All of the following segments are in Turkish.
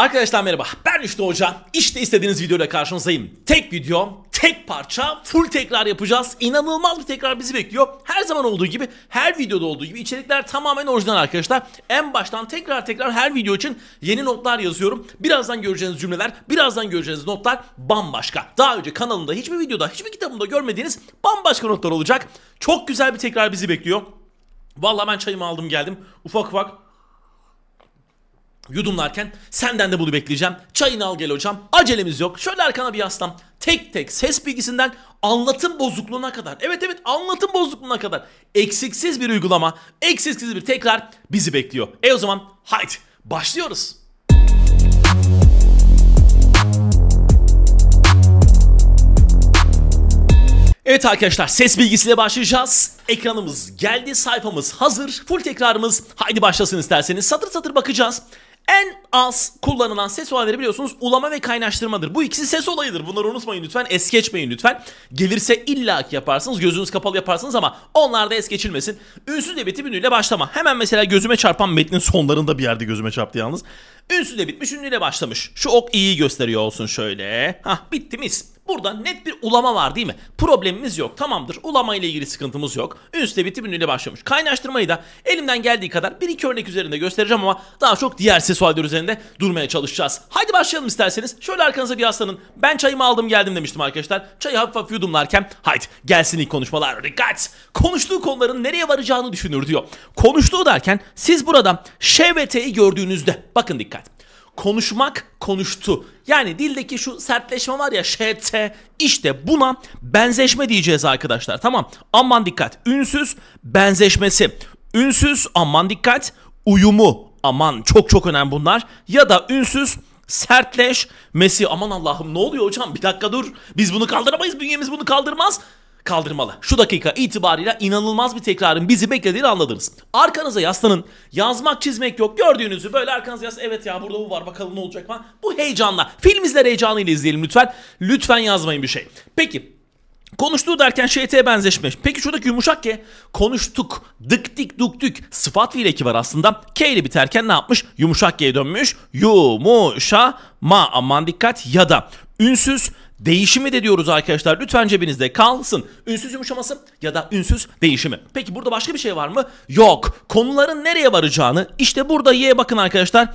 Arkadaşlar merhaba ben Üçlü Hoca İşte istediğiniz videoyla karşınızdayım Tek video tek parça full tekrar yapacağız İnanılmaz bir tekrar bizi bekliyor Her zaman olduğu gibi her videoda olduğu gibi içerikler tamamen orijinal arkadaşlar En baştan tekrar tekrar her video için yeni notlar yazıyorum Birazdan göreceğiniz cümleler birazdan göreceğiniz notlar bambaşka Daha önce kanalımda hiçbir videoda hiçbir kitabımda görmediğiniz bambaşka notlar olacak Çok güzel bir tekrar bizi bekliyor Vallahi ben çayımı aldım geldim ufak ufak yudumlarken senden de bunu bekleyeceğim. Çayını al gel hocam. Acelemiz yok. Şöyle arkana bir yaslan. Tek tek ses bilgisinden anlatım bozukluğuna kadar. Evet evet anlatım bozukluğuna kadar. Eksiksiz bir uygulama, eksiksiz bir tekrar bizi bekliyor. E o zaman haydi başlıyoruz. Evet arkadaşlar ses bilgisiyle başlayacağız. Ekranımız geldi, sayfamız hazır, full tekrarımız. Haydi başlasın isterseniz. Satır satır bakacağız. En az kullanılan ses olayları biliyorsunuz ulama ve kaynaştırmadır. Bu ikisi ses olayıdır. Bunları unutmayın lütfen. Es geçmeyin lütfen. Gelirse illaki yaparsınız. Gözünüz kapalı yaparsınız ama onlar da es geçilmesin. Ünsüz de bitip ünlüyle başlama. Hemen mesela gözüme çarpan metnin sonlarında bir yerde gözüme çarptı yalnız. Ünsüz de bitmiş ünlüyle başlamış. Şu ok iyi gösteriyor olsun şöyle. Hah bitti mis. Burada net bir ulama var değil mi? Problemimiz yok. Tamamdır. Ulama ile ilgili sıkıntımız yok. Ünsle biti ünlüyle başlamış. Kaynaştırmayı da elimden geldiği kadar bir iki örnek üzerinde göstereceğim ama daha çok diğer sesualdir üzerinde durmaya çalışacağız. Haydi başlayalım isterseniz. Şöyle arkanıza bir yaslanın. Ben çayımı aldım geldim demiştim arkadaşlar. Çayı hafif hafif yudumlarken haydi gelsin ilk konuşmalar. Dikkat! Konuştuğu konuların nereye varacağını düşünür diyor. Konuştuğu derken siz burada şevveteyi gördüğünüzde bakın dikkat konuşmak konuştu. Yani dildeki şu sertleşme var ya ŞT işte buna benzeşme diyeceğiz arkadaşlar. Tamam aman dikkat ünsüz benzeşmesi. Ünsüz aman dikkat uyumu aman çok çok önemli bunlar. Ya da ünsüz sertleşmesi aman Allah'ım ne oluyor hocam bir dakika dur biz bunu kaldıramayız bünyemiz bunu kaldırmaz kaldırmalı. Şu dakika itibarıyla inanılmaz bir tekrarın bizi beklediğini anladınız. Arkanıza yaslanın. Yazmak çizmek yok. Gördüğünüzü böyle arkanıza yaslanın. Evet ya burada bu var bakalım ne olacak falan. Bu heyecanla. Film izler heyecanıyla izleyelim lütfen. Lütfen yazmayın bir şey. Peki Konuştuğu derken şeyteye benzeşmiş. Peki şuradaki yumuşak K konuştuk, dık dik duk dük sıfat fiil eki var aslında. K ile biterken ne yapmış? Yumuşak G'ye dönmüş. Yumuşa ma aman dikkat ya da ünsüz Değişimi de diyoruz arkadaşlar. Lütfen cebinizde kalsın. Ünsüz yumuşaması ya da ünsüz değişimi. Peki burada başka bir şey var mı? Yok. Konuların nereye varacağını işte burada ye bakın arkadaşlar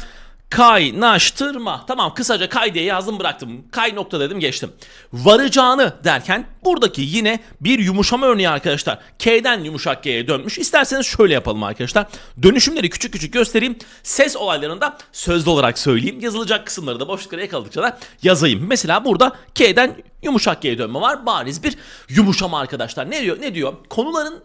kaynaştırma. Tamam kısaca kay diye yazdım bıraktım. Kay nokta dedim geçtim. Varacağını derken buradaki yine bir yumuşama örneği arkadaşlar. K'den yumuşak G'ye dönmüş. İsterseniz şöyle yapalım arkadaşlar. Dönüşümleri küçük küçük göstereyim. Ses olaylarında sözlü olarak söyleyeyim. Yazılacak kısımları da boşluklara yakaladıkça da yazayım. Mesela burada K'den yumuşak G'ye dönme var. Bariz bir yumuşama arkadaşlar. Ne diyor? Ne diyor? Konuların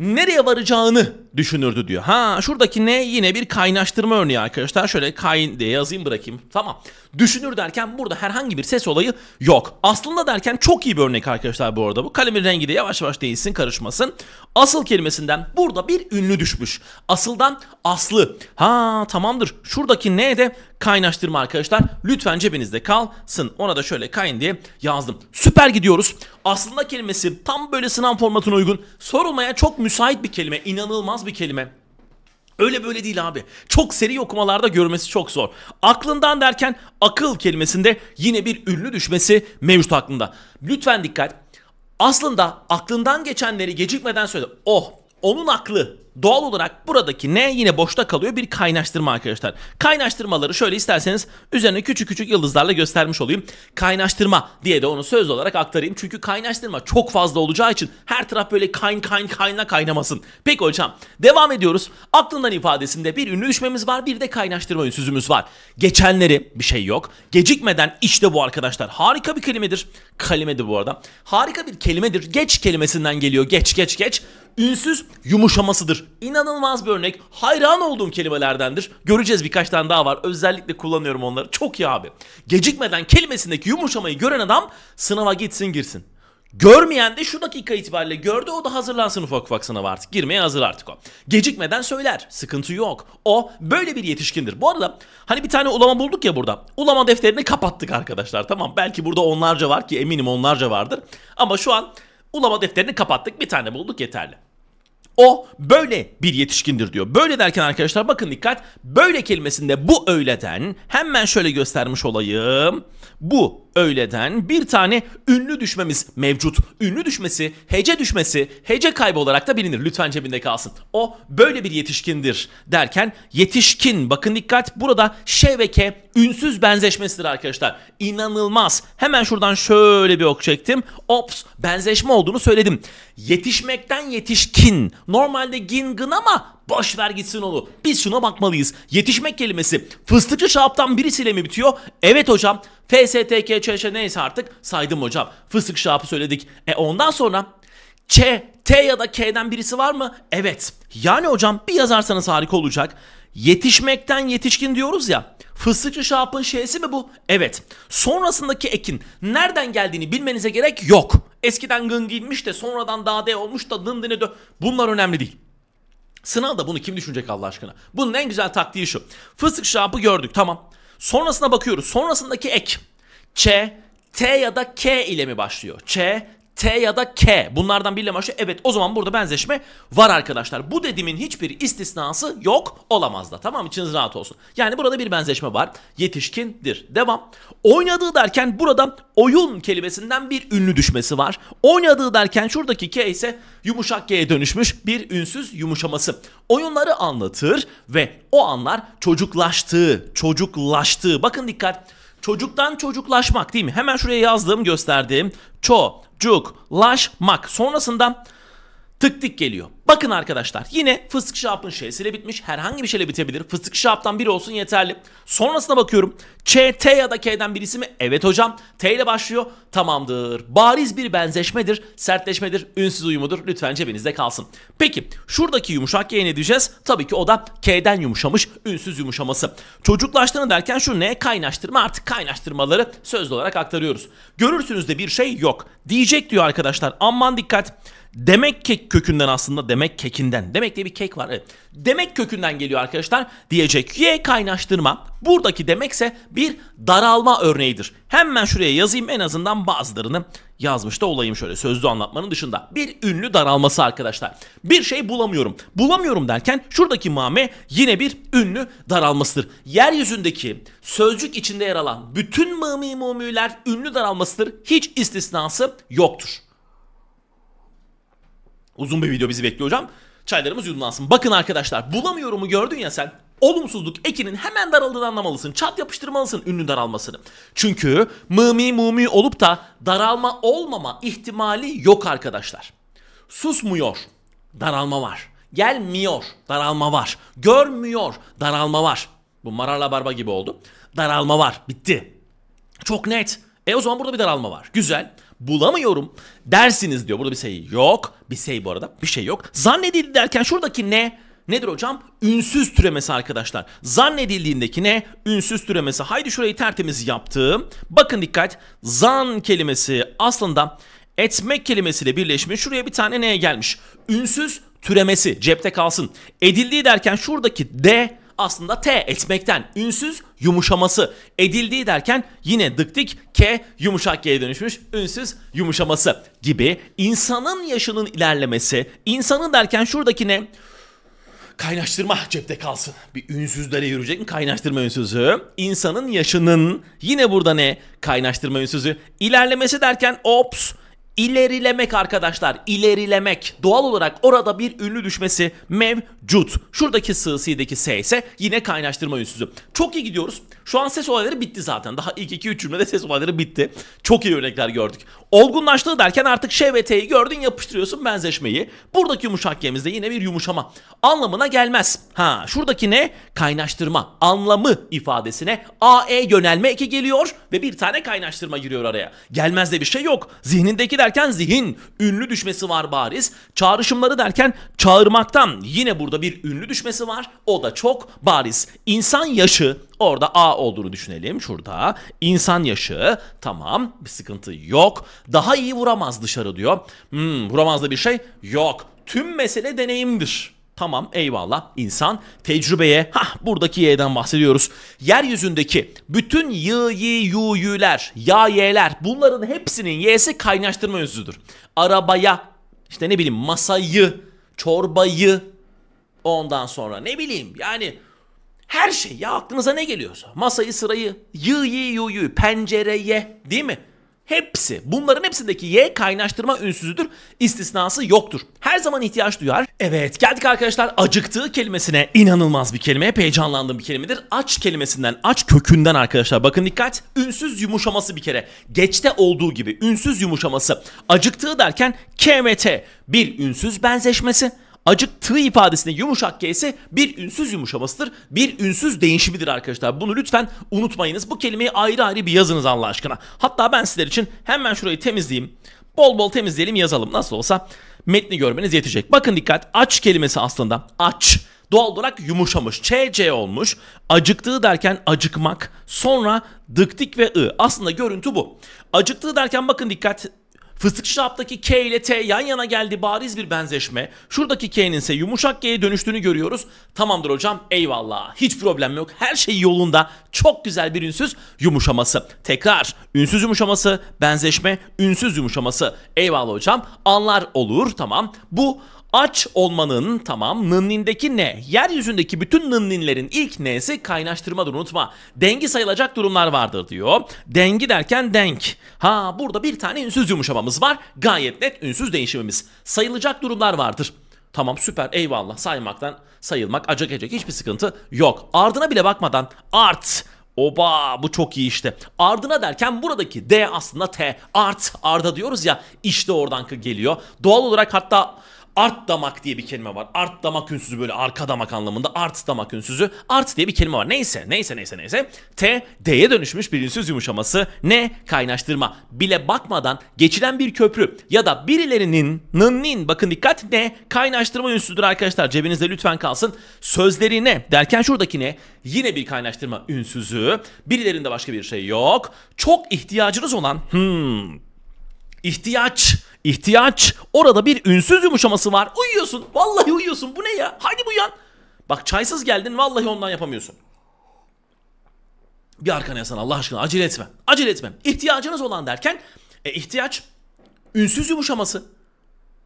nereye varacağını düşünürdü diyor. Ha şuradaki ne yine bir kaynaştırma örneği arkadaşlar. Şöyle kayn diye yazayım bırakayım. Tamam. Düşünür derken burada herhangi bir ses olayı yok. Aslında derken çok iyi bir örnek arkadaşlar bu arada. Bu kalemin rengi de yavaş yavaş değilsin karışmasın. Asıl kelimesinden burada bir ünlü düşmüş. Asıldan aslı. Ha tamamdır. Şuradaki ne de kaynaştırma arkadaşlar. Lütfen cebinizde kalsın. Ona da şöyle kayın diye yazdım. Süper gidiyoruz. Aslında kelimesi tam böyle sınav formatına uygun. Sorulmaya çok müsait bir kelime. inanılmaz bir kelime. Öyle böyle değil abi. Çok seri okumalarda görmesi çok zor. Aklından derken akıl kelimesinde yine bir ünlü düşmesi mevcut aklında. Lütfen dikkat. Aslında aklından geçenleri gecikmeden söyle. Oh onun aklı Doğal olarak buradaki ne yine boşta kalıyor bir kaynaştırma arkadaşlar. Kaynaştırmaları şöyle isterseniz üzerine küçük küçük yıldızlarla göstermiş olayım. Kaynaştırma diye de onu söz olarak aktarayım. Çünkü kaynaştırma çok fazla olacağı için her taraf böyle kayn kayn kayna kaynamasın. Peki hocam devam ediyoruz. Aklından ifadesinde bir ünlü düşmemiz var bir de kaynaştırma ünsüzümüz var. Geçenleri bir şey yok. Gecikmeden işte bu arkadaşlar. Harika bir kelimedir. Kalimedir bu arada. Harika bir kelimedir. Geç kelimesinden geliyor. Geç geç geç ünsüz yumuşamasıdır. İnanılmaz bir örnek. Hayran olduğum kelimelerdendir. Göreceğiz birkaç tane daha var. Özellikle kullanıyorum onları. Çok iyi abi. Gecikmeden kelimesindeki yumuşamayı gören adam sınava gitsin girsin. Görmeyen de şu dakika itibariyle gördü o da hazırlansın ufak ufak sınava artık. Girmeye hazır artık o. Gecikmeden söyler. Sıkıntı yok. O böyle bir yetişkindir. Bu arada hani bir tane ulama bulduk ya burada. Ulama defterini kapattık arkadaşlar tamam. Belki burada onlarca var ki eminim onlarca vardır. Ama şu an ulama defterini kapattık bir tane bulduk yeterli. O böyle bir yetişkindir diyor. Böyle derken arkadaşlar bakın dikkat. Böyle kelimesinde bu öğleden hemen şöyle göstermiş olayım. Bu öğleden bir tane ünlü düşmemiz mevcut. Ünlü düşmesi, hece düşmesi, hece kaybı olarak da bilinir. Lütfen cebinde kalsın. O böyle bir yetişkindir derken yetişkin bakın dikkat burada ş ve k ünsüz benzeşmesidir arkadaşlar. İnanılmaz. Hemen şuradan şöyle bir ok çektim. Ops benzeşme olduğunu söyledim. Yetişmekten yetişkin. Normalde gingın ama Boş ver gitsin onu. Biz şuna bakmalıyız. Yetişmek kelimesi fıstıkçı şaptan birisiyle mi bitiyor? Evet hocam. FSTK, ÇŞ neyse artık saydım hocam. Fıstık şapı söyledik. E ondan sonra Ç, T ya da K'den birisi var mı? Evet. Yani hocam bir yazarsanız harika olacak. Yetişmekten yetişkin diyoruz ya. Fıstıkçı şapın şeysi mi bu? Evet. Sonrasındaki ekin nereden geldiğini bilmenize gerek yok. Eskiden gın giymiş de sonradan dade olmuş da dındını dö... Bunlar önemli değil. Sınavda bunu kim düşünecek Allah aşkına? Bunun en güzel taktiği şu. Fıstık şarapı gördük tamam. Sonrasına bakıyoruz. Sonrasındaki ek. Ç, T ya da K ile mi başlıyor? Ç, T ya da K bunlardan biriyle başlıyor. Evet o zaman burada benzeşme var arkadaşlar. Bu dediğimin hiçbir istisnası yok olamaz da tamam içiniz rahat olsun. Yani burada bir benzeşme var. Yetişkindir. Devam. Oynadığı derken burada oyun kelimesinden bir ünlü düşmesi var. Oynadığı derken şuradaki K ise yumuşak G'ye dönüşmüş bir ünsüz yumuşaması. Oyunları anlatır ve o anlar çocuklaştığı, çocuklaştığı. Bakın dikkat. Çocuktan çocuklaşmak değil mi? Hemen şuraya yazdığım gösterdiğim ço Cuk, Cuklaşmak. Sonrasında tık tık geliyor. Bakın arkadaşlar yine fıstık şapın şeysiyle bitmiş. Herhangi bir şeyle bitebilir. Fıstık şaptan biri olsun yeterli. Sonrasına bakıyorum. Ç, T ya da K'den birisi mi? Evet hocam. T ile başlıyor. Tamamdır. Bariz bir benzeşmedir. Sertleşmedir. Ünsüz uyumudur. Lütfen cebinizde kalsın. Peki şuradaki yumuşak Y'ye ne diyeceğiz? Tabii ki o da K'den yumuşamış. Ünsüz yumuşaması. Çocuklaştığını derken şu ne? Kaynaştırma. Artık kaynaştırmaları sözlü olarak aktarıyoruz. Görürsünüz de bir şey yok. Diyecek diyor arkadaşlar. Aman dikkat. Demek kek kökünden aslında demek kekinden. Demek diye bir kek var. Evet. Demek kökünden geliyor arkadaşlar. Diyecek y kaynaştırma. Buradaki demekse bir daralma örneğidir. Hemen şuraya yazayım en azından bazılarını yazmış da olayım şöyle sözlü anlatmanın dışında. Bir ünlü daralması arkadaşlar. Bir şey bulamıyorum. Bulamıyorum derken şuradaki mame yine bir ünlü daralmasıdır. Yeryüzündeki sözcük içinde yer alan bütün mami mumiler ünlü daralmasıdır. Hiç istisnası yoktur. Uzun bir video bizi bekliyor hocam. Çaylarımız yudumlansın. Bakın arkadaşlar bulamıyorumu gördün ya sen. Olumsuzluk ekinin hemen daraldığını anlamalısın. Çat yapıştırmalısın ünlü daralmasını. Çünkü mımi mumi olup da daralma olmama ihtimali yok arkadaşlar. Susmuyor. Daralma var. Gelmiyor. Daralma var. Görmüyor. Daralma var. Bu Marala Barba gibi oldu. Daralma var. Bitti. Çok net. E o zaman burada bir daralma var. Güzel bulamıyorum dersiniz diyor. Burada bir şey yok. Bir şey bu arada. Bir şey yok. Zannedildi derken şuradaki ne? Nedir hocam? Ünsüz türemesi arkadaşlar. Zannedildiğindeki ne? Ünsüz türemesi. Haydi şurayı tertemiz yaptım. Bakın dikkat. Zan kelimesi aslında etmek kelimesiyle birleşmiş. Şuraya bir tane neye gelmiş? Ünsüz türemesi. Cepte kalsın. Edildiği derken şuradaki de aslında T etmekten ünsüz yumuşaması edildiği derken yine dıktik K yumuşak G'ye dönüşmüş ünsüz yumuşaması gibi insanın yaşının ilerlemesi insanın derken şuradaki ne? Kaynaştırma cepte kalsın. Bir ünsüzlere yürüyecek mi? Kaynaştırma ünsüzü. İnsanın yaşının yine burada ne? Kaynaştırma ünsüzü. İlerlemesi derken ops İlerilemek arkadaşlar ilerilemek doğal olarak orada bir ünlü düşmesi mevcut. Şuradaki sığsıydaki S ise yine kaynaştırma ünsüzü. Çok iyi gidiyoruz. Şu an ses olayları bitti zaten. Daha ilk 2-3 cümlede ses olayları bitti. Çok iyi örnekler gördük. Olgunlaştığı derken artık Ş ve T'yi gördün yapıştırıyorsun benzeşmeyi. Buradaki yumuşak gemizde yine bir yumuşama. Anlamına gelmez. Ha şuradaki ne? Kaynaştırma. Anlamı ifadesine AE yönelme eki geliyor ve bir tane kaynaştırma giriyor araya. Gelmez de bir şey yok. Zihnindeki der derken zihin ünlü düşmesi var bariz. Çağrışımları derken çağırmaktan yine burada bir ünlü düşmesi var. O da çok bariz. İnsan yaşı orada A olduğunu düşünelim şurada. İnsan yaşı tamam bir sıkıntı yok. Daha iyi vuramaz dışarı diyor. Hmm, vuramaz da bir şey yok. Tüm mesele deneyimdir. Tamam eyvallah insan tecrübeye ha buradaki y'den bahsediyoruz. Yeryüzündeki bütün y, y, yu, yüler, ya, y'ler bunların hepsinin y'si kaynaştırma özüdür. Arabaya işte ne bileyim masayı, çorbayı ondan sonra ne bileyim yani her şey ya aklınıza ne geliyorsa. Masayı, sırayı, y, y, yu, yu, pencereye değil mi? Hepsi, bunların hepsindeki y kaynaştırma ünsüzüdür. İstisnası yoktur. Her zaman ihtiyaç duyar. Evet, geldik arkadaşlar acıktığı kelimesine. inanılmaz bir kelime, hep heyecanlandığım bir kelimedir. Aç kelimesinden, aç kökünden arkadaşlar. Bakın dikkat, ünsüz yumuşaması bir kere. Geçte olduğu gibi ünsüz yumuşaması. Acıktığı derken KMT, bir ünsüz benzeşmesi Acık acıktığı ifadesinde yumuşak G ise bir ünsüz yumuşamasıdır. Bir ünsüz değişimidir arkadaşlar. Bunu lütfen unutmayınız. Bu kelimeyi ayrı ayrı bir yazınız Allah aşkına. Hatta ben sizler için hemen şurayı temizleyeyim. Bol bol temizleyelim yazalım. Nasıl olsa metni görmeniz yetecek. Bakın dikkat aç kelimesi aslında aç doğal olarak yumuşamış. ÇC olmuş. Acıktığı derken acıkmak. Sonra dıktik ve ı. Aslında görüntü bu. Acıktığı derken bakın dikkat Fıstık şaraptaki K ile T yan yana geldi bariz bir benzeşme. Şuradaki K'nin ise yumuşak G'ye dönüştüğünü görüyoruz. Tamamdır hocam eyvallah. Hiç problem yok. Her şey yolunda. Çok güzel bir ünsüz yumuşaması. Tekrar ünsüz yumuşaması, benzeşme, ünsüz yumuşaması. Eyvallah hocam. Anlar olur tamam. Bu aç olmanın tamam nınnindeki ne? Yeryüzündeki bütün nınninlerin ilk n'si kaynaştırmadır unutma. Dengi sayılacak durumlar vardır diyor. Dengi derken denk. Ha burada bir tane ünsüz yumuşamamız var. Gayet net ünsüz değişimimiz. Sayılacak durumlar vardır. Tamam süper eyvallah saymaktan sayılmak acak acak hiçbir sıkıntı yok. Ardına bile bakmadan art Oba bu çok iyi işte. Ardına derken buradaki D aslında T. Art. Arda diyoruz ya işte oradan geliyor. Doğal olarak hatta Art damak diye bir kelime var. Art damak ünsüzü böyle arka damak anlamında. Art damak ünsüzü. Art diye bir kelime var. Neyse neyse neyse neyse. T D'ye dönüşmüş bir ünsüz yumuşaması. Ne kaynaştırma. Bile bakmadan geçilen bir köprü ya da birilerinin nın nin bakın dikkat ne kaynaştırma ünsüzdür arkadaşlar. Cebinizde lütfen kalsın. Sözleri ne derken şuradaki ne yine bir kaynaştırma ünsüzü. Birilerinde başka bir şey yok. Çok ihtiyacınız olan hmm, ihtiyaç İhtiyaç. Orada bir ünsüz yumuşaması var. Uyuyorsun. Vallahi uyuyorsun. Bu ne ya? Hadi uyan. Bak çaysız geldin. Vallahi ondan yapamıyorsun. Bir arkana yasan Allah aşkına. Acele etme. Acele etme. İhtiyacınız olan derken e, ihtiyaç ünsüz yumuşaması.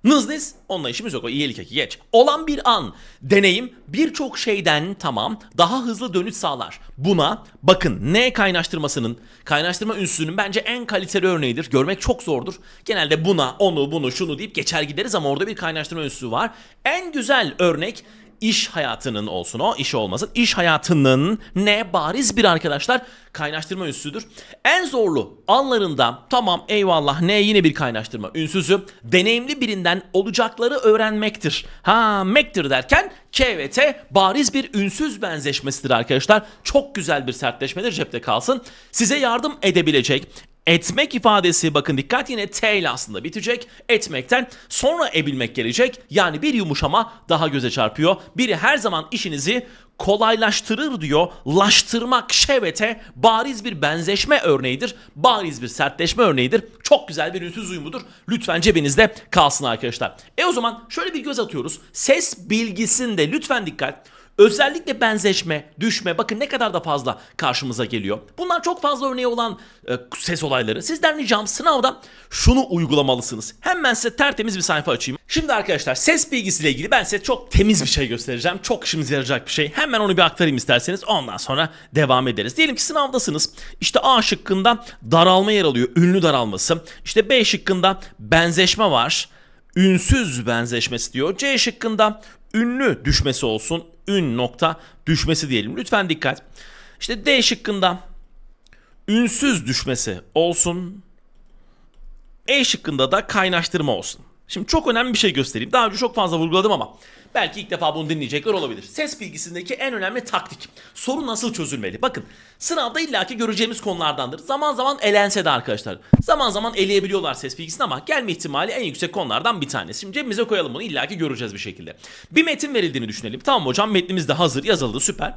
Nızniz onunla işimiz yok o iyilik eki geç. Olan bir an deneyim birçok şeyden tamam daha hızlı dönüş sağlar. Buna bakın ne kaynaştırmasının kaynaştırma ünsünün bence en kaliteli örneğidir. Görmek çok zordur. Genelde buna onu bunu şunu deyip geçer gideriz ama orada bir kaynaştırma ünsü var. En güzel örnek iş hayatının olsun o iş olmasın. iş hayatının ne bariz bir arkadaşlar kaynaştırma ünsüdür. En zorlu anlarında tamam eyvallah ne yine bir kaynaştırma ünsüzü deneyimli birinden olacakları öğrenmektir. Ha mektir derken K ve bariz bir ünsüz benzeşmesidir arkadaşlar. Çok güzel bir sertleşmedir cepte kalsın. Size yardım edebilecek, etmek ifadesi bakın dikkat yine T ile aslında bitecek. Etmekten sonra ebilmek gelecek. Yani bir yumuşama daha göze çarpıyor. Biri her zaman işinizi kolaylaştırır diyor. Laştırmak şevete bariz bir benzeşme örneğidir. Bariz bir sertleşme örneğidir. Çok güzel bir ünsüz uyumudur. Lütfen cebinizde kalsın arkadaşlar. E o zaman şöyle bir göz atıyoruz. Ses bilgisinde lütfen dikkat. Özellikle benzeşme, düşme bakın ne kadar da fazla karşımıza geliyor. Bunlar çok fazla örneği olan e, ses olayları. Sizden ricam sınavda şunu uygulamalısınız. Hemen size tertemiz bir sayfa açayım. Şimdi arkadaşlar ses bilgisiyle ilgili ben size çok temiz bir şey göstereceğim. Çok işimize yarayacak bir şey. Hemen onu bir aktarayım isterseniz. Ondan sonra devam ederiz. Diyelim ki sınavdasınız. İşte A şıkkında daralma yer alıyor. Ünlü daralması. İşte B şıkkında benzeşme var ünsüz benzeşmesi diyor. C şıkkında ünlü düşmesi olsun ün nokta düşmesi diyelim. Lütfen dikkat. İşte D şıkkında ünsüz düşmesi olsun. E şıkkında da kaynaştırma olsun. Şimdi çok önemli bir şey göstereyim. Daha önce çok fazla vurguladım ama belki ilk defa bunu dinleyecekler olabilir. Ses bilgisindeki en önemli taktik. Soru nasıl çözülmeli? Bakın sınavda illaki göreceğimiz konulardandır. Zaman zaman elense de arkadaşlar. Zaman zaman eleyebiliyorlar ses bilgisini ama gelme ihtimali en yüksek konulardan bir tanesi. Şimdi cebimize koyalım bunu illaki göreceğiz bir şekilde. Bir metin verildiğini düşünelim. Tamam hocam metnimiz de hazır yazıldı süper.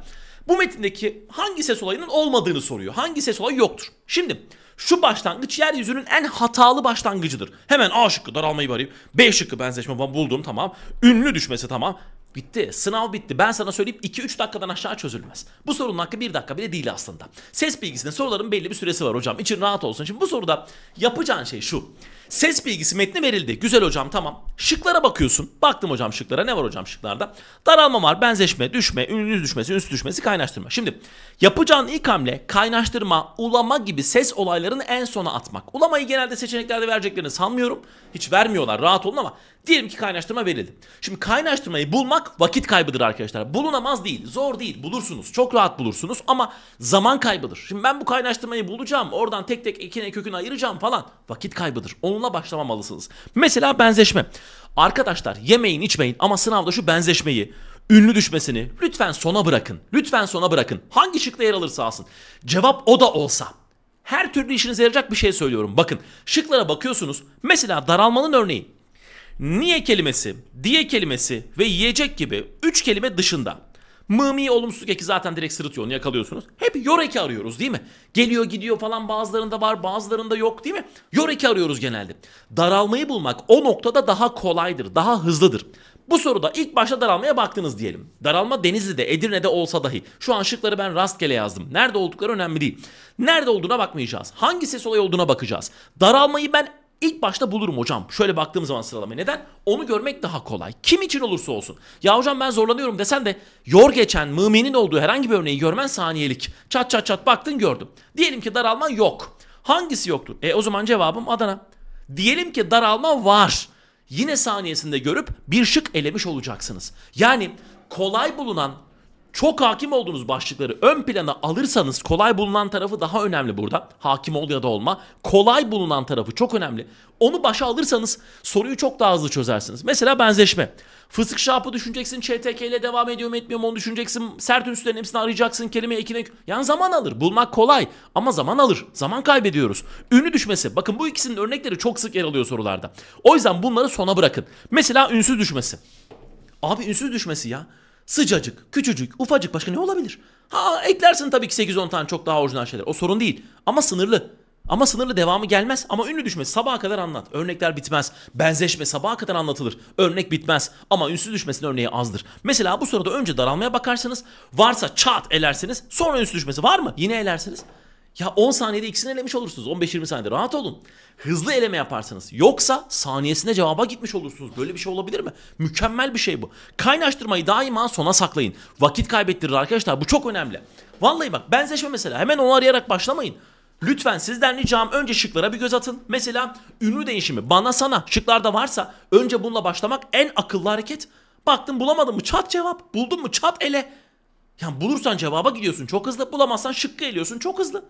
Bu metindeki hangi ses olayının olmadığını soruyor. Hangi ses olayı yoktur? Şimdi şu başlangıç yeryüzünün en hatalı başlangıcıdır. Hemen A şıkkı daralmayı varayım. B şıkkı benzeşme buldum tamam. Ünlü düşmesi tamam. Bitti. Sınav bitti. Ben sana söyleyip 2-3 dakikadan aşağı çözülmez. Bu sorunun hakkı 1 dakika bile değil aslında. Ses bilgisinde soruların belli bir süresi var hocam. İçin rahat olsun. Şimdi bu soruda yapacağın şey şu. Ses bilgisi metni verildi. Güzel hocam tamam. Şıklara bakıyorsun. Baktım hocam şıklara. Ne var hocam şıklarda? Daralma var, benzeşme, düşme, ünlü düşmesi, üst düşmesi, kaynaştırma. Şimdi yapacağın ilk hamle kaynaştırma, ulama gibi ses olaylarını en sona atmak. Ulamayı genelde seçeneklerde vereceklerini sanmıyorum. Hiç vermiyorlar rahat olun ama Diyelim ki kaynaştırma verildi. Şimdi kaynaştırmayı bulmak vakit kaybıdır arkadaşlar. Bulunamaz değil, zor değil. Bulursunuz, çok rahat bulursunuz ama zaman kaybıdır. Şimdi ben bu kaynaştırmayı bulacağım, oradan tek tek ekine kökünü ayıracağım falan. Vakit kaybıdır. Onunla başlamamalısınız. Mesela benzeşme. Arkadaşlar yemeyin içmeyin ama sınavda şu benzeşmeyi ünlü düşmesini lütfen sona bırakın. Lütfen sona bırakın. Hangi şıkta yer alırsa alsın. Cevap o da olsa. Her türlü işinize yarayacak bir şey söylüyorum. Bakın şıklara bakıyorsunuz. Mesela daralmanın örneği niye kelimesi, diye kelimesi ve yiyecek gibi 3 kelime dışında. Mımi olumsuz eki zaten direkt sırıtıyor onu yakalıyorsunuz. Hep yoreki arıyoruz değil mi? Geliyor gidiyor falan bazılarında var bazılarında yok değil mi? Yoreki arıyoruz genelde. Daralmayı bulmak o noktada daha kolaydır, daha hızlıdır. Bu soruda ilk başta daralmaya baktınız diyelim. Daralma Denizli'de, Edirne'de olsa dahi. Şu an şıkları ben rastgele yazdım. Nerede oldukları önemli değil. Nerede olduğuna bakmayacağız. Hangi ses olayı olduğuna bakacağız. Daralmayı ben İlk başta bulurum hocam. Şöyle baktığım zaman sıralama neden? Onu görmek daha kolay. Kim için olursa olsun. Ya hocam ben zorlanıyorum desen de yor geçen müminin olduğu herhangi bir örneği görmen saniyelik. Çat çat çat baktın gördüm. Diyelim ki daralma yok. Hangisi yoktur? E o zaman cevabım Adana. Diyelim ki daralma var. Yine saniyesinde görüp bir şık elemiş olacaksınız. Yani kolay bulunan çok hakim olduğunuz başlıkları ön plana alırsanız kolay bulunan tarafı daha önemli burada. Hakim ol ya da olma. Kolay bulunan tarafı çok önemli. Onu başa alırsanız soruyu çok daha hızlı çözersiniz. Mesela benzeşme. Fısık şapı düşüneceksin. ÇTK ile devam ediyor mu etmiyor mu onu düşüneceksin. Sert ünslerin hepsini arayacaksın. Kelime ekine. Yani zaman alır. Bulmak kolay ama zaman alır. Zaman kaybediyoruz. Ünlü düşmesi. Bakın bu ikisinin örnekleri çok sık yer alıyor sorularda. O yüzden bunları sona bırakın. Mesela ünsüz düşmesi. Abi ünsüz düşmesi ya. Sıcacık, küçücük, ufacık başka ne olabilir? Ha eklersin tabii ki 8-10 tane çok daha orijinal şeyler. O sorun değil. Ama sınırlı. Ama sınırlı devamı gelmez. Ama ünlü düşmesi sabaha kadar anlat. Örnekler bitmez. Benzeşme sabaha kadar anlatılır. Örnek bitmez. Ama ünsüz düşmesinin örneği azdır. Mesela bu soruda önce daralmaya bakarsınız. Varsa çat elersiniz. Sonra ünsüz düşmesi var mı? Yine elersiniz. Ya 10 saniyede ikisini elemiş olursunuz. 15-20 saniyede rahat olun. Hızlı eleme yaparsanız. Yoksa saniyesine cevaba gitmiş olursunuz. Böyle bir şey olabilir mi? Mükemmel bir şey bu. Kaynaştırmayı daima sona saklayın. Vakit kaybettirir arkadaşlar. Bu çok önemli. Vallahi bak benzeşme mesela. Hemen onu arayarak başlamayın. Lütfen sizden ricam önce şıklara bir göz atın. Mesela ünlü değişimi bana sana şıklarda varsa önce bununla başlamak en akıllı hareket. Baktın bulamadın mı çat cevap buldun mu çat ele. Yani bulursan cevaba gidiyorsun çok hızlı, bulamazsan şıkkı eliyorsun çok hızlı.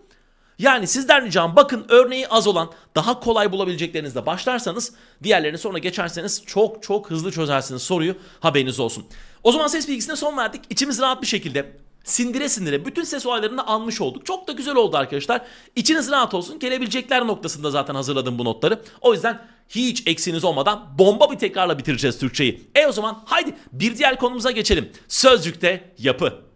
Yani sizden ricam bakın örneği az olan daha kolay bulabileceklerinizle başlarsanız diğerlerini sonra geçerseniz çok çok hızlı çözersiniz soruyu haberiniz olsun. O zaman ses bilgisine son verdik. İçimiz rahat bir şekilde sindire sindire bütün ses olaylarını almış olduk. Çok da güzel oldu arkadaşlar. İçiniz rahat olsun. Gelebilecekler noktasında zaten hazırladım bu notları. O yüzden hiç eksiniz olmadan bomba bir tekrarla bitireceğiz Türkçeyi. E o zaman haydi bir diğer konumuza geçelim. Sözcükte yapı.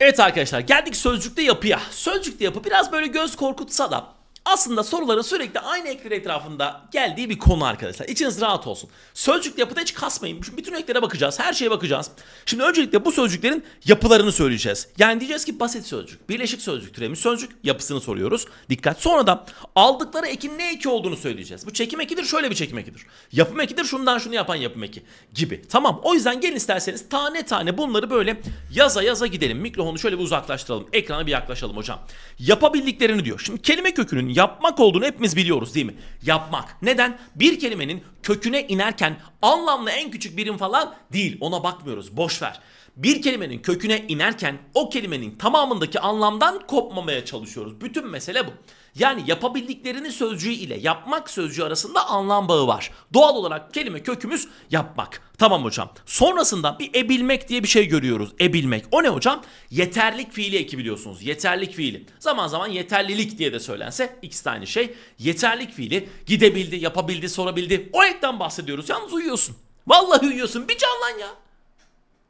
Evet arkadaşlar geldik sözcükte yapıya. Sözcükte yapı biraz böyle göz korkutsa da aslında soruların sürekli aynı ekler etrafında geldiği bir konu arkadaşlar. İçiniz rahat olsun. Sözcük yapıda hiç kasmayın. Şimdi bütün eklere bakacağız. Her şeye bakacağız. Şimdi öncelikle bu sözcüklerin yapılarını söyleyeceğiz. Yani diyeceğiz ki basit sözcük, birleşik sözcük, türemiş sözcük yapısını soruyoruz. Dikkat. Sonra da aldıkları ekin ne eki olduğunu söyleyeceğiz. Bu çekim ekidir, şöyle bir çekim ekidir. Yapım ekidir, şundan şunu yapan yapım eki gibi. Tamam. O yüzden gelin isterseniz tane tane bunları böyle yaza yaza gidelim. Mikrofonu şöyle bir uzaklaştıralım. Ekrana bir yaklaşalım hocam. Yapabildiklerini diyor. Şimdi kelime kökünün yapmak olduğunu hepimiz biliyoruz değil mi? Yapmak. Neden? Bir kelimenin köküne inerken anlamlı en küçük birim falan değil. Ona bakmıyoruz. Boş ver. Bir kelimenin köküne inerken o kelimenin tamamındaki anlamdan kopmamaya çalışıyoruz. Bütün mesele bu. Yani yapabildiklerini sözcüğü ile yapmak sözcüğü arasında anlam bağı var. Doğal olarak kelime kökümüz yapmak. Tamam hocam. Sonrasında bir ebilmek diye bir şey görüyoruz. Ebilmek. O ne hocam? Yeterlik fiili eki biliyorsunuz. Yeterlik fiili. Zaman zaman yeterlilik diye de söylense ikisi de aynı şey. Yeterlik fiili gidebildi, yapabildi, sorabildi. O ekten bahsediyoruz. Yalnız uyuyorsun. Vallahi uyuyorsun. Bir canlan ya.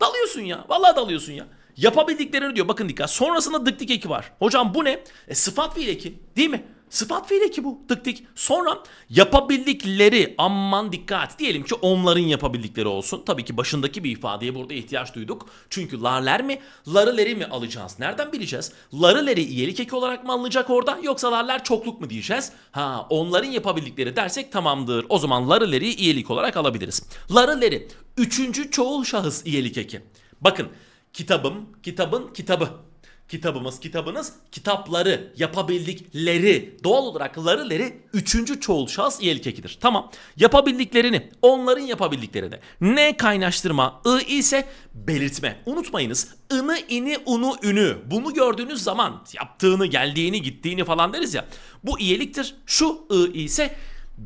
Dalıyorsun ya. Vallahi dalıyorsun ya. Yapabildiklerini diyor. Bakın dikkat. Sonrasında dıktik eki var. Hocam bu ne? E, sıfat fiil eki değil mi? Sıfat fiil eki bu. Dıktik. Sonra yapabildikleri aman dikkat. Diyelim ki onların yapabildikleri olsun. Tabii ki başındaki bir ifadeye burada ihtiyaç duyduk. Çünkü larler mi, larıleri mi alacağız? Nereden bileceğiz? Larıleri iyilik eki olarak mı alınacak orada? Yoksa larler çokluk mu diyeceğiz? Ha onların yapabildikleri dersek tamamdır. O zaman larıleri iyilik olarak alabiliriz. Larıleri. Üçüncü çoğul şahıs iyilik eki. Bakın Kitabım, kitabın kitabı. Kitabımız, kitabınız, kitapları, yapabildikleri, doğal olarak larıleri üçüncü çoğul şahıs iyelik Tamam. Yapabildiklerini, onların yapabildiklerini. Ne kaynaştırma, ı ise belirtme. Unutmayınız, ını, ini, unu, ünü. Bunu gördüğünüz zaman yaptığını, geldiğini, gittiğini falan deriz ya. Bu iyeliktir. Şu ı ise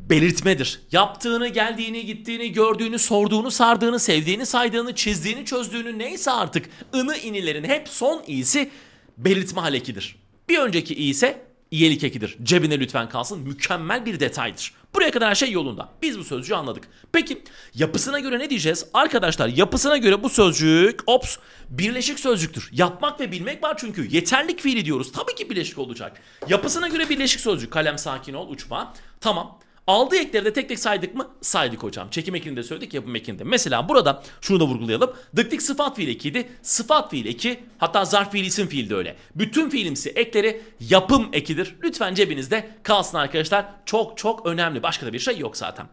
belirtmedir. Yaptığını, geldiğini, gittiğini, gördüğünü, sorduğunu, sardığını, sevdiğini, saydığını, çizdiğini, çözdüğünü neyse artık ını inilerin hep son iyisi belirtme halekidir. Bir önceki iyi ise iyilik ekidir. Cebine lütfen kalsın. Mükemmel bir detaydır. Buraya kadar her şey yolunda. Biz bu sözcüğü anladık. Peki yapısına göre ne diyeceğiz? Arkadaşlar yapısına göre bu sözcük ops birleşik sözcüktür. Yapmak ve bilmek var çünkü. Yeterlik fiili diyoruz. Tabii ki birleşik olacak. Yapısına göre birleşik sözcük. Kalem sakin ol uçma. Tamam. Aldığı ekleri de tek tek saydık mı? Saydık hocam. Çekim ekini de söyledik yapım ekini de. Mesela burada şunu da vurgulayalım. Dıktık sıfat fiil ekiydi. Sıfat fiil eki hatta zarf fiil isim fiil de öyle. Bütün fiilimsi ekleri yapım ekidir. Lütfen cebinizde kalsın arkadaşlar. Çok çok önemli. Başka da bir şey yok zaten.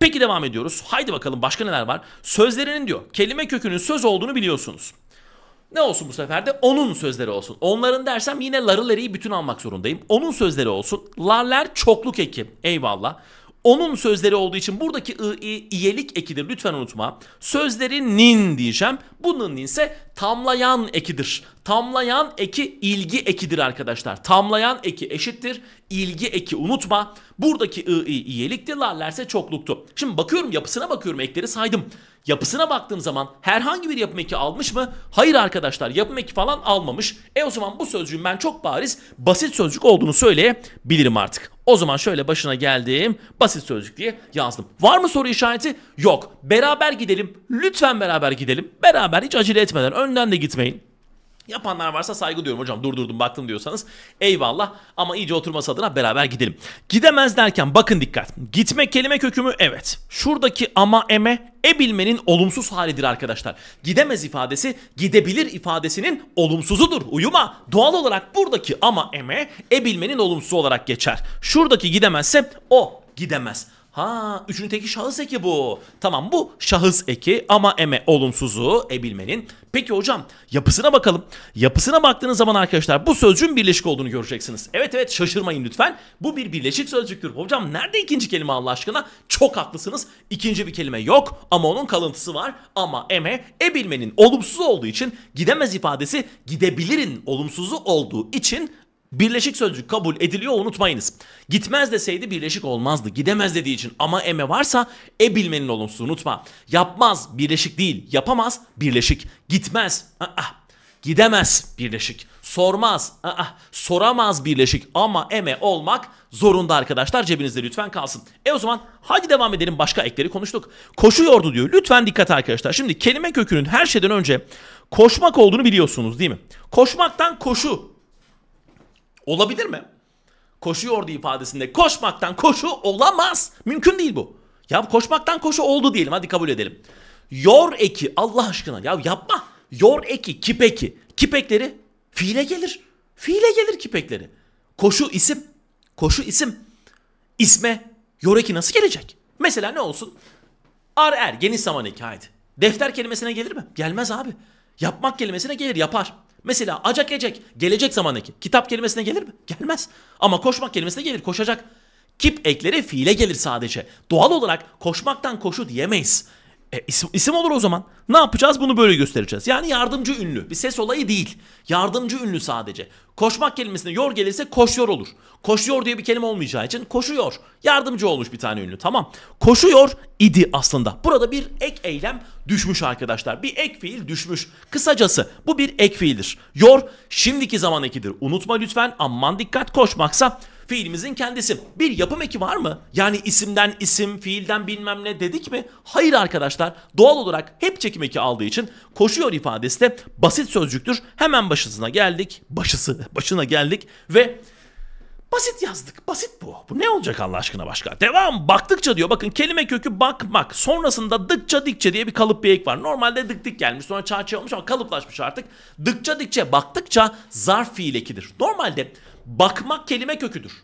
Peki devam ediyoruz. Haydi bakalım başka neler var? Sözlerinin diyor kelime kökünün söz olduğunu biliyorsunuz. Ne olsun bu sefer de? Onun sözleri olsun. Onların dersem yine larıleriyi bütün almak zorundayım. Onun sözleri olsun. Larler çokluk eki. Eyvallah. Onun sözleri olduğu için buradaki ı, i, iyelik ekidir lütfen unutma. Sözleri nin diyeceğim. Bunun nin ise tamlayan ekidir. Tamlayan eki ilgi ekidir arkadaşlar. Tamlayan eki eşittir ilgi eki unutma. Buradaki ı, i, iyelikti, lallerse çokluktu. Şimdi bakıyorum yapısına bakıyorum ekleri saydım. Yapısına baktığım zaman herhangi bir yapım eki almış mı? Hayır arkadaşlar yapım eki falan almamış. E o zaman bu sözcüğün ben çok bariz basit sözcük olduğunu söyleyebilirim artık. O zaman şöyle başına geldim basit sözcük diye yazdım. Var mı soru işareti? Yok. Beraber gidelim. Lütfen beraber gidelim. Beraber hiç acele etmeden önden de gitmeyin. Yapanlar varsa saygı diyorum hocam durdurdum baktım diyorsanız eyvallah ama iyice oturması adına beraber gidelim. Gidemez derken bakın dikkat. Gitme kelime kökümü evet. Şuradaki ama eme e bilmenin olumsuz halidir arkadaşlar. Gidemez ifadesi gidebilir ifadesinin olumsuzudur. Uyuma. Doğal olarak buradaki ama eme e bilmenin olumsuzu olarak geçer. Şuradaki gidemezse o gidemez. Ha üçüncü teki şahıs eki bu. Tamam bu şahıs eki ama eme olumsuzu ebilmenin Peki hocam yapısına bakalım. Yapısına baktığınız zaman arkadaşlar bu sözcüğün birleşik olduğunu göreceksiniz. Evet evet şaşırmayın lütfen. Bu bir birleşik sözcüktür. Hocam nerede ikinci kelime Allah aşkına? Çok haklısınız. İkinci bir kelime yok ama onun kalıntısı var. Ama eme ebilmenin olumsuz olduğu için gidemez ifadesi gidebilirin olumsuzu olduğu için Birleşik sözcük kabul ediliyor unutmayınız. Gitmez deseydi birleşik olmazdı. Gidemez dediği için ama eme varsa e bilmenin olumsuzu unutma. Yapmaz birleşik değil. Yapamaz birleşik. Gitmez. Aa, ah, ah. gidemez birleşik. Sormaz. Aa, ah, soramaz birleşik ama eme olmak zorunda arkadaşlar. Cebinizde lütfen kalsın. E o zaman hadi devam edelim. Başka ekleri konuştuk. Koşuyordu diyor. Lütfen dikkat arkadaşlar. Şimdi kelime kökünün her şeyden önce koşmak olduğunu biliyorsunuz değil mi? Koşmaktan koşu Olabilir mi? Koşuyordu ifadesinde. Koşmaktan koşu olamaz. Mümkün değil bu. Ya koşmaktan koşu oldu diyelim hadi kabul edelim. Yor eki Allah aşkına ya yapma. Yor eki kipeki. Kipekleri fiile gelir. Fiile gelir kipekleri. Koşu isim. Koşu isim. İsme yor eki nasıl gelecek? Mesela ne olsun? Ar er geniş zaman hikayeti. Defter kelimesine gelir mi? Gelmez abi. Yapmak kelimesine gelir yapar. Mesela acak ecek gelecek zamandaki kitap kelimesine gelir mi? Gelmez. Ama koşmak kelimesine gelir koşacak. Kip ekleri fiile gelir sadece. Doğal olarak koşmaktan koşu diyemeyiz. E, isim, isim olur o zaman. Ne yapacağız? Bunu böyle göstereceğiz. Yani yardımcı ünlü. Bir ses olayı değil. Yardımcı ünlü sadece. Koşmak kelimesine yor gelirse koşuyor olur. Koşuyor diye bir kelime olmayacağı için koşuyor. Yardımcı olmuş bir tane ünlü. Tamam. Koşuyor idi aslında. Burada bir ek eylem düşmüş arkadaşlar. Bir ek fiil düşmüş. Kısacası bu bir ek fiildir. Yor şimdiki zaman ekidir. Unutma lütfen. Aman dikkat koşmaksa fiilimizin kendisi. Bir yapım eki var mı? Yani isimden isim, fiilden bilmem ne dedik mi? Hayır arkadaşlar. Doğal olarak hep çekim eki aldığı için koşuyor ifadesi de basit sözcüktür. Hemen başısına geldik. Başısı, başına geldik ve Basit yazdık. Basit bu. Bu ne olacak Allah aşkına başka? Devam. Baktıkça diyor. Bakın kelime kökü bakmak. Sonrasında dıkça dikçe diye bir kalıp bir ek var. Normalde dık dik gelmiş. Sonra çarçı olmuş ama kalıplaşmış artık. Dıkça dikçe baktıkça zarf fiil ekidir. Normalde Bakmak kelime köküdür.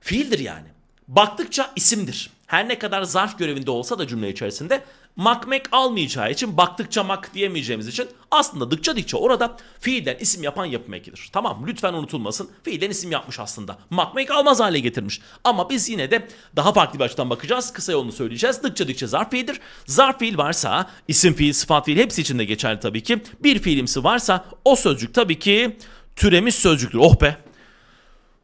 Fiildir yani. Baktıkça isimdir. Her ne kadar zarf görevinde olsa da cümle içerisinde makmek almayacağı için baktıkça mak diyemeyeceğimiz için aslında dıkça dikçe orada fiilden isim yapan yapım ekidir. Tamam lütfen unutulmasın fiilden isim yapmış aslında. Makmek almaz hale getirmiş. Ama biz yine de daha farklı bir açıdan bakacağız. Kısa yolunu söyleyeceğiz. Dıkça dikçe zarf fiildir. Zarf fiil varsa isim fiil sıfat fiil hepsi için de geçerli tabii ki. Bir fiilimsi varsa o sözcük tabii ki türemiş sözcüktür. Oh be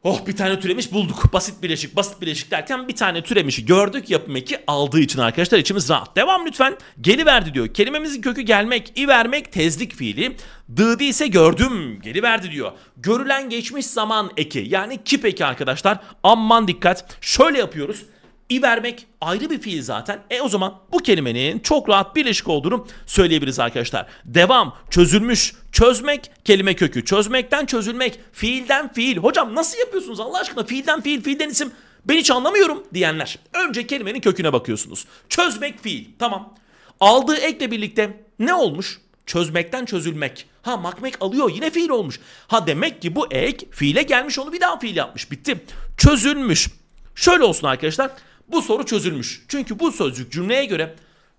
Oh bir tane türemiş bulduk. Basit bileşik, basit bileşik derken bir tane türemişi gördük. Yapım eki aldığı için arkadaşlar içimiz rahat. Devam lütfen. Geliverdi diyor. Kelimemizin kökü gelmek, i vermek tezlik fiili. Dıdı ise gördüm, geliverdi diyor. Görülen geçmiş zaman eki yani kip eki arkadaşlar. amman dikkat. Şöyle yapıyoruz i vermek ayrı bir fiil zaten. E o zaman bu kelimenin çok rahat birleşik olduğunu söyleyebiliriz arkadaşlar. Devam, çözülmüş, çözmek, kelime kökü. Çözmekten çözülmek, fiilden fiil. Hocam nasıl yapıyorsunuz Allah aşkına? Fiilden fiil, fiilden isim. Ben hiç anlamıyorum diyenler. Önce kelimenin köküne bakıyorsunuz. Çözmek fiil. Tamam. Aldığı ekle birlikte ne olmuş? Çözmekten çözülmek. Ha makmek alıyor yine fiil olmuş. Ha demek ki bu ek fiile gelmiş onu bir daha fiil yapmış. Bitti. Çözülmüş. Şöyle olsun arkadaşlar. Bu soru çözülmüş. Çünkü bu sözcük cümleye göre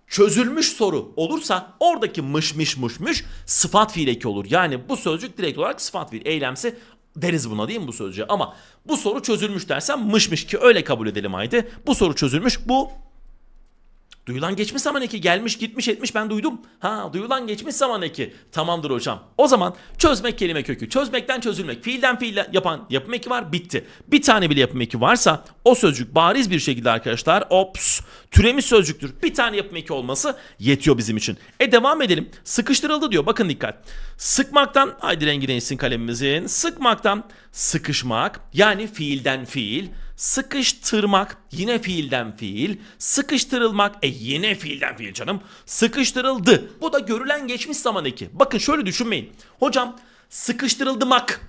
çözülmüş soru olursa oradaki mış mış mış mış sıfat fiil eki olur. Yani bu sözcük direkt olarak sıfat fiil eylemsi deriz buna değil mi bu sözcüğe? Ama bu soru çözülmüş dersen mışmış ki öyle kabul edelim haydi. Bu soru çözülmüş bu Duyulan geçmiş zaman eki gelmiş gitmiş etmiş ben duydum. Ha duyulan geçmiş zaman eki. Tamamdır hocam. O zaman çözmek kelime kökü. Çözmekten çözülmek. Fiilden fiille yapan yapım eki var bitti. Bir tane bile yapım eki varsa o sözcük bariz bir şekilde arkadaşlar ops türemiş sözcüktür. Bir tane yapım eki olması yetiyor bizim için. E devam edelim. Sıkıştırıldı diyor. Bakın dikkat. Sıkmaktan haydi rengi değişsin kalemimizin. Sıkmaktan sıkışmak yani fiilden fiil Sıkıştırmak yine fiilden fiil. Sıkıştırılmak e yine fiilden fiil canım. Sıkıştırıldı. Bu da görülen geçmiş zaman eki. Bakın şöyle düşünmeyin. Hocam sıkıştırıldımak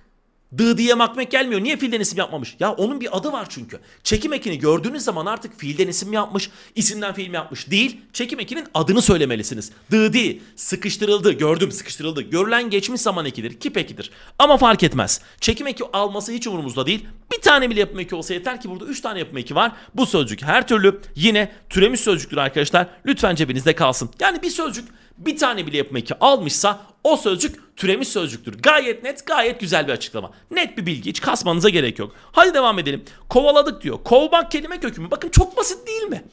Dı diye makmek gelmiyor. Niye fiilden isim yapmamış? Ya onun bir adı var çünkü. Çekim ekini gördüğünüz zaman artık fiilden isim yapmış, isimden fiil yapmış değil. Çekim ekinin adını söylemelisiniz. Dı di, sıkıştırıldı, gördüm sıkıştırıldı. Görülen geçmiş zaman ekidir, kip ekidir. Ama fark etmez. Çekim eki alması hiç umurumuzda değil. Bir tane bile yapım eki olsa yeter ki burada 3 tane yapım eki var. Bu sözcük her türlü yine türemiş sözcüktür arkadaşlar. Lütfen cebinizde kalsın. Yani bir sözcük bir tane bile yapım eki almışsa o sözcük türemiş sözcüktür. Gayet net, gayet güzel bir açıklama. Net bir bilgi, hiç kasmanıza gerek yok. Hadi devam edelim. Kovaladık diyor. Kovmak kelime kökü mü? Bakın çok basit değil mi?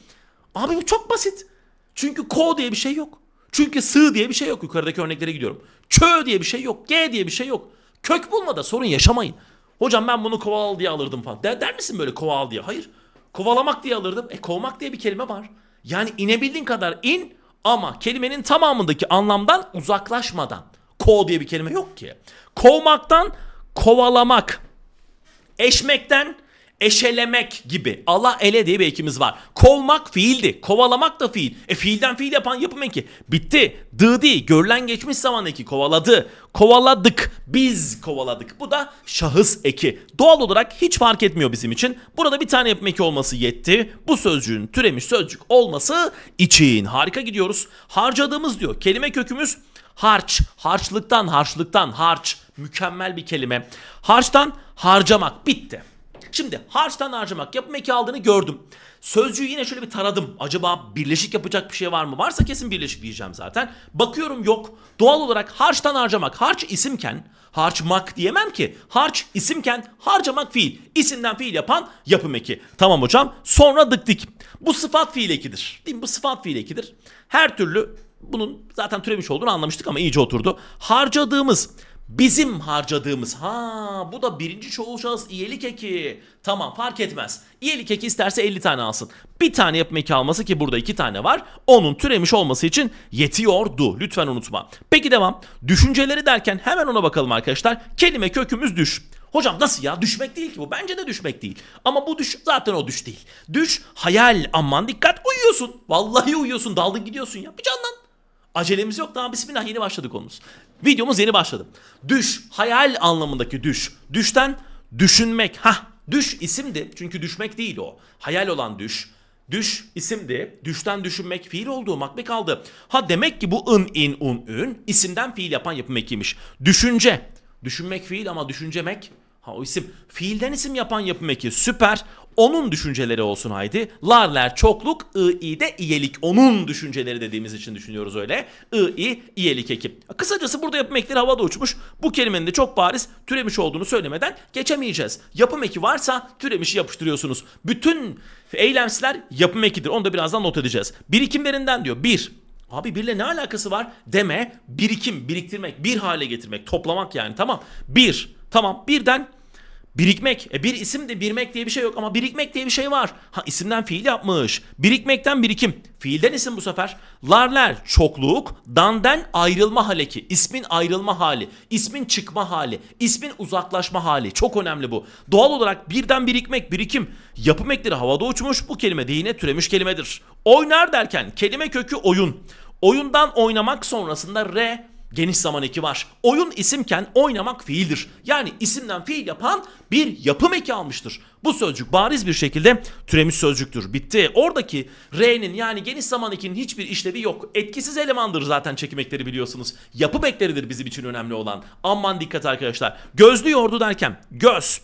Abi bu çok basit. Çünkü ko diye bir şey yok. Çünkü sığ diye bir şey yok. Yukarıdaki örneklere gidiyorum. Çö diye bir şey yok. G diye bir şey yok. Kök bulmada sorun yaşamayın. Hocam ben bunu koval diye alırdım falan. Der, der misin böyle koval diye? Hayır. Kovalamak diye alırdım. E kovmak diye bir kelime var. Yani inebildiğin kadar in, ama kelimenin tamamındaki anlamdan uzaklaşmadan. kov diye bir kelime yok ki. Kovmaktan kovalamak. Eşmekten eşelemek gibi. Allah ele diye bir ekimiz var. Kovmak fiildi. Kovalamak da fiil. E fiilden fiil yapan yapım eki. Bitti. Dı değil. Görülen geçmiş zaman eki. Kovaladı. Kovaladık. Biz kovaladık. Bu da şahıs eki. Doğal olarak hiç fark etmiyor bizim için. Burada bir tane yapım eki olması yetti. Bu sözcüğün türemiş sözcük olması için. Harika gidiyoruz. Harcadığımız diyor. Kelime kökümüz harç. Harçlıktan, harçlıktan, harç. Mükemmel bir kelime. Harçtan harcamak. Bitti. Şimdi harçtan harcamak yapım eki aldığını gördüm. Sözcüğü yine şöyle bir taradım. Acaba birleşik yapacak bir şey var mı? Varsa kesin birleşik diyeceğim zaten. Bakıyorum yok. Doğal olarak harçtan harcamak harç isimken harçmak diyemem ki. Harç isimken harcamak fiil. İsimden fiil yapan yapım eki. Tamam hocam. Sonra dık dik. Bu sıfat fiil ekidir. Değil mi? Bu sıfat fiil ekidir. Her türlü bunun zaten türemiş olduğunu anlamıştık ama iyice oturdu. Harcadığımız Bizim harcadığımız. Ha bu da birinci çoğul şahıs iyilik eki. Tamam fark etmez. İyilik eki isterse 50 tane alsın. Bir tane yapım eki alması ki burada 2 tane var. Onun türemiş olması için yetiyordu. Lütfen unutma. Peki devam. Düşünceleri derken hemen ona bakalım arkadaşlar. Kelime kökümüz düş. Hocam nasıl ya? Düşmek değil ki bu. Bence de düşmek değil. Ama bu düş zaten o düş değil. Düş hayal. Aman dikkat uyuyorsun. Vallahi uyuyorsun. Daldın gidiyorsun ya. Bir canlan. Acelemiz yok daha bismillah yeni başladı konumuz. Videomuz yeni başladı. Düş, hayal anlamındaki düş. Düşten düşünmek. Hah, düş isimdi çünkü düşmek değil o. Hayal olan düş. Düş isimdi. Düşten düşünmek fiil olduğu makbe kaldı. Ha demek ki bu ın in un ün isimden fiil yapan yapım ekiymiş. Düşünce. Düşünmek fiil ama düşüncemek Ha o isim. Fiilden isim yapan yapım eki süper. Onun düşünceleri olsun haydi. Larler çokluk, i de iyelik. Onun düşünceleri dediğimiz için düşünüyoruz öyle. i i iyelik eki. Kısacası burada yapım ekleri havada uçmuş. Bu kelimenin de çok bariz türemiş olduğunu söylemeden geçemeyeceğiz. Yapım eki varsa türemişi yapıştırıyorsunuz. Bütün eylemsiler yapım ekidir. Onu da birazdan not edeceğiz. Birikimlerinden diyor. Bir, Abi birle ne alakası var? Deme, birikim, biriktirmek, bir hale getirmek, toplamak yani tamam. Bir, Tamam birden Birikmek. E bir isim de birmek diye bir şey yok ama birikmek diye bir şey var. Ha isimden fiil yapmış. Birikmekten birikim. Fiilden isim bu sefer. Larler çokluk, danden ayrılma haleki. İsmin ayrılma hali, ismin çıkma hali, ismin uzaklaşma hali. Çok önemli bu. Doğal olarak birden birikmek, birikim. Yapım ekleri havada uçmuş. Bu kelime deyine türemiş kelimedir. Oynar derken kelime kökü oyun. Oyundan oynamak sonrasında re Geniş zaman eki var. Oyun isimken oynamak fiildir. Yani isimden fiil yapan bir yapım eki almıştır. Bu sözcük bariz bir şekilde türemiş sözcüktür. Bitti. Oradaki R'nin yani geniş zaman ekinin hiçbir işlevi yok. Etkisiz elemandır zaten çekim ekleri biliyorsunuz. Yapım ekleridir bizim için önemli olan. Aman dikkat arkadaşlar. Gözlü yordu derken göz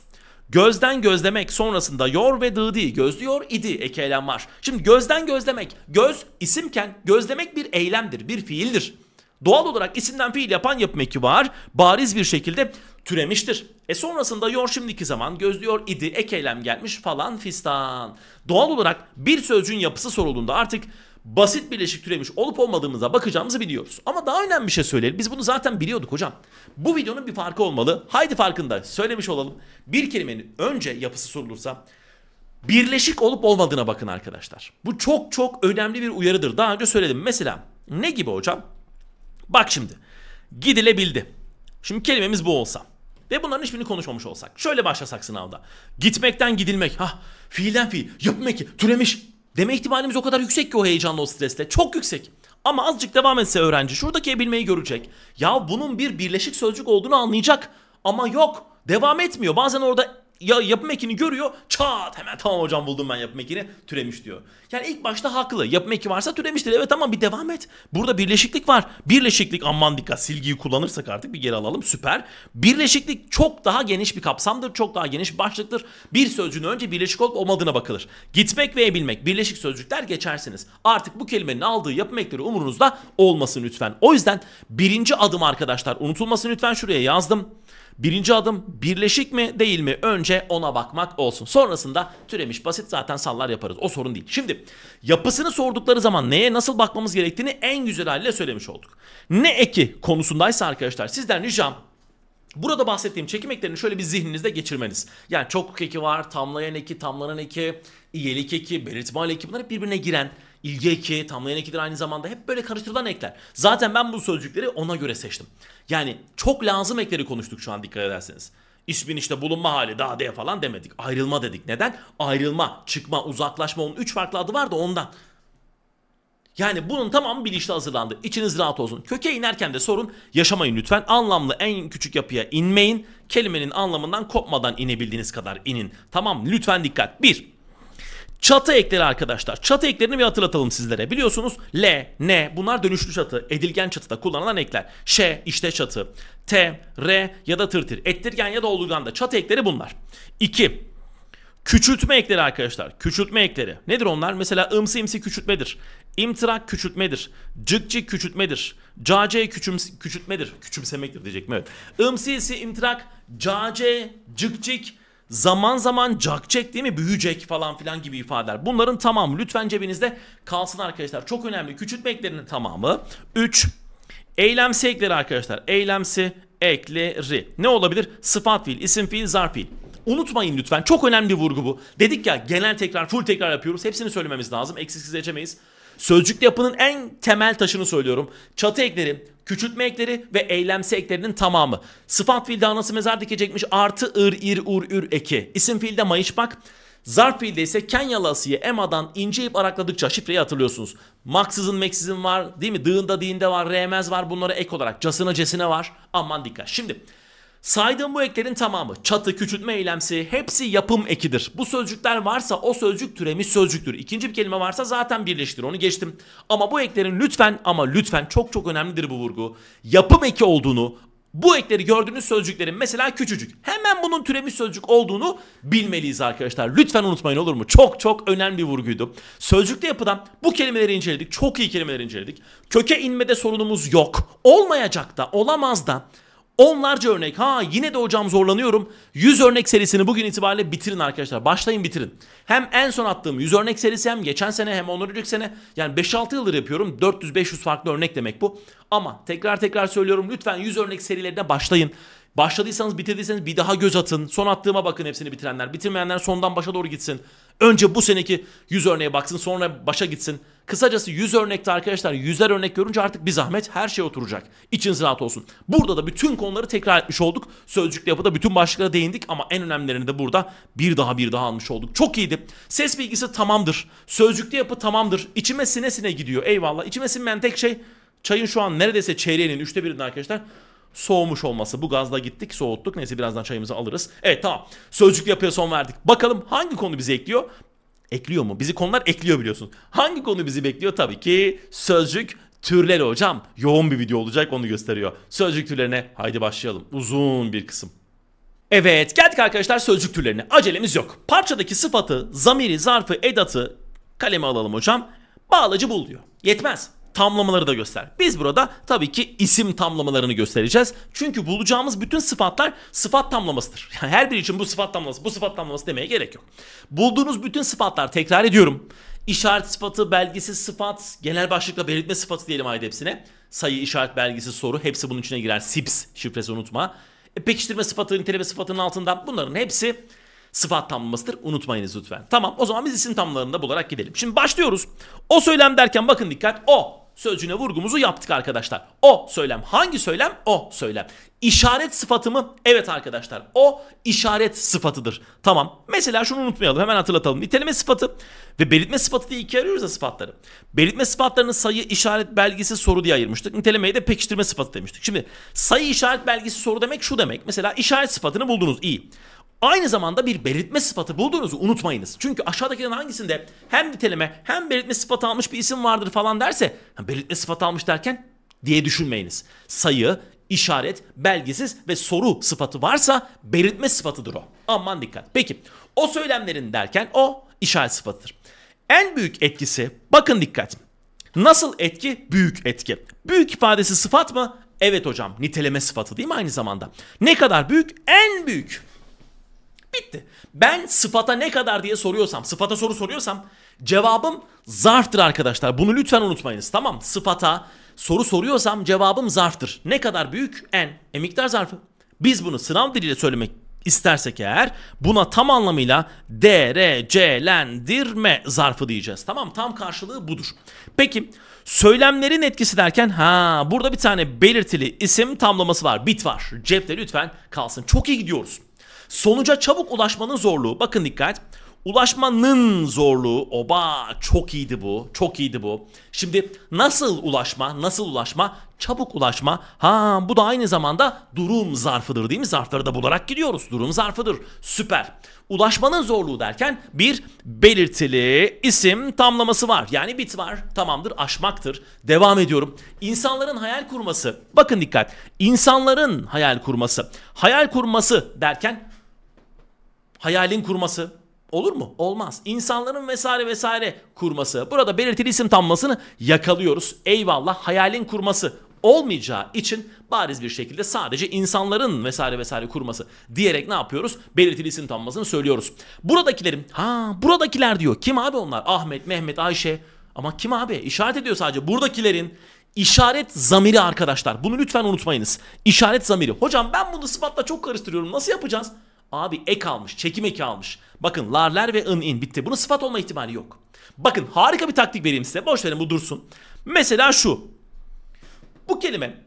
Gözden gözlemek sonrasında yor ve dıdi gözlüyor idi eki eylem var. Şimdi gözden gözlemek göz isimken gözlemek bir eylemdir bir fiildir. Doğal olarak isimden fiil yapan yapım eki var. Bariz bir şekilde türemiştir. E sonrasında yor şimdiki zaman gözlüyor idi ek eylem gelmiş falan fistan. Doğal olarak bir sözcüğün yapısı sorulduğunda artık basit birleşik türemiş olup olmadığımıza bakacağımızı biliyoruz. Ama daha önemli bir şey söyleyelim. Biz bunu zaten biliyorduk hocam. Bu videonun bir farkı olmalı. Haydi farkında söylemiş olalım. Bir kelimenin önce yapısı sorulursa birleşik olup olmadığına bakın arkadaşlar. Bu çok çok önemli bir uyarıdır. Daha önce söyledim. Mesela ne gibi hocam? Bak şimdi. Gidilebildi. Şimdi kelimemiz bu olsa. Ve bunların hiçbirini konuşmamış olsak. Şöyle başlasak sınavda. Gitmekten gidilmek. Hah fiilden fiil. Yapmak türemiş. Deme ihtimalimiz o kadar yüksek ki o heyecanla o stresle. Çok yüksek. Ama azıcık devam etse öğrenci şuradaki ebilmeyi görecek. Ya bunun bir birleşik sözcük olduğunu anlayacak. Ama yok. Devam etmiyor. Bazen orada ya yapım ekini görüyor. Çat hemen tamam hocam buldum ben yapım ekini türemiş diyor. Yani ilk başta haklı. Yapım eki varsa türemiştir. Evet ama bir devam et. Burada birleşiklik var. Birleşiklik aman dikkat silgiyi kullanırsak artık bir geri alalım. Süper. Birleşiklik çok daha geniş bir kapsamdır. Çok daha geniş başlıktır. Bir sözcüğün önce birleşik olup olmadığına bakılır. Gitmek ve ebilmek birleşik sözcükler geçersiniz. Artık bu kelimenin aldığı yapım ekleri umurunuzda olmasın lütfen. O yüzden birinci adım arkadaşlar unutulmasın lütfen şuraya yazdım. Birinci adım birleşik mi değil mi? Önce ona bakmak olsun. Sonrasında türemiş basit zaten sallar yaparız. O sorun değil. Şimdi yapısını sordukları zaman neye nasıl bakmamız gerektiğini en güzel haliyle söylemiş olduk. Ne eki konusundaysa arkadaşlar sizden ricam Burada bahsettiğim çekim eklerini şöyle bir zihninizde geçirmeniz. Yani çokluk eki var, tamlayan eki, tamlanan eki, iyelik eki, belirtme eki bunlar hep birbirine giren ilgi eki, tamlayan ekidir aynı zamanda. Hep böyle karıştırılan ekler. Zaten ben bu sözcükleri ona göre seçtim. Yani çok lazım ekleri konuştuk şu an dikkat ederseniz. İsmin işte bulunma hali daha diye falan demedik. Ayrılma dedik. Neden? Ayrılma, çıkma, uzaklaşma onun 3 farklı adı var da ondan. Yani bunun tamamı bilinçli hazırlandı. İçiniz rahat olsun. Köke inerken de sorun yaşamayın lütfen. Anlamlı en küçük yapıya inmeyin. Kelimenin anlamından kopmadan inebildiğiniz kadar inin. Tamam lütfen dikkat. 1. Çatı ekleri arkadaşlar. Çatı eklerini bir hatırlatalım sizlere. Biliyorsunuz L, N bunlar dönüşlü çatı. Edilgen çatıda kullanılan ekler. Ş işte çatı. T, R ya da tırtır. Ettirgen ya da olurgan da çatı ekleri bunlar. 2. Küçültme ekleri arkadaşlar. Küçültme ekleri. Nedir onlar? Mesela ımsı imsi küçültmedir. İmtirak küçültmedir. Cıkcık küçültmedir. Cace küçüm, küçültmedir. Küçümsemektir diyecektim evet. Imsi imsi imtirak, cace, cıkcık, zaman zaman cakcek değil mi büyüyecek falan filan gibi ifadeler. Bunların tamamı lütfen cebinizde kalsın arkadaşlar. Çok önemli küçültmeklerinin tamamı. 3. Eylemsi ekleri arkadaşlar. Eylemsi ekleri. Ne olabilir? Sıfat fiil, isim fiil, zarf fiil. Unutmayın lütfen. Çok önemli bir vurgu bu. Dedik ya genel tekrar, full tekrar yapıyoruz. Hepsini söylememiz lazım. Eksiksiz geçemeyiz. Sözcük yapının en temel taşını söylüyorum. Çatı ekleri, küçültme ekleri ve eylemsi eklerinin tamamı. Sıfat fiilde anası mezar dikecekmiş artı ır, ir, ur, ür eki. İsim fiilde mayış bak. Zarf fiilde ise Kenyalı Asiye Ema'dan ince arakladıkça şifreyi hatırlıyorsunuz. Maksızın meksizin var değil mi? Dığında dinde var, remez var bunlara ek olarak. Casına cesine var. Aman dikkat. Şimdi Saydığım bu eklerin tamamı çatı, küçültme eylemsi hepsi yapım ekidir. Bu sözcükler varsa o sözcük türemiş sözcüktür. İkinci bir kelime varsa zaten birleştir onu geçtim. Ama bu eklerin lütfen ama lütfen çok çok önemlidir bu vurgu. Yapım eki olduğunu bu ekleri gördüğünüz sözcüklerin mesela küçücük hemen bunun türemiş sözcük olduğunu bilmeliyiz arkadaşlar. Lütfen unutmayın olur mu? Çok çok önemli bir vurguydu. Sözcükte yapıdan bu kelimeleri inceledik. Çok iyi kelimeleri inceledik. Köke inmede sorunumuz yok. Olmayacak da olamaz da Onlarca örnek. Ha yine de hocam zorlanıyorum. 100 örnek serisini bugün itibariyle bitirin arkadaşlar. Başlayın bitirin. Hem en son attığım 100 örnek serisi hem geçen sene hem ondan önceki sene. Yani 5-6 yıldır yapıyorum. 400-500 farklı örnek demek bu. Ama tekrar tekrar söylüyorum. Lütfen 100 örnek serilerine başlayın. Başladıysanız bitirdiyseniz bir daha göz atın. Son attığıma bakın hepsini bitirenler. Bitirmeyenler sondan başa doğru gitsin. Önce bu seneki 100 örneğe baksın sonra başa gitsin. Kısacası 100 örnekte arkadaşlar yüzler örnek görünce artık bir zahmet her şey oturacak. İçiniz rahat olsun. Burada da bütün konuları tekrar etmiş olduk. Sözcükle yapıda bütün başlıklara değindik ama en önemlilerini de burada bir daha bir daha almış olduk. Çok iyiydi. Ses bilgisi tamamdır. Sözcüklü yapı tamamdır. İçime sine sine gidiyor. Eyvallah. İçime sinmeyen tek şey çayın şu an neredeyse çeyreğinin üçte birinde arkadaşlar soğumuş olması. Bu gazla gittik soğuttuk. Neyse birazdan çayımızı alırız. Evet tamam. Sözcüklü yapıya son verdik. Bakalım hangi konu bizi ekliyor? Ekliyor mu? Bizi konular ekliyor biliyorsunuz Hangi konu bizi bekliyor? Tabii ki sözcük türleri hocam. Yoğun bir video olacak onu gösteriyor. Sözcük türlerine haydi başlayalım. Uzun bir kısım. Evet geldik arkadaşlar sözcük türlerine. Acelemiz yok. Parçadaki sıfatı, zamiri, zarfı, edatı kaleme alalım hocam. Bağlacı bul diyor. Yetmez tamlamaları da göster. Biz burada tabii ki isim tamlamalarını göstereceğiz. Çünkü bulacağımız bütün sıfatlar sıfat tamlamasıdır. Yani her biri için bu sıfat tamlaması, bu sıfat tamlaması demeye gerek yok. Bulduğunuz bütün sıfatlar tekrar ediyorum. İşaret sıfatı, belgesi, sıfat, genel başlıkla belirtme sıfatı diyelim ayda hepsine. Sayı, işaret, belgesi, soru hepsi bunun içine girer. SIPS şifresi unutma. E, pekiştirme sıfatı, niteleme sıfatının altında bunların hepsi sıfat tamlamasıdır. Unutmayınız lütfen. Tamam o zaman biz isim tamlarını bularak gidelim. Şimdi başlıyoruz. O söylem derken bakın dikkat. O sözcüğüne vurgumuzu yaptık arkadaşlar. O söylem. Hangi söylem? O söylem. İşaret sıfatı mı? Evet arkadaşlar. O işaret sıfatıdır. Tamam. Mesela şunu unutmayalım. Hemen hatırlatalım. Niteleme sıfatı ve belirtme sıfatı diye ikiye ayırıyoruz ya sıfatları. Belirtme sıfatlarını sayı, işaret, belgesi, soru diye ayırmıştık. Nitelemeyi de pekiştirme sıfatı demiştik. Şimdi sayı, işaret, belgesi, soru demek şu demek. Mesela işaret sıfatını buldunuz. iyi. Aynı zamanda bir belirtme sıfatı bulduğunuzu unutmayınız. Çünkü aşağıdakilerin hangisinde hem niteleme hem belirtme sıfatı almış bir isim vardır falan derse belirtme sıfatı almış derken diye düşünmeyiniz. Sayı, işaret, belgesiz ve soru sıfatı varsa belirtme sıfatıdır o. Aman dikkat. Peki o söylemlerin derken o işaret sıfatıdır. En büyük etkisi bakın dikkat. Nasıl etki? Büyük etki. Büyük ifadesi sıfat mı? Evet hocam niteleme sıfatı değil mi aynı zamanda? Ne kadar büyük? En büyük. Bitti. Ben sıfata ne kadar diye soruyorsam, sıfata soru soruyorsam cevabım zarftır arkadaşlar. Bunu lütfen unutmayınız. Tamam sıfata soru soruyorsam cevabım zarftır. Ne kadar büyük? En. E miktar zarfı. Biz bunu sınav diliyle söylemek istersek eğer buna tam anlamıyla derecelendirme zarfı diyeceğiz. Tamam tam karşılığı budur. Peki söylemlerin etkisi derken ha burada bir tane belirtili isim tamlaması var. Bit var. Cepte lütfen kalsın. Çok iyi gidiyoruz. Sonuca çabuk ulaşmanın zorluğu. Bakın dikkat. Ulaşmanın zorluğu. Oba çok iyiydi bu. Çok iyiydi bu. Şimdi nasıl ulaşma? Nasıl ulaşma? Çabuk ulaşma. Ha bu da aynı zamanda durum zarfıdır değil mi? Zarfları da bularak gidiyoruz. Durum zarfıdır. Süper. Ulaşmanın zorluğu derken bir belirtili isim tamlaması var. Yani bit var. Tamamdır. Aşmaktır. Devam ediyorum. İnsanların hayal kurması. Bakın dikkat. İnsanların hayal kurması. Hayal kurması derken hayalin kurması olur mu? Olmaz. İnsanların vesaire vesaire kurması. Burada belirtili isim tanmasını yakalıyoruz. Eyvallah hayalin kurması olmayacağı için bariz bir şekilde sadece insanların vesaire vesaire kurması diyerek ne yapıyoruz? Belirtili isim tanmasını söylüyoruz. Buradakilerin, ha buradakiler diyor. Kim abi onlar? Ahmet, Mehmet, Ayşe. Ama kim abi? İşaret ediyor sadece. Buradakilerin işaret zamiri arkadaşlar. Bunu lütfen unutmayınız. İşaret zamiri. Hocam ben bunu sıfatla çok karıştırıyorum. Nasıl yapacağız? Abi ek almış, çekim eki almış. Bakın larler ve ın in bitti. Bunun sıfat olma ihtimali yok. Bakın harika bir taktik vereyim size. Boş verin bu dursun. Mesela şu. Bu kelime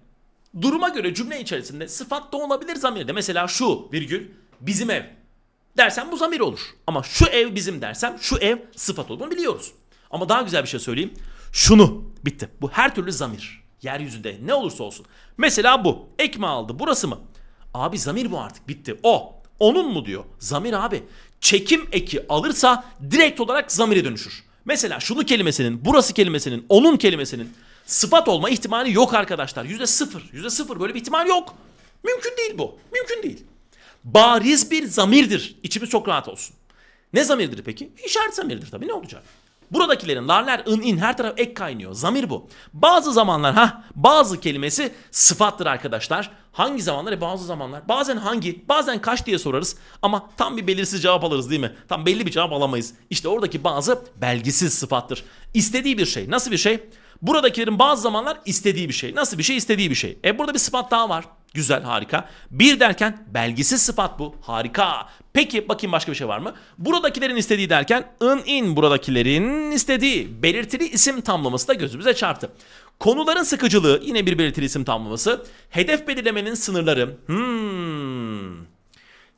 duruma göre cümle içerisinde sıfat da olabilir zamir de. Mesela şu virgül bizim ev dersem bu zamir olur. Ama şu ev bizim dersem şu ev sıfat olur. biliyoruz. Ama daha güzel bir şey söyleyeyim. Şunu bitti. Bu her türlü zamir. Yeryüzünde ne olursa olsun. Mesela bu. Ekme aldı. Burası mı? Abi zamir bu artık. Bitti. O. Onun mu diyor? Zamir abi. Çekim eki alırsa direkt olarak zamire dönüşür. Mesela şunu kelimesinin, burası kelimesinin, onun kelimesinin sıfat olma ihtimali yok arkadaşlar. Yüzde sıfır, yüzde sıfır böyle bir ihtimal yok. Mümkün değil bu. Mümkün değil. Bariz bir zamirdir. İçimiz çok rahat olsun. Ne zamirdir peki? İşaret zamirdir tabii ne olacak? Buradakilerin larler, ın, in her taraf ek kaynıyor. Zamir bu. Bazı zamanlar ha bazı kelimesi sıfattır arkadaşlar. Hangi zamanlar? E bazı zamanlar. Bazen hangi, bazen kaç diye sorarız ama tam bir belirsiz cevap alırız değil mi? Tam belli bir cevap alamayız. İşte oradaki bazı belgisiz sıfattır. İstediği bir şey. Nasıl bir şey? Buradakilerin bazı zamanlar istediği bir şey. Nasıl bir şey? İstediği bir şey. E burada bir sıfat daha var. Güzel, harika. Bir derken belgisiz sıfat bu. Harika. Peki bakayım başka bir şey var mı? Buradakilerin istediği derken ın in buradakilerin istediği belirtili isim tamlaması da gözümüze çarptı. Konuların sıkıcılığı yine bir belirtili isim tamlaması. Hedef belirlemenin sınırları. Hmm.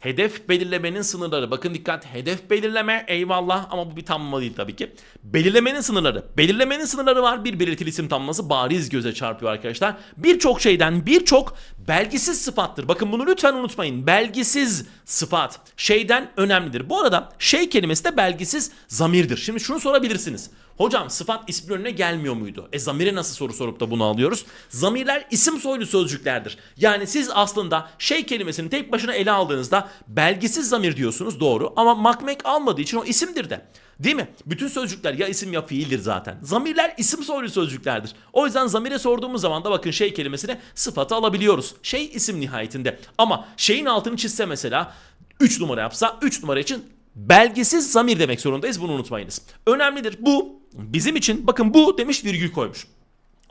Hedef belirlemenin sınırları. Bakın dikkat hedef belirleme eyvallah ama bu bir tanımlama değil tabii ki. Belirlemenin sınırları. Belirlemenin sınırları var. Bir belirtili isim tanımlaması bariz göze çarpıyor arkadaşlar. Birçok şeyden birçok belgisiz sıfattır. Bakın bunu lütfen unutmayın. Belgisiz sıfat şeyden önemlidir. Bu arada şey kelimesi de belgisiz zamirdir. Şimdi şunu sorabilirsiniz. Hocam sıfat ismin önüne gelmiyor muydu? E zamire nasıl soru sorup da bunu alıyoruz? Zamirler isim soylu sözcüklerdir. Yani siz aslında şey kelimesini tek başına ele aldığınızda belgisiz zamir diyorsunuz doğru ama makmek almadığı için o isimdir de. Değil mi? Bütün sözcükler ya isim ya fiildir zaten. Zamirler isim soylu sözcüklerdir. O yüzden zamire sorduğumuz zaman da bakın şey kelimesine sıfatı alabiliyoruz. Şey isim nihayetinde. Ama şeyin altını çizse mesela 3 numara yapsa 3 numara için belgesiz zamir demek zorundayız bunu unutmayınız. Önemlidir bu bizim için bakın bu demiş virgül koymuş.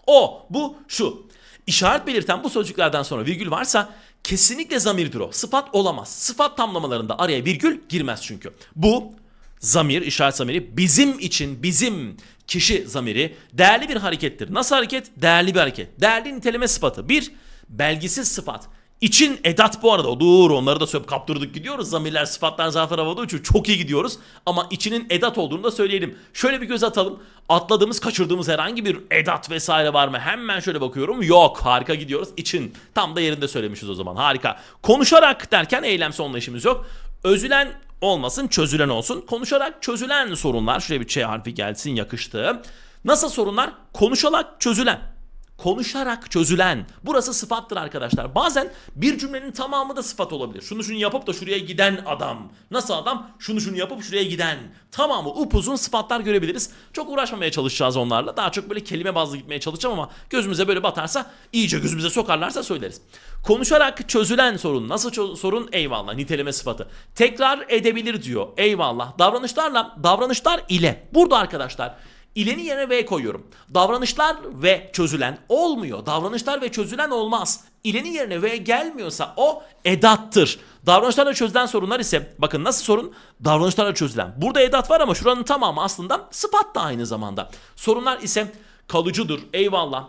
O bu şu. İşaret belirten bu sözcüklerden sonra virgül varsa kesinlikle zamirdir o. Sıfat olamaz. Sıfat tamlamalarında araya virgül girmez çünkü. Bu zamir, işaret zamiri bizim için, bizim kişi zamiri değerli bir harekettir. Nasıl hareket? Değerli bir hareket. Değerli niteleme sıfatı. Bir, belgisiz sıfat. İçin edat bu arada. Olur onları da söp kaptırdık gidiyoruz. Zamirler, sıfatlar, zafer havada uçuyor. Çok iyi gidiyoruz. Ama içinin edat olduğunu da söyleyelim. Şöyle bir göz atalım. Atladığımız, kaçırdığımız herhangi bir edat vesaire var mı? Hemen şöyle bakıyorum. Yok. Harika gidiyoruz. İçin. Tam da yerinde söylemişiz o zaman. Harika. Konuşarak derken eylem sonla işimiz yok. Özülen olmasın, çözülen olsun. Konuşarak çözülen sorunlar. Şuraya bir Ç harfi gelsin yakıştı. Nasıl sorunlar? Konuşarak çözülen konuşarak çözülen. Burası sıfattır arkadaşlar. Bazen bir cümlenin tamamı da sıfat olabilir. Şunu şunu yapıp da şuraya giden adam. Nasıl adam? Şunu şunu yapıp şuraya giden. Tamamı upuzun sıfatlar görebiliriz. Çok uğraşmamaya çalışacağız onlarla. Daha çok böyle kelime bazlı gitmeye çalışacağım ama gözümüze böyle batarsa iyice gözümüze sokarlarsa söyleriz. Konuşarak çözülen sorun. Nasıl sorun? Eyvallah. Niteleme sıfatı. Tekrar edebilir diyor. Eyvallah. Davranışlarla davranışlar ile. Burada arkadaşlar İleni yerine V koyuyorum. Davranışlar ve çözülen olmuyor. Davranışlar ve çözülen olmaz. İleni yerine V gelmiyorsa o edattır. Davranışlarla çözülen sorunlar ise bakın nasıl sorun? Davranışlarla çözülen. Burada edat var ama şuranın tamamı aslında sıfat da aynı zamanda. Sorunlar ise kalıcıdır. Eyvallah.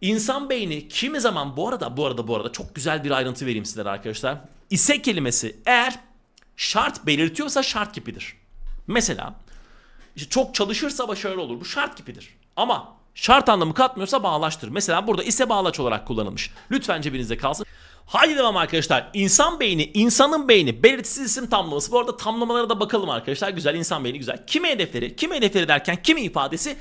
İnsan beyni kimi zaman bu arada bu arada bu arada çok güzel bir ayrıntı vereyim sizlere arkadaşlar. İse kelimesi eğer şart belirtiyorsa şart gibidir. Mesela çok çalışırsa başarılı olur. Bu şart gibidir. Ama şart anlamı katmıyorsa bağlaçtır. Mesela burada ise bağlaç olarak kullanılmış. Lütfen cebinizde kalsın. Haydi devam arkadaşlar. İnsan beyni, insanın beyni, belirtisiz isim tamlaması. Bu arada tamlamalara da bakalım arkadaşlar. Güzel insan beyni güzel. Kimi hedefleri, kimi hedefleri derken kimi ifadesi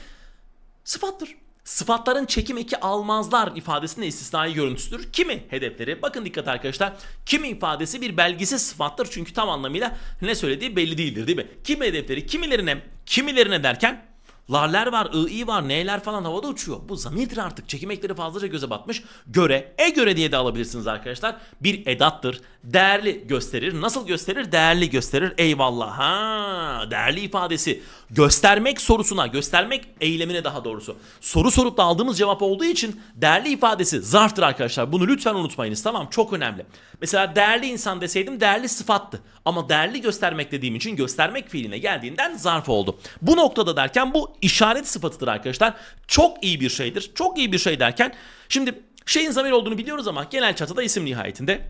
sıfattır sıfatların çekim eki almazlar ifadesinde istisnai görüntüsüdür. Kimi hedefleri? Bakın dikkat arkadaşlar. Kimi ifadesi bir belgisiz sıfattır çünkü tam anlamıyla ne söylediği belli değildir değil mi? Kimi hedefleri kimilerine kimilerine derken Larler var, ı'ı var, n'ler falan havada uçuyor. Bu zamirdir artık. Çekim ekleri fazlaca göze batmış. Göre, e göre diye de alabilirsiniz arkadaşlar. Bir edattır. Değerli gösterir. Nasıl gösterir? Değerli gösterir. Eyvallah. Ha, değerli ifadesi. Göstermek sorusuna, göstermek eylemine daha doğrusu. Soru sorup da aldığımız cevap olduğu için değerli ifadesi zarftır arkadaşlar. Bunu lütfen unutmayınız. Tamam, çok önemli. Mesela değerli insan deseydim değerli sıfattı. Ama değerli göstermek dediğim için göstermek fiiline geldiğinden zarf oldu. Bu noktada derken bu işaret sıfatıdır arkadaşlar. Çok iyi bir şeydir. Çok iyi bir şey derken şimdi şeyin zamir olduğunu biliyoruz ama genel çatıda isim nihayetinde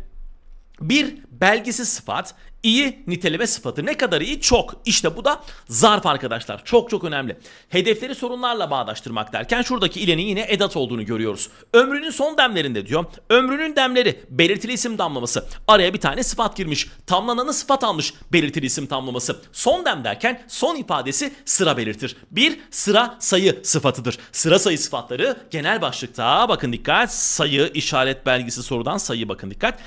bir belgisi sıfat, iyi niteleme sıfatı. Ne kadar iyi? Çok. İşte bu da zarf arkadaşlar. Çok çok önemli. Hedefleri sorunlarla bağdaştırmak derken şuradaki ilenin yine edat olduğunu görüyoruz. Ömrünün son demlerinde diyor. Ömrünün demleri belirtili isim damlaması. Araya bir tane sıfat girmiş. Tamlananı sıfat almış belirtili isim tamlaması. Son dem derken son ifadesi sıra belirtir. Bir sıra sayı sıfatıdır. Sıra sayı sıfatları genel başlıkta bakın dikkat sayı işaret belgesi sorudan sayı bakın dikkat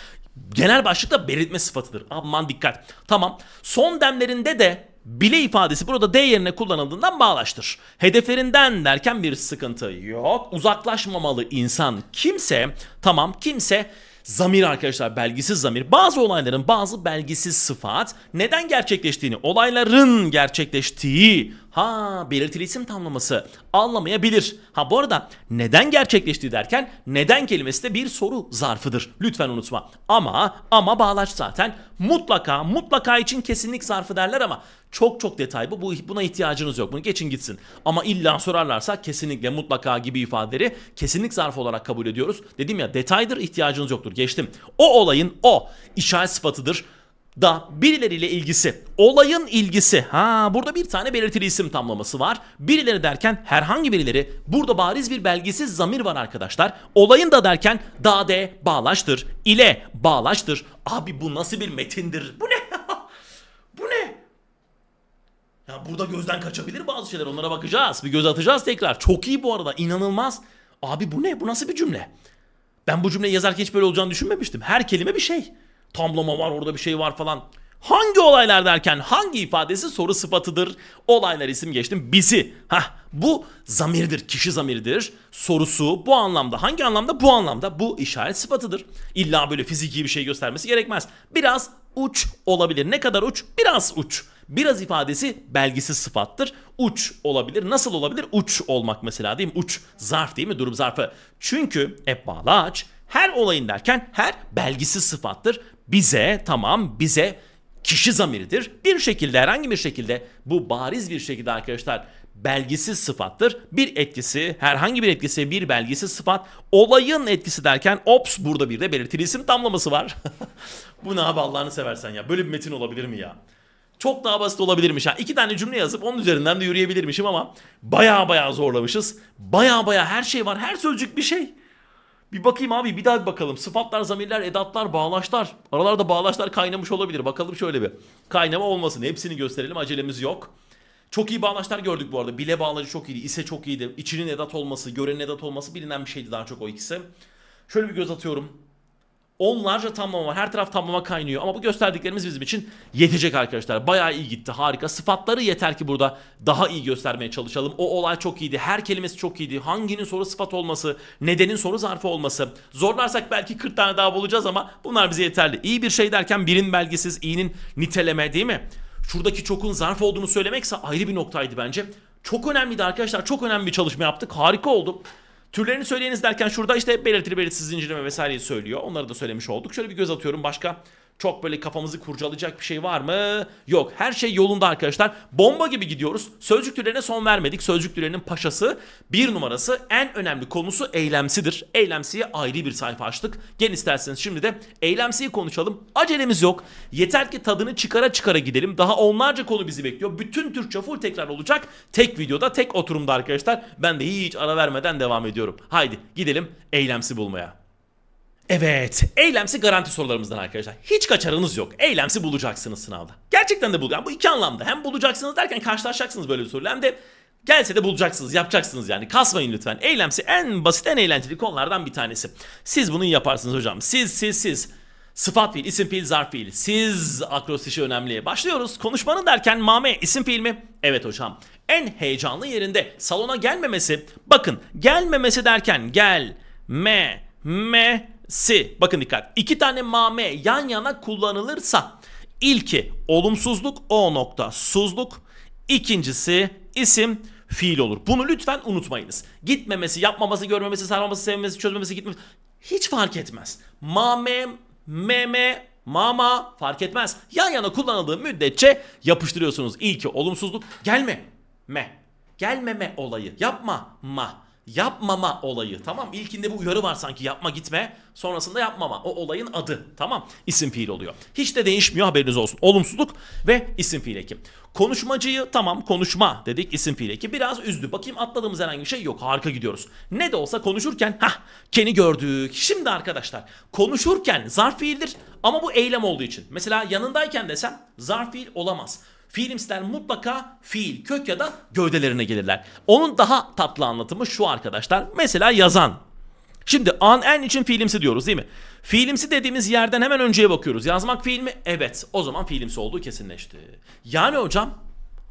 genel başlıkta belirtme sıfatıdır. Aman dikkat. Tamam. Son demlerinde de bile ifadesi burada D yerine kullanıldığından bağlaştır. Hedeflerinden derken bir sıkıntı yok. Uzaklaşmamalı insan kimse tamam kimse zamir arkadaşlar belgisiz zamir. Bazı olayların bazı belgisiz sıfat neden gerçekleştiğini olayların gerçekleştiği Ha belirtili isim tamlaması anlamayabilir. Ha bu arada neden gerçekleşti derken neden kelimesi de bir soru zarfıdır. Lütfen unutma. Ama ama bağlaç zaten mutlaka mutlaka için kesinlik zarfı derler ama çok çok detay bu. Buna ihtiyacınız yok. Bunu geçin gitsin. Ama illa sorarlarsa kesinlikle mutlaka gibi ifadeleri kesinlik zarfı olarak kabul ediyoruz. Dedim ya detaydır ihtiyacınız yoktur. Geçtim. O olayın o işaret sıfatıdır da birileriyle ilgisi, olayın ilgisi. Ha burada bir tane belirtili isim tamlaması var. Birileri derken herhangi birileri. Burada bariz bir belgesiz zamir var arkadaşlar. Olayın da derken da de bağlaştır, ile bağlaştır. Abi bu nasıl bir metindir? Bu ne? bu ne? Ya burada gözden kaçabilir bazı şeyler. Onlara bakacağız. Bir göz atacağız tekrar. Çok iyi bu arada. inanılmaz. Abi bu ne? Bu nasıl bir cümle? Ben bu cümleyi yazarken hiç böyle olacağını düşünmemiştim. Her kelime bir şey tamlama var orada bir şey var falan. Hangi olaylar derken hangi ifadesi soru sıfatıdır. Olaylar isim geçtim. Bizi. Ha, bu zamirdir, kişi zamiridir. Sorusu bu anlamda. Hangi anlamda? Bu anlamda. Bu işaret sıfatıdır. İlla böyle fiziki bir şey göstermesi gerekmez. Biraz uç olabilir. Ne kadar uç? Biraz uç. Biraz ifadesi belgisi sıfattır. Uç olabilir. Nasıl olabilir? Uç olmak mesela değil mi? Uç. Zarf değil mi? Durum zarfı. Çünkü e bağlaç her olayın derken her belgisi sıfattır bize tamam bize kişi zamiridir. Bir şekilde herhangi bir şekilde bu bariz bir şekilde arkadaşlar belgisiz sıfattır. Bir etkisi, herhangi bir etkisi, bir belgisiz sıfat. Olayın etkisi derken ops burada bir de belirtili isim tamlaması var. bu ne abi Allah'ını seversen ya. Böyle bir metin olabilir mi ya? Çok daha basit olabilirmiş. Ha. İki tane cümle yazıp onun üzerinden de yürüyebilirmişim ama baya baya zorlamışız. Baya baya her şey var. Her sözcük bir şey. Bir bakayım abi bir daha bir bakalım. Sıfatlar, zamirler, edatlar, bağlaçlar. Aralarda bağlaçlar kaynamış olabilir. Bakalım şöyle bir. Kaynama olmasın. Hepsini gösterelim. Acelemiz yok. Çok iyi bağlaçlar gördük bu arada. Bile bağlacı çok iyiydi. ise çok iyiydi. İçinin edat olması, görenin edat olması bilinen bir şeydi daha çok o ikisi. Şöyle bir göz atıyorum. Onlarca tamam var. Her taraf tamama kaynıyor. Ama bu gösterdiklerimiz bizim için yetecek arkadaşlar. Bayağı iyi gitti. Harika. Sıfatları yeter ki burada daha iyi göstermeye çalışalım. O olay çok iyiydi. Her kelimesi çok iyiydi. Hanginin soru sıfat olması, nedenin soru zarfı olması. Zorlarsak belki 40 tane daha bulacağız ama bunlar bize yeterli. İyi bir şey derken birin belgesiz, iyinin niteleme değil mi? Şuradaki çokun zarf olduğunu söylemekse ayrı bir noktaydı bence. Çok önemliydi arkadaşlar. Çok önemli bir çalışma yaptık. Harika oldu. Türlerini söyleyiniz derken şurada işte belirtili belirsiz zincirleme vesaireyi söylüyor. Onları da söylemiş olduk. Şöyle bir göz atıyorum başka çok böyle kafamızı kurcalayacak bir şey var mı? Yok. Her şey yolunda arkadaşlar. Bomba gibi gidiyoruz. Sözcük türlerine son vermedik. Sözcük türlerinin paşası bir numarası en önemli konusu eylemsidir. Eylemsiye ayrı bir sayfa açtık. Gel isterseniz şimdi de eylemsiyi konuşalım. Acelemiz yok. Yeter ki tadını çıkara çıkara gidelim. Daha onlarca konu bizi bekliyor. Bütün Türkçe full tekrar olacak. Tek videoda, tek oturumda arkadaşlar. Ben de hiç ara vermeden devam ediyorum. Haydi gidelim eylemsi bulmaya. Evet, eylemsi garanti sorularımızdan arkadaşlar. Hiç kaçarınız yok. Eylemsi bulacaksınız sınavda. Gerçekten de bulacaksınız. Bu iki anlamda. Hem bulacaksınız derken karşılaşacaksınız böyle bir soruyla hem de Gelse de bulacaksınız, yapacaksınız yani. Kasmayın lütfen. Eylemsi en basit, en eğlenceli konulardan bir tanesi. Siz bunu yaparsınız hocam. Siz, siz, siz. Sıfat fiil, isim fiil, zarf fiil. Siz akrostişi önemli. Başlıyoruz. Konuşmanın derken mame isim fiil mi? Evet hocam. En heyecanlı yerinde salona gelmemesi. Bakın gelmemesi derken gel, me, me, si bakın dikkat iki tane mame yan yana kullanılırsa ilki olumsuzluk o nokta suzluk ikincisi isim fiil olur. Bunu lütfen unutmayınız. Gitmemesi, yapmaması, görmemesi, sarmaması, sevmemesi, çözmemesi, gitmemesi hiç fark etmez. Mame, meme, mama fark etmez. Yan yana kullanıldığı müddetçe yapıştırıyorsunuz. İlki olumsuzluk gelme me gelmeme olayı yapma ma yapmama olayı tamam ilkinde bu uyarı var sanki yapma gitme sonrasında yapmama o olayın adı tamam isim fiil oluyor. Hiç de değişmiyor haberiniz olsun olumsuzluk ve isim fiil eki. Konuşmacıyı tamam konuşma dedik isim fiil eki biraz üzdü bakayım atladığımız herhangi bir şey yok harika gidiyoruz. Ne de olsa konuşurken ha keni gördük şimdi arkadaşlar konuşurken zarf fiildir ama bu eylem olduğu için mesela yanındayken desem zarf fiil olamaz. Fiilimsiler mutlaka fiil, kök ya da gövdelerine gelirler. Onun daha tatlı anlatımı şu arkadaşlar. Mesela yazan. Şimdi an en için fiilimsi diyoruz değil mi? Fiilimsi dediğimiz yerden hemen önceye bakıyoruz. Yazmak fiil mi? Evet. O zaman fiilimsi olduğu kesinleşti. Yani hocam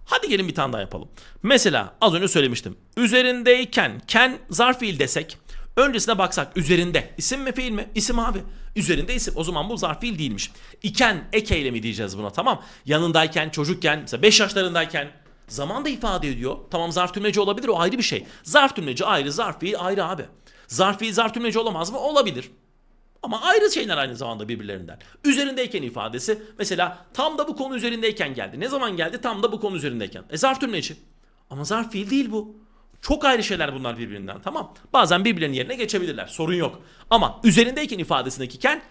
hadi gelin bir tane daha yapalım. Mesela az önce söylemiştim. Üzerindeyken ken zarf fiil desek Öncesine baksak üzerinde isim mi fiil mi? İsim abi. Üzerinde isim. O zaman bu zarf fiil değilmiş. İken ekeyle mi diyeceğiz buna tamam. Yanındayken, çocukken, mesela 5 yaşlarındayken zaman da ifade ediyor. Tamam zarf tümleci olabilir o ayrı bir şey. Zarf tümleci ayrı, zarf fiil ayrı abi. Zarf fiil zarf tümleci olamaz mı? Olabilir. Ama ayrı şeyler aynı zamanda birbirlerinden. Üzerindeyken ifadesi mesela tam da bu konu üzerindeyken geldi. Ne zaman geldi? Tam da bu konu üzerindeyken. E zarf tümleci. Ama zarf fiil değil bu. Çok ayrı şeyler bunlar birbirinden tamam. Bazen birbirlerinin yerine geçebilirler. Sorun yok. Ama üzerindeyken ifadesindeki ken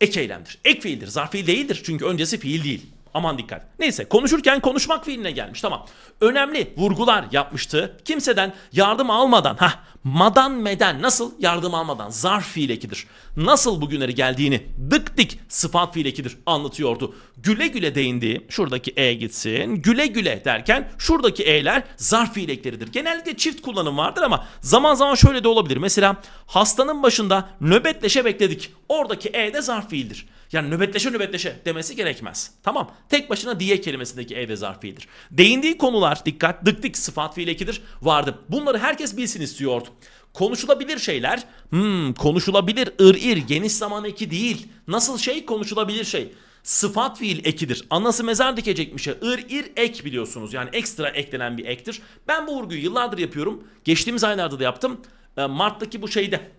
ek eylemdir. Ek fiildir. Zarf fiil değildir. Çünkü öncesi fiil değil. Aman dikkat. Neyse konuşurken konuşmak fiiline gelmiş tamam. Önemli vurgular yapmıştı. Kimseden yardım almadan ha madan meden nasıl yardım almadan zarf fiil ekidir. Nasıl bugünleri geldiğini dık dik sıfat fiil ekidir anlatıyordu. Güle güle değindiği şuradaki e gitsin güle güle derken şuradaki e'ler zarf fiil ekleridir. Genellikle çift kullanım vardır ama zaman zaman şöyle de olabilir. Mesela hastanın başında nöbetleşe bekledik. Oradaki e de zarf fiildir. Yani nöbetleşe nöbetleşe demesi gerekmez. Tamam. Tek başına diye kelimesindeki e ve zarf fiildir. Değindiği konular dikkat dık dik sıfat fiil ekidir vardı. Bunları herkes bilsin istiyordu. Konuşulabilir şeyler hmm, konuşulabilir ır ir geniş zaman eki değil. Nasıl şey konuşulabilir şey sıfat fiil ekidir. Anası mezar dikecekmişe ır ir ek biliyorsunuz. Yani ekstra eklenen bir ektir. Ben bu vurguyu yıllardır yapıyorum. Geçtiğimiz aylarda da yaptım. Ee, Mart'taki bu şeyde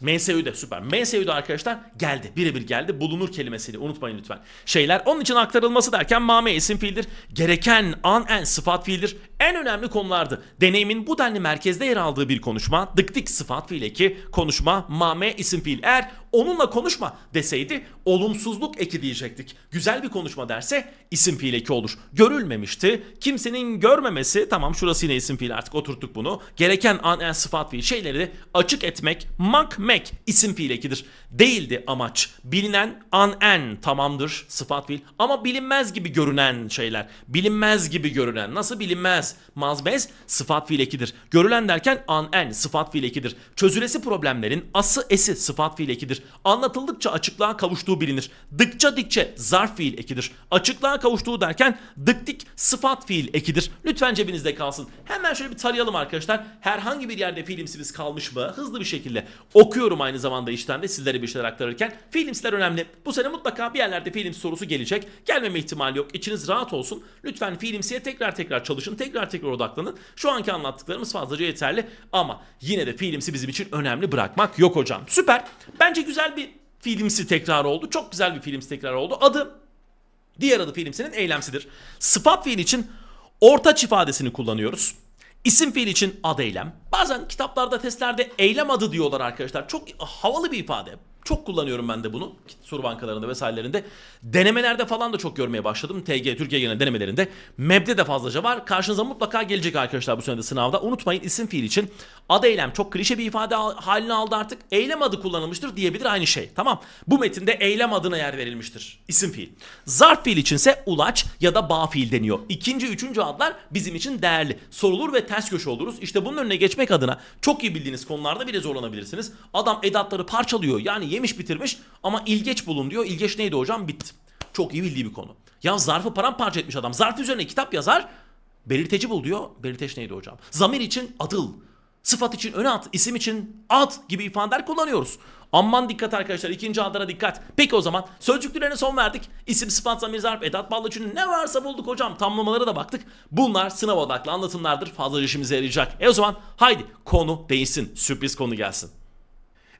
MSÜ'de süper. MSÜ'de arkadaşlar geldi. Birebir geldi. Bulunur kelimesini unutmayın lütfen. Şeyler onun için aktarılması derken mame isim fiildir. Gereken an en sıfat fiildir. En önemli konulardı. Deneyimin bu denli merkezde yer aldığı bir konuşma. Dık sıfat fiil eki. Konuşma mame isim fiil. Eğer onunla konuşma deseydi olumsuzluk eki diyecektik. Güzel bir konuşma derse isim fiil eki olur. Görülmemişti. Kimsenin görmemesi tamam şurası yine isim fiil artık oturttuk bunu. Gereken an en sıfat fiil şeyleri de açık etmek mak mek isim fiil ekidir. Değildi amaç. Bilinen an en tamamdır sıfat fiil ama bilinmez gibi görünen şeyler. Bilinmez gibi görünen. Nasıl bilinmez? Mazbez sıfat fiil ekidir. Görülen derken an en sıfat fiil ekidir. Çözülesi problemlerin ası esi sıfat fiil ekidir. Anlatıldıkça açıklığa kavuştuğu bilinir. Dıkça dikçe zarf fiil ekidir. Açıklığa kavuştuğu derken dık dik sıfat fiil ekidir. Lütfen cebinizde kalsın. Hemen şöyle bir tarayalım arkadaşlar. Herhangi bir yerde fiilimsimiz kalmış mı? Hızlı bir şekilde okuyorum aynı zamanda işten de sizlere bir şeyler aktarırken. Fiilimsler önemli. Bu sene mutlaka bir yerlerde fiilims sorusu gelecek. Gelmeme ihtimali yok. İçiniz rahat olsun. Lütfen fiilimsiye tekrar tekrar çalışın. Tekrar tekrar odaklanın. Şu anki anlattıklarımız fazlaca yeterli ama yine de fiilimsi bizim için önemli bırakmak yok hocam. Süper. Bence güzel bir filmsi tekrar oldu. Çok güzel bir filmsi tekrar oldu. Adı diğer adı fiilimsinin eylemsidir. Sıfat fiil için ortaç ifadesini kullanıyoruz. İsim fiil için ad eylem. Bazen kitaplarda testlerde eylem adı diyorlar arkadaşlar. Çok havalı bir ifade. Çok kullanıyorum ben de bunu soru bankalarında vesairelerinde. Denemelerde falan da çok görmeye başladım. TG, Türkiye genel denemelerinde. MEB'de de fazlaca var. Karşınıza mutlaka gelecek arkadaşlar bu sene de sınavda. Unutmayın isim fiil için Ad eylem çok klişe bir ifade halini aldı artık. Eylem adı kullanılmıştır diyebilir aynı şey. Tamam. Bu metinde eylem adına yer verilmiştir. İsim fiil. Zarf fiil içinse ulaç ya da bağ fiil deniyor. İkinci, üçüncü adlar bizim için değerli. Sorulur ve ters köşe oluruz. İşte bunun önüne geçmek adına çok iyi bildiğiniz konularda bile zorlanabilirsiniz. Adam edatları parçalıyor. Yani yemiş bitirmiş ama ilgeç bulun diyor. İlgeç neydi hocam? bitti Çok iyi bildiği bir konu. Ya zarfı paramparça etmiş adam. Zarf üzerine kitap yazar. Belirteci bul diyor. Belirteç neydi hocam? Zamir için adıl sıfat için öne at, isim için at gibi ifadeler kullanıyoruz. Aman dikkat arkadaşlar ikinci adara dikkat. Peki o zaman sözcüklerine son verdik. İsim, sıfat, zamir, zarf, edat, ballıçının ne varsa bulduk hocam. Tamlamalara da baktık. Bunlar sınav odaklı anlatımlardır. Fazla işimize yarayacak. E o zaman haydi konu değinsin. Sürpriz konu gelsin.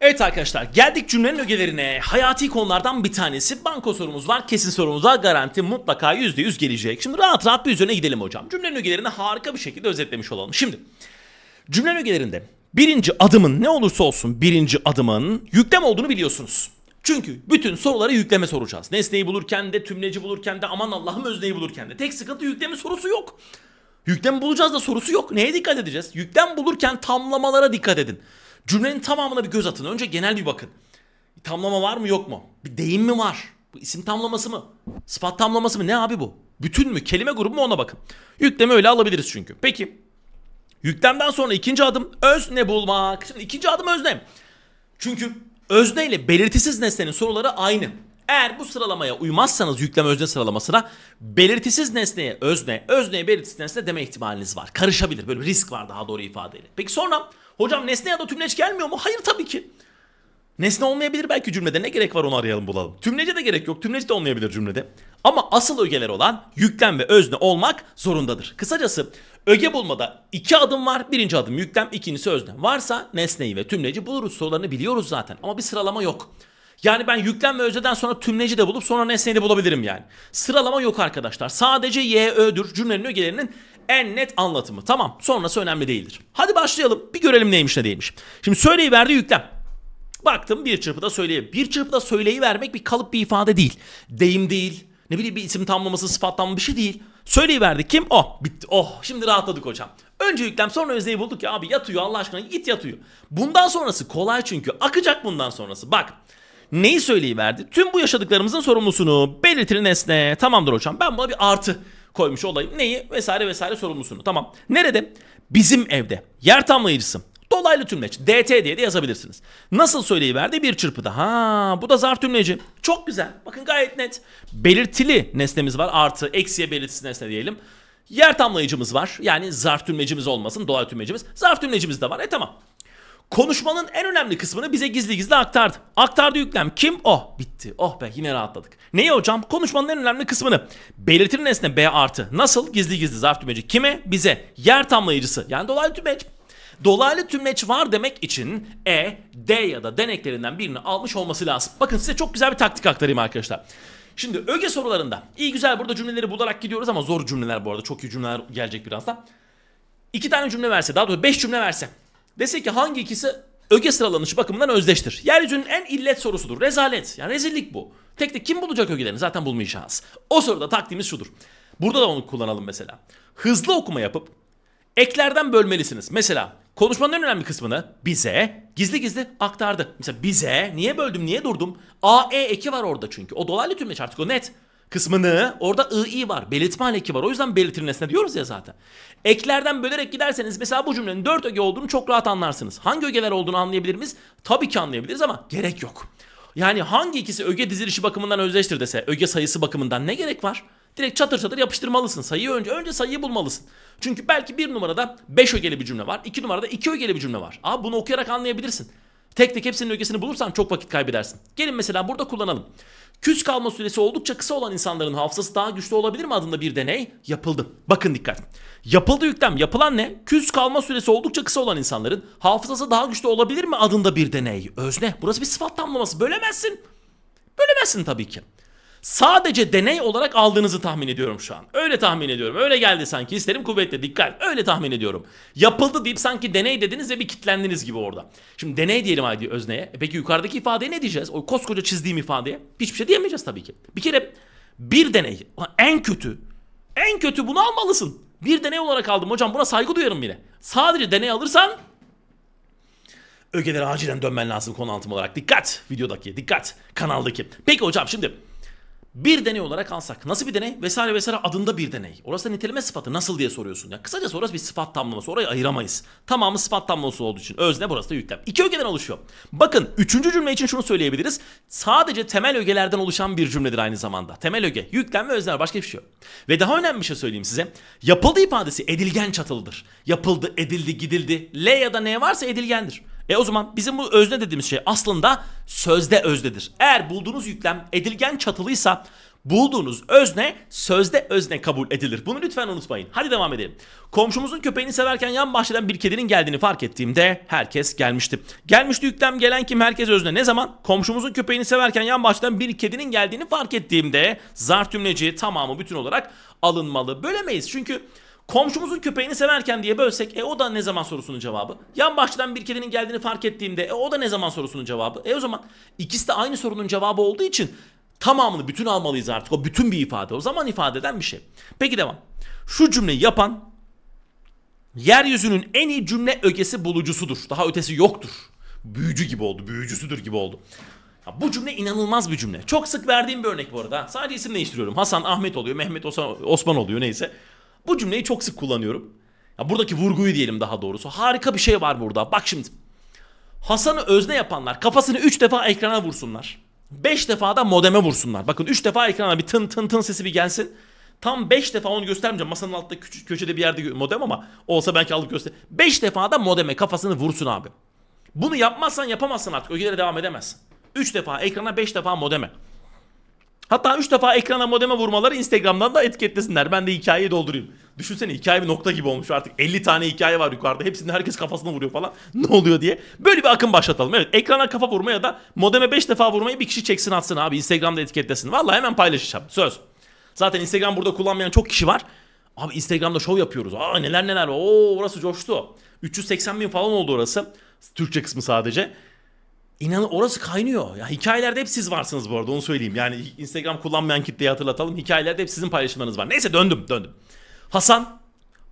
Evet arkadaşlar geldik cümlenin ögelerine. Hayati konulardan bir tanesi banko sorumuz var. Kesin sorumuza garanti mutlaka %100 gelecek. Şimdi rahat rahat bir üzerine gidelim hocam. Cümlenin ögelerini harika bir şekilde özetlemiş olalım. Şimdi Cümlen ögelerinde birinci adımın ne olursa olsun birinci adımın yüklem olduğunu biliyorsunuz. Çünkü bütün soruları yükleme soracağız. Nesneyi bulurken de, tümleci bulurken de, aman Allah'ım özneyi bulurken de. Tek sıkıntı yüklemi sorusu yok. Yüklem bulacağız da sorusu yok. Neye dikkat edeceğiz? Yüklem bulurken tamlamalara dikkat edin. Cümlenin tamamına bir göz atın. Önce genel bir bakın. Tamlama var mı yok mu? Bir deyim mi var? Bu isim tamlaması mı? Sıfat tamlaması mı? Ne abi bu? Bütün mü? Kelime grubu mu ona bakın. Yüklemi öyle alabiliriz çünkü. Peki Yüklemden sonra ikinci adım özne bulmak. Şimdi ikinci adım özne. Çünkü özne ile belirtisiz nesnenin soruları aynı. Eğer bu sıralamaya uymazsanız yükleme özne sıralamasına belirtisiz nesneye özne, özneye belirtisiz nesne deme ihtimaliniz var. Karışabilir. Böyle bir risk var daha doğru ifadeyle. Peki sonra hocam nesne ya da tümleç gelmiyor mu? Hayır tabii ki. Nesne olmayabilir belki cümlede. Ne gerek var onu arayalım bulalım. Tümlece de gerek yok. Tümlece de olmayabilir cümlede. Ama asıl ögeler olan yüklem ve özne olmak zorundadır. Kısacası Öge bulmada iki adım var. Birinci adım yüklem, ikincisi özne. Varsa nesneyi ve tümleci buluruz. Sorularını biliyoruz zaten ama bir sıralama yok. Yani ben yüklem ve özneden sonra tümleci de bulup sonra nesneyi de bulabilirim yani. Sıralama yok arkadaşlar. Sadece y, ö'dür cümlenin ögelerinin en net anlatımı. Tamam sonrası önemli değildir. Hadi başlayalım bir görelim neymiş ne değilmiş. Şimdi söyleyi verdi yüklem. Baktım bir çırpıda söyleyi, Bir çırpıda söyleyi vermek bir kalıp bir ifade değil. Deyim değil. Ne bileyim bir isim tamlaması sıfatlanma bir şey değil. Söyleyiverdi kim? O. Oh, bitti. Oh şimdi rahatladık hocam. Önce yüklem sonra özneyi bulduk ya abi yatıyor Allah aşkına git yatıyor. Bundan sonrası kolay çünkü akacak bundan sonrası. Bak neyi söyleyiverdi? Tüm bu yaşadıklarımızın sorumlusunu belirtir nesne. Tamamdır hocam ben buna bir artı koymuş olayım. Neyi? Vesaire vesaire sorumlusunu. Tamam. Nerede? Bizim evde. Yer tamlayıcısı. Dolaylı tümleç. DT diye de yazabilirsiniz. Nasıl söyleyiverdi? Bir çırpıda. Ha bu da zarf tümleci. Çok güzel. Bakın gayet net. Belirtili nesnemiz var. Artı, eksiye belirtisiz nesne diyelim. Yer tamlayıcımız var. Yani zarf tümlecimiz olmasın. Dolaylı tümlecimiz. Zarf tümlecimiz de var. E tamam. Konuşmanın en önemli kısmını bize gizli gizli aktardı. Aktardı yüklem kim? Oh bitti. Oh be yine rahatladık. Neyi hocam? Konuşmanın en önemli kısmını. Belirtili nesne B artı. Nasıl? Gizli gizli zarf tümeci. Kime? Bize. Yer tamlayıcısı. Yani dolaylı tümeç. Dolaylı tümleç var demek için E, D ya da deneklerinden birini almış olması lazım. Bakın size çok güzel bir taktik aktarayım arkadaşlar. Şimdi öge sorularında iyi güzel burada cümleleri bularak gidiyoruz ama zor cümleler bu arada. Çok iyi cümleler gelecek birazdan. İki tane cümle verse daha doğrusu beş cümle verse. Dese ki hangi ikisi öge sıralanışı bakımından özdeştir. Yeryüzünün en illet sorusudur. Rezalet. Yani rezillik bu. Tek tek kim bulacak ögelerini zaten bulmayacağız. O soruda taktiğimiz şudur. Burada da onu kullanalım mesela. Hızlı okuma yapıp eklerden bölmelisiniz. Mesela konuşmanın en önemli kısmını bize gizli gizli aktardı. Mesela bize niye böldüm niye durdum? A, E eki var orada çünkü. O dolaylı tümleç artık o net kısmını orada ı'i var. Belirtme eki var. O yüzden belirtir nesne diyoruz ya zaten. Eklerden bölerek giderseniz mesela bu cümlenin dört öge olduğunu çok rahat anlarsınız. Hangi ögeler olduğunu anlayabilir miyiz? Tabii ki anlayabiliriz ama gerek yok. Yani hangi ikisi öge dizilişi bakımından özdeştir dese, öge sayısı bakımından ne gerek var? Direkt çatır çatır yapıştırmalısın sayıyı önce. Önce sayıyı bulmalısın. Çünkü belki bir numarada 5 ögeli bir cümle var. 2 numarada 2 ögeli bir cümle var. Aa bunu okuyarak anlayabilirsin. Tek tek hepsinin ögesini bulursan çok vakit kaybedersin. Gelin mesela burada kullanalım. Küs kalma süresi oldukça kısa olan insanların hafızası daha güçlü olabilir mi adında bir deney yapıldı. Bakın dikkat. Yapıldı yüklem. Yapılan ne? Küs kalma süresi oldukça kısa olan insanların hafızası daha güçlü olabilir mi adında bir deney. Özne. Burası bir sıfat tamlaması. Bölemezsin. Bölemezsin tabii ki sadece deney olarak aldığınızı tahmin ediyorum şu an. Öyle tahmin ediyorum. Öyle geldi sanki. İsterim kuvvetle dikkat. Öyle tahmin ediyorum. Yapıldı deyip sanki deney dediniz ve bir kitlendiniz gibi orada. Şimdi deney diyelim hadi özneye. E peki yukarıdaki ifadeye ne diyeceğiz? O koskoca çizdiğim ifadeye hiçbir şey diyemeyeceğiz tabii ki. Bir kere bir deney en kötü en kötü bunu almalısın. Bir deney olarak aldım hocam buna saygı duyarım bile. Sadece deney alırsan ögelere acilen dönmen lazım konu anlatım olarak. Dikkat videodaki dikkat kanaldaki. Peki hocam şimdi bir deney olarak alsak. Nasıl bir deney? Vesaire vesaire adında bir deney. Orası da niteleme sıfatı. Nasıl diye soruyorsun. Ya kısaca orası bir sıfat tamlaması. Orayı ayıramayız. Tamamı sıfat tamlaması olduğu için. Özne burası da yüklem. İki ögeden oluşuyor. Bakın üçüncü cümle için şunu söyleyebiliriz. Sadece temel ögelerden oluşan bir cümledir aynı zamanda. Temel öge, yüklem ve özneler başka bir şey yok. Ve daha önemli bir şey söyleyeyim size. Yapıldı ifadesi edilgen çatılıdır. Yapıldı, edildi, gidildi. L ya da N varsa edilgendir. E o zaman bizim bu özne dediğimiz şey aslında sözde öznedir. Eğer bulduğunuz yüklem edilgen çatılıysa bulduğunuz özne sözde özne kabul edilir. Bunu lütfen unutmayın. Hadi devam edelim. Komşumuzun köpeğini severken yan bahçeden bir kedinin geldiğini fark ettiğimde herkes gelmişti. Gelmişti yüklem gelen kim herkes özne. Ne zaman? Komşumuzun köpeğini severken yan bahçeden bir kedinin geldiğini fark ettiğimde zar tümleci tamamı bütün olarak alınmalı. Bölemeyiz çünkü Komşumuzun köpeğini severken diye bölsek e o da ne zaman sorusunun cevabı. Yan bahçeden bir kedinin geldiğini fark ettiğimde e o da ne zaman sorusunun cevabı. E o zaman ikisi de aynı sorunun cevabı olduğu için tamamını bütün almalıyız artık. O bütün bir ifade. O zaman ifade eden bir şey. Peki devam. Şu cümleyi yapan yeryüzünün en iyi cümle ögesi bulucusudur. Daha ötesi yoktur. Büyücü gibi oldu. Büyücüsüdür gibi oldu. Ya bu cümle inanılmaz bir cümle. Çok sık verdiğim bir örnek bu arada. Sadece isim değiştiriyorum. Hasan Ahmet oluyor, Mehmet Osman oluyor neyse. Bu cümleyi çok sık kullanıyorum. Ya buradaki vurguyu diyelim daha doğrusu. Harika bir şey var burada. Bak şimdi. Hasan'ı özne yapanlar kafasını 3 defa ekrana vursunlar. 5 defa da modeme vursunlar. Bakın 3 defa ekrana bir tın tın tın sesi bir gelsin. Tam 5 defa onu göstermeyeceğim. Masanın altında küçük köşede bir yerde modem ama olsa belki alıp göster. 5 defa da modeme kafasını vursun abi. Bunu yapmazsan yapamazsın artık. Ögilere devam edemezsin. 3 defa ekrana 5 defa modeme. Hatta 3 defa ekrana modeme vurmaları Instagram'dan da etiketlesinler. Ben de hikayeyi doldurayım. Düşünsene hikaye bir nokta gibi olmuş artık. 50 tane hikaye var yukarıda. Hepsini herkes kafasına vuruyor falan. Ne oluyor diye. Böyle bir akım başlatalım. Evet ekrana kafa vurma ya da modeme 5 defa vurmayı bir kişi çeksin atsın abi. Instagram'da etiketlesin. Vallahi hemen paylaşacağım. Söz. Zaten Instagram burada kullanmayan çok kişi var. Abi Instagram'da şov yapıyoruz. Aa neler neler. Oo orası coştu. 380 bin falan oldu orası. Türkçe kısmı sadece. İnanın orası kaynıyor. Ya hikayelerde hep siz varsınız bu arada onu söyleyeyim. Yani Instagram kullanmayan kitleyi hatırlatalım. Hikayelerde hep sizin paylaşımlarınız var. Neyse döndüm döndüm. Hasan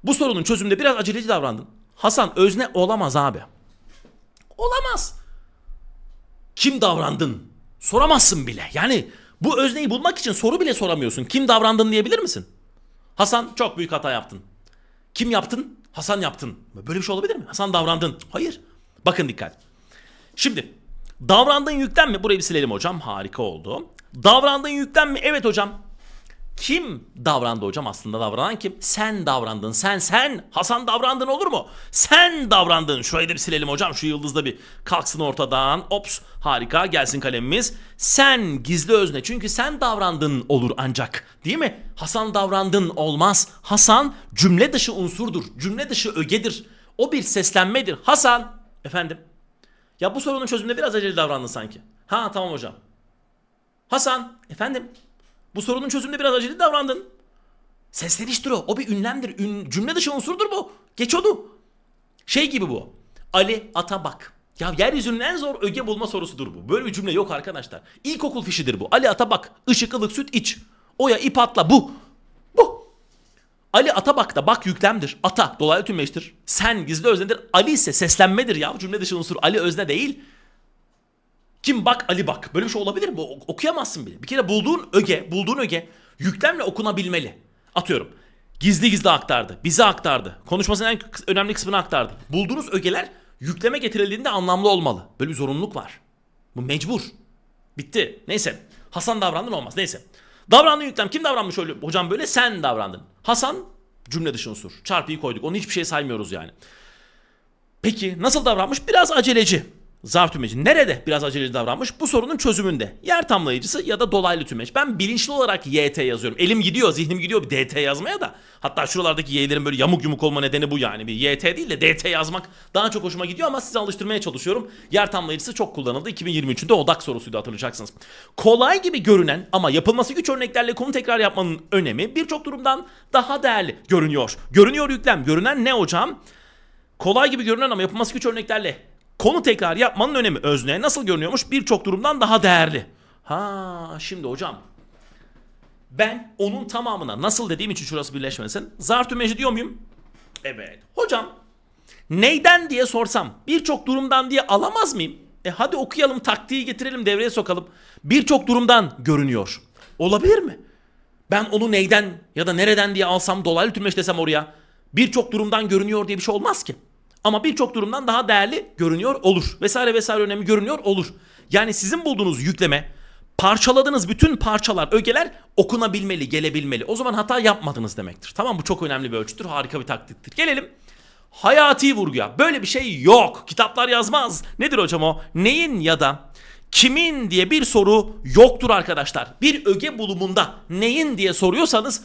bu sorunun çözümünde biraz aceleci davrandın. Hasan özne olamaz abi. Olamaz. Kim davrandın? Soramazsın bile. Yani bu özneyi bulmak için soru bile soramıyorsun. Kim davrandın diyebilir misin? Hasan çok büyük hata yaptın. Kim yaptın? Hasan yaptın. Böyle bir şey olabilir mi? Hasan davrandın. Hayır. Bakın dikkat. Şimdi Davrandığın yükten mi? Burayı bir silelim hocam. Harika oldu. Davrandığın yükten mi? Evet hocam. Kim davrandı hocam? Aslında davranan kim? Sen davrandın. Sen sen. Hasan davrandın olur mu? Sen davrandın. Şurayı da bir silelim hocam. Şu yıldızda bir kalksın ortadan. Ops. Harika. Gelsin kalemimiz. Sen gizli özne. Çünkü sen davrandın olur ancak. Değil mi? Hasan davrandın olmaz. Hasan cümle dışı unsurdur. Cümle dışı ögedir. O bir seslenmedir. Hasan. Efendim? Ya bu sorunun çözümünde biraz acele davrandın sanki. Ha tamam hocam. Hasan efendim bu sorunun çözümünde biraz acele davrandın. Sesleniştir o. O bir ünlemdir. Ün, cümle dışı unsurdur bu. Geç onu. Şey gibi bu. Ali ata bak. Ya yeryüzünün en zor öge bulma sorusudur bu. Böyle bir cümle yok arkadaşlar. İlkokul fişidir bu. Ali ata bak. Işık, ılık, süt, iç. Oya, ip atla. Bu. Bu. Ali Atabak da bak yüklemdir. Ata dolaylı tümleştir. Sen gizli öznedir. Ali ise seslenmedir ya. Cümle dışı unsur. Ali özne değil. Kim bak Ali bak. Böyle bir şey olabilir mi? Okuyamazsın bile. Bir kere bulduğun öge, bulduğun öge yüklemle okunabilmeli. Atıyorum. Gizli gizli aktardı. Bize aktardı. Konuşmasının en önemli kısmını aktardı. Bulduğunuz ögeler yükleme getirildiğinde anlamlı olmalı. Böyle bir zorunluluk var. Bu mecbur. Bitti. Neyse. Hasan davrandın olmaz. Neyse. Davrandın yüklem. Kim davranmış öyle? Hocam böyle sen davrandın. Hasan cümle dışı unsur. Çarpıyı koyduk. Onu hiçbir şey saymıyoruz yani. Peki nasıl davranmış? Biraz aceleci. Zar tümeci nerede biraz aceleci davranmış? Bu sorunun çözümünde. Yer tamlayıcısı ya da dolaylı tümeç. Ben bilinçli olarak YT yazıyorum. Elim gidiyor, zihnim gidiyor bir DT yazmaya da. Hatta şuralardaki Y'lerin böyle yamuk yumuk olma nedeni bu yani. Bir YT değil de DT yazmak daha çok hoşuma gidiyor ama size alıştırmaya çalışıyorum. Yer tamlayıcısı çok kullanıldı. 2023'ünde odak sorusuydu hatırlayacaksınız. Kolay gibi görünen ama yapılması güç örneklerle konu tekrar yapmanın önemi birçok durumdan daha değerli görünüyor. Görünüyor yüklem. Görünen ne hocam? Kolay gibi görünen ama yapılması güç örneklerle Konu tekrar yapmanın önemi özneye nasıl görünüyormuş birçok durumdan daha değerli. Ha şimdi hocam ben onun tamamına nasıl dediğim için şurası birleşmesin. Zartümeci diyor muyum? Evet. Hocam neyden diye sorsam birçok durumdan diye alamaz mıyım? E hadi okuyalım taktiği getirelim devreye sokalım. Birçok durumdan görünüyor. Olabilir mi? Ben onu neyden ya da nereden diye alsam dolaylı tümleş desem oraya. Birçok durumdan görünüyor diye bir şey olmaz ki ama birçok durumdan daha değerli görünüyor olur. Vesaire vesaire önemli görünüyor olur. Yani sizin bulduğunuz yükleme parçaladığınız bütün parçalar, ögeler okunabilmeli, gelebilmeli. O zaman hata yapmadınız demektir. Tamam bu çok önemli bir ölçüttür, harika bir taktiktir. Gelelim hayati vurguya. Böyle bir şey yok. Kitaplar yazmaz. Nedir hocam o? Neyin ya da kimin diye bir soru yoktur arkadaşlar. Bir öge bulumunda neyin diye soruyorsanız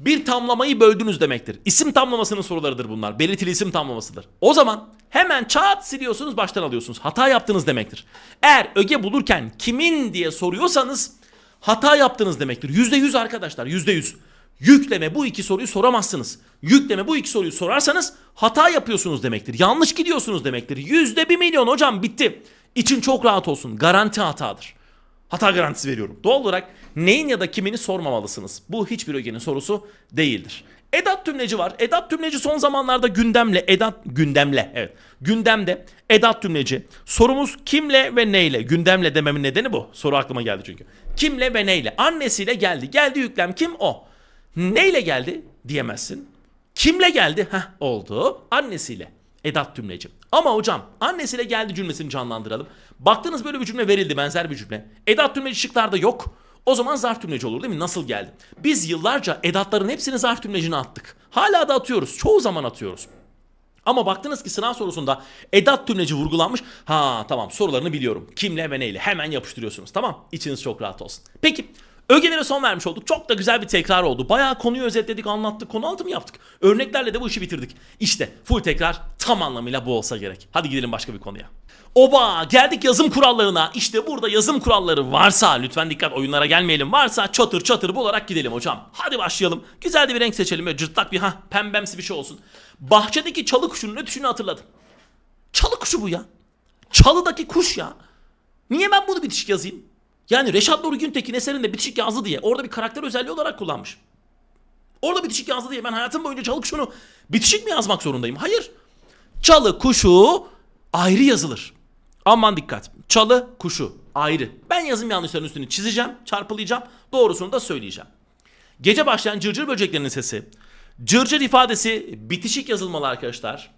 bir tamlamayı böldünüz demektir. İsim tamlamasının sorularıdır bunlar. Belirtili isim tamlamasıdır. O zaman hemen çat siliyorsunuz baştan alıyorsunuz. Hata yaptınız demektir. Eğer öge bulurken kimin diye soruyorsanız hata yaptınız demektir. %100 arkadaşlar %100. Yükleme bu iki soruyu soramazsınız. Yükleme bu iki soruyu sorarsanız hata yapıyorsunuz demektir. Yanlış gidiyorsunuz demektir. Yüzde bir milyon hocam bitti. İçin çok rahat olsun. Garanti hatadır. Hata garantisi veriyorum. Doğal olarak neyin ya da kimini sormamalısınız. Bu hiçbir ögenin sorusu değildir. Edat Tümleci var. Edat Tümleci son zamanlarda gündemle, Edat gündemle, evet. Gündemde Edat Tümleci. Sorumuz kimle ve neyle? Gündemle dememin nedeni bu. Soru aklıma geldi çünkü. Kimle ve neyle? Annesiyle geldi. Geldi yüklem kim? O. Neyle geldi? Diyemezsin. Kimle geldi? Heh oldu. Annesiyle. Edat Tümleci. Ama hocam annesiyle geldi cümlesini canlandıralım. Baktınız böyle bir cümle verildi benzer bir cümle. Edat tümleci şıklarda yok. O zaman zarf tümleci olur değil mi? Nasıl geldi? Biz yıllarca edatların hepsini zarf tümlecine attık. Hala da atıyoruz. Çoğu zaman atıyoruz. Ama baktınız ki sınav sorusunda edat tümleci vurgulanmış. Ha tamam sorularını biliyorum. Kimle ve neyle hemen yapıştırıyorsunuz. Tamam içiniz çok rahat olsun. Peki Ögelere son vermiş olduk. Çok da güzel bir tekrar oldu. Bayağı konuyu özetledik, anlattık. Konu altı mı yaptık? Örneklerle de bu işi bitirdik. İşte full tekrar tam anlamıyla bu olsa gerek. Hadi gidelim başka bir konuya. Oba geldik yazım kurallarına. İşte burada yazım kuralları varsa lütfen dikkat oyunlara gelmeyelim. Varsa çatır çatır bularak gidelim hocam. Hadi başlayalım. Güzel de bir renk seçelim. Böyle cırtlak bir ha pembemsi bir şey olsun. Bahçedeki çalı kuşunun ötüşünü hatırladım. Çalı kuşu bu ya. Çalıdaki kuş ya. Niye ben bunu bitişik yazayım? Yani Reşat Nuri Güntekin eserinde bitişik yazdı diye orada bir karakter özelliği olarak kullanmış. Orada bitişik yazdı diye ben hayatım boyunca çalı kuşunu bitişik mi yazmak zorundayım? Hayır. Çalı kuşu ayrı yazılır. Aman dikkat. Çalı kuşu ayrı. Ben yazım yanlışlarının üstünü çizeceğim, çarpılayacağım. Doğrusunu da söyleyeceğim. Gece başlayan cırcır böceklerinin sesi. Cırcır ifadesi bitişik yazılmalı arkadaşlar.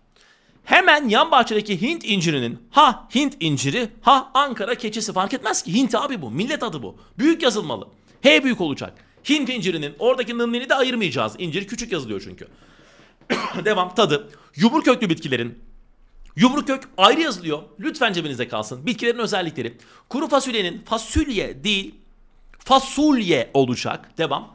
Hemen yan bahçedeki Hint incirinin ha Hint inciri ha Ankara keçisi fark etmez ki Hint abi bu millet adı bu. Büyük yazılmalı. H büyük olacak. Hint incirinin oradaki nınlini de ayırmayacağız. İncir küçük yazılıyor çünkü. Devam tadı. Yumur köklü bitkilerin Yumru kök ayrı yazılıyor. Lütfen cebinizde kalsın. Bitkilerin özellikleri. Kuru fasulyenin fasulye değil fasulye olacak. Devam.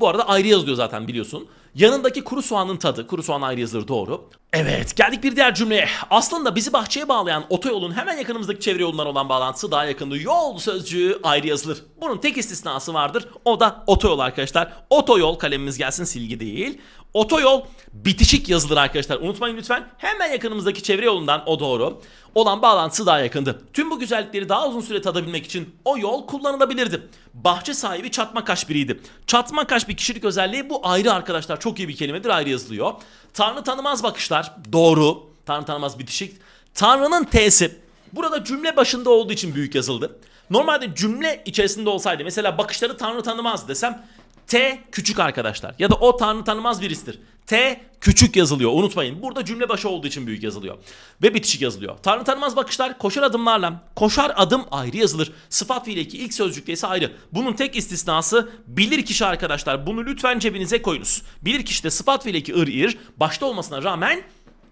Bu arada ayrı yazılıyor zaten biliyorsun. Yanındaki kuru soğanın tadı, kuru soğan ayrı yazılır doğru. Evet geldik bir diğer cümleye. Aslında bizi bahçeye bağlayan otoyolun hemen yakınımızdaki çevre yolundan olan bağlantısı daha yakındı. Yol sözcüğü ayrı yazılır. Bunun tek istisnası vardır. O da otoyol arkadaşlar. Otoyol kalemimiz gelsin silgi değil. Otoyol bitişik yazılır arkadaşlar. Unutmayın lütfen. Hemen yakınımızdaki çevre yolundan o doğru olan bağlantısı daha yakındı. Tüm bu güzellikleri daha uzun süre tadabilmek için o yol kullanılabilirdi. Bahçe sahibi çatma kaş biriydi. Çatma kaş bir kişilik özelliği bu ayrı arkadaşlar. Çok iyi bir kelimedir ayrı yazılıyor. Tanrı tanımaz bakışlar doğru. Tanrı tanımaz bitişik. Tanrı'nın T'si burada cümle başında olduğu için büyük yazıldı. Normalde cümle içerisinde olsaydı mesela bakışları Tanrı tanımaz desem T küçük arkadaşlar ya da o tanrı tanımaz birisidir. T küçük yazılıyor unutmayın. Burada cümle başı olduğu için büyük yazılıyor. Ve bitişik yazılıyor. Tanrı tanımaz bakışlar koşar adımlarla. Koşar adım ayrı yazılır. Sıfat fiildeki ilk sözcükte ise ayrı. Bunun tek istisnası bilir kişi arkadaşlar. Bunu lütfen cebinize koyunuz. Bilir kişi de sıfat fiildeki ir ir başta olmasına rağmen